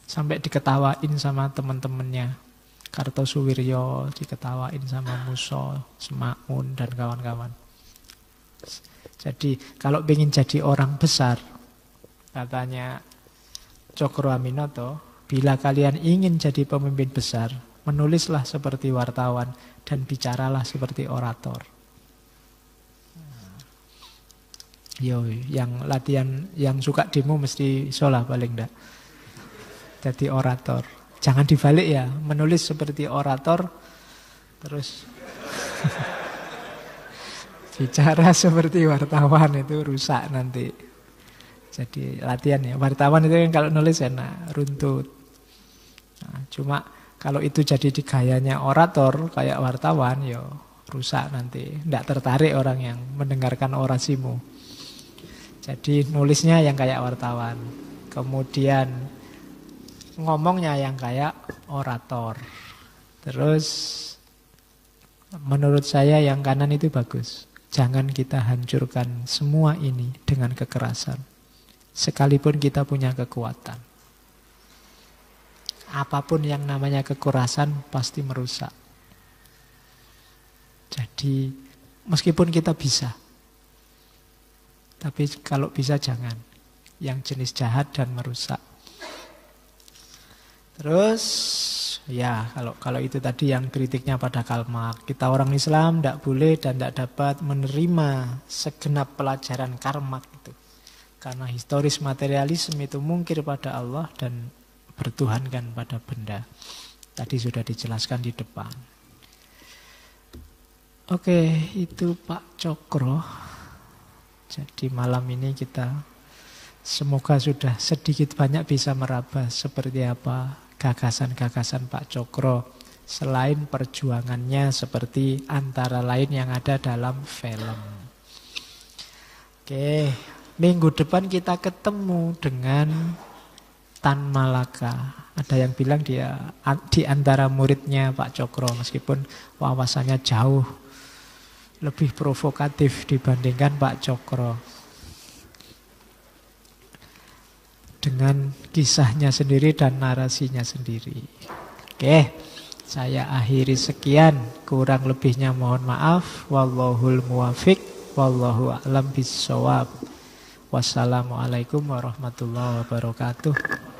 A: Sampai diketawain sama teman-temannya. Kartosuwiryo diketawain sama Muso, Semakun dan kawan-kawan. Jadi kalau ingin jadi orang besar, katanya Cokro Aminoto, Bila kalian ingin jadi pemimpin besar, menulislah seperti wartawan dan bicaralah seperti orator. Yo, yang latihan, yang suka demo mesti sholat paling enggak. Jadi orator. Jangan dibalik ya, menulis seperti orator, terus bicara seperti wartawan itu rusak nanti. Jadi latihan ya, wartawan itu yang kalau nulis enak, runtut. Nah, cuma kalau itu jadi di digayanya orator kayak wartawan, yo rusak nanti. Tidak tertarik orang yang mendengarkan orasimu. Jadi nulisnya yang kayak wartawan. Kemudian ngomongnya yang kayak orator. Terus menurut saya yang kanan itu bagus. Jangan kita hancurkan semua ini dengan kekerasan. Sekalipun kita punya kekuatan. Apapun yang namanya kekerasan pasti merusak. Jadi meskipun kita bisa, tapi kalau bisa jangan. Yang jenis jahat dan merusak. Terus ya kalau kalau itu tadi yang kritiknya pada Kalmak. Kita orang Islam tidak boleh dan tidak dapat menerima segenap pelajaran Karmak itu. Karena historis materialisme itu mungkir pada Allah dan bertuhankan pada benda. Tadi sudah dijelaskan di depan. Oke, itu Pak Cokro. Jadi malam ini kita semoga sudah sedikit banyak bisa meraba seperti apa gagasan-gagasan Pak Cokro selain perjuangannya seperti antara lain yang ada dalam film. Oke, minggu depan kita ketemu dengan Tan Malaka. Ada yang bilang dia di antara muridnya Pak Cokro meskipun wawasannya jauh lebih provokatif dibandingkan Pak Cokro. Dengan kisahnya sendiri dan narasinya sendiri. Oke, saya akhiri sekian. Kurang lebihnya mohon maaf. Wallahul muwafiq. Wallahu a'lam bisawab. Wassalamualaikum warahmatullahi wabarakatuh.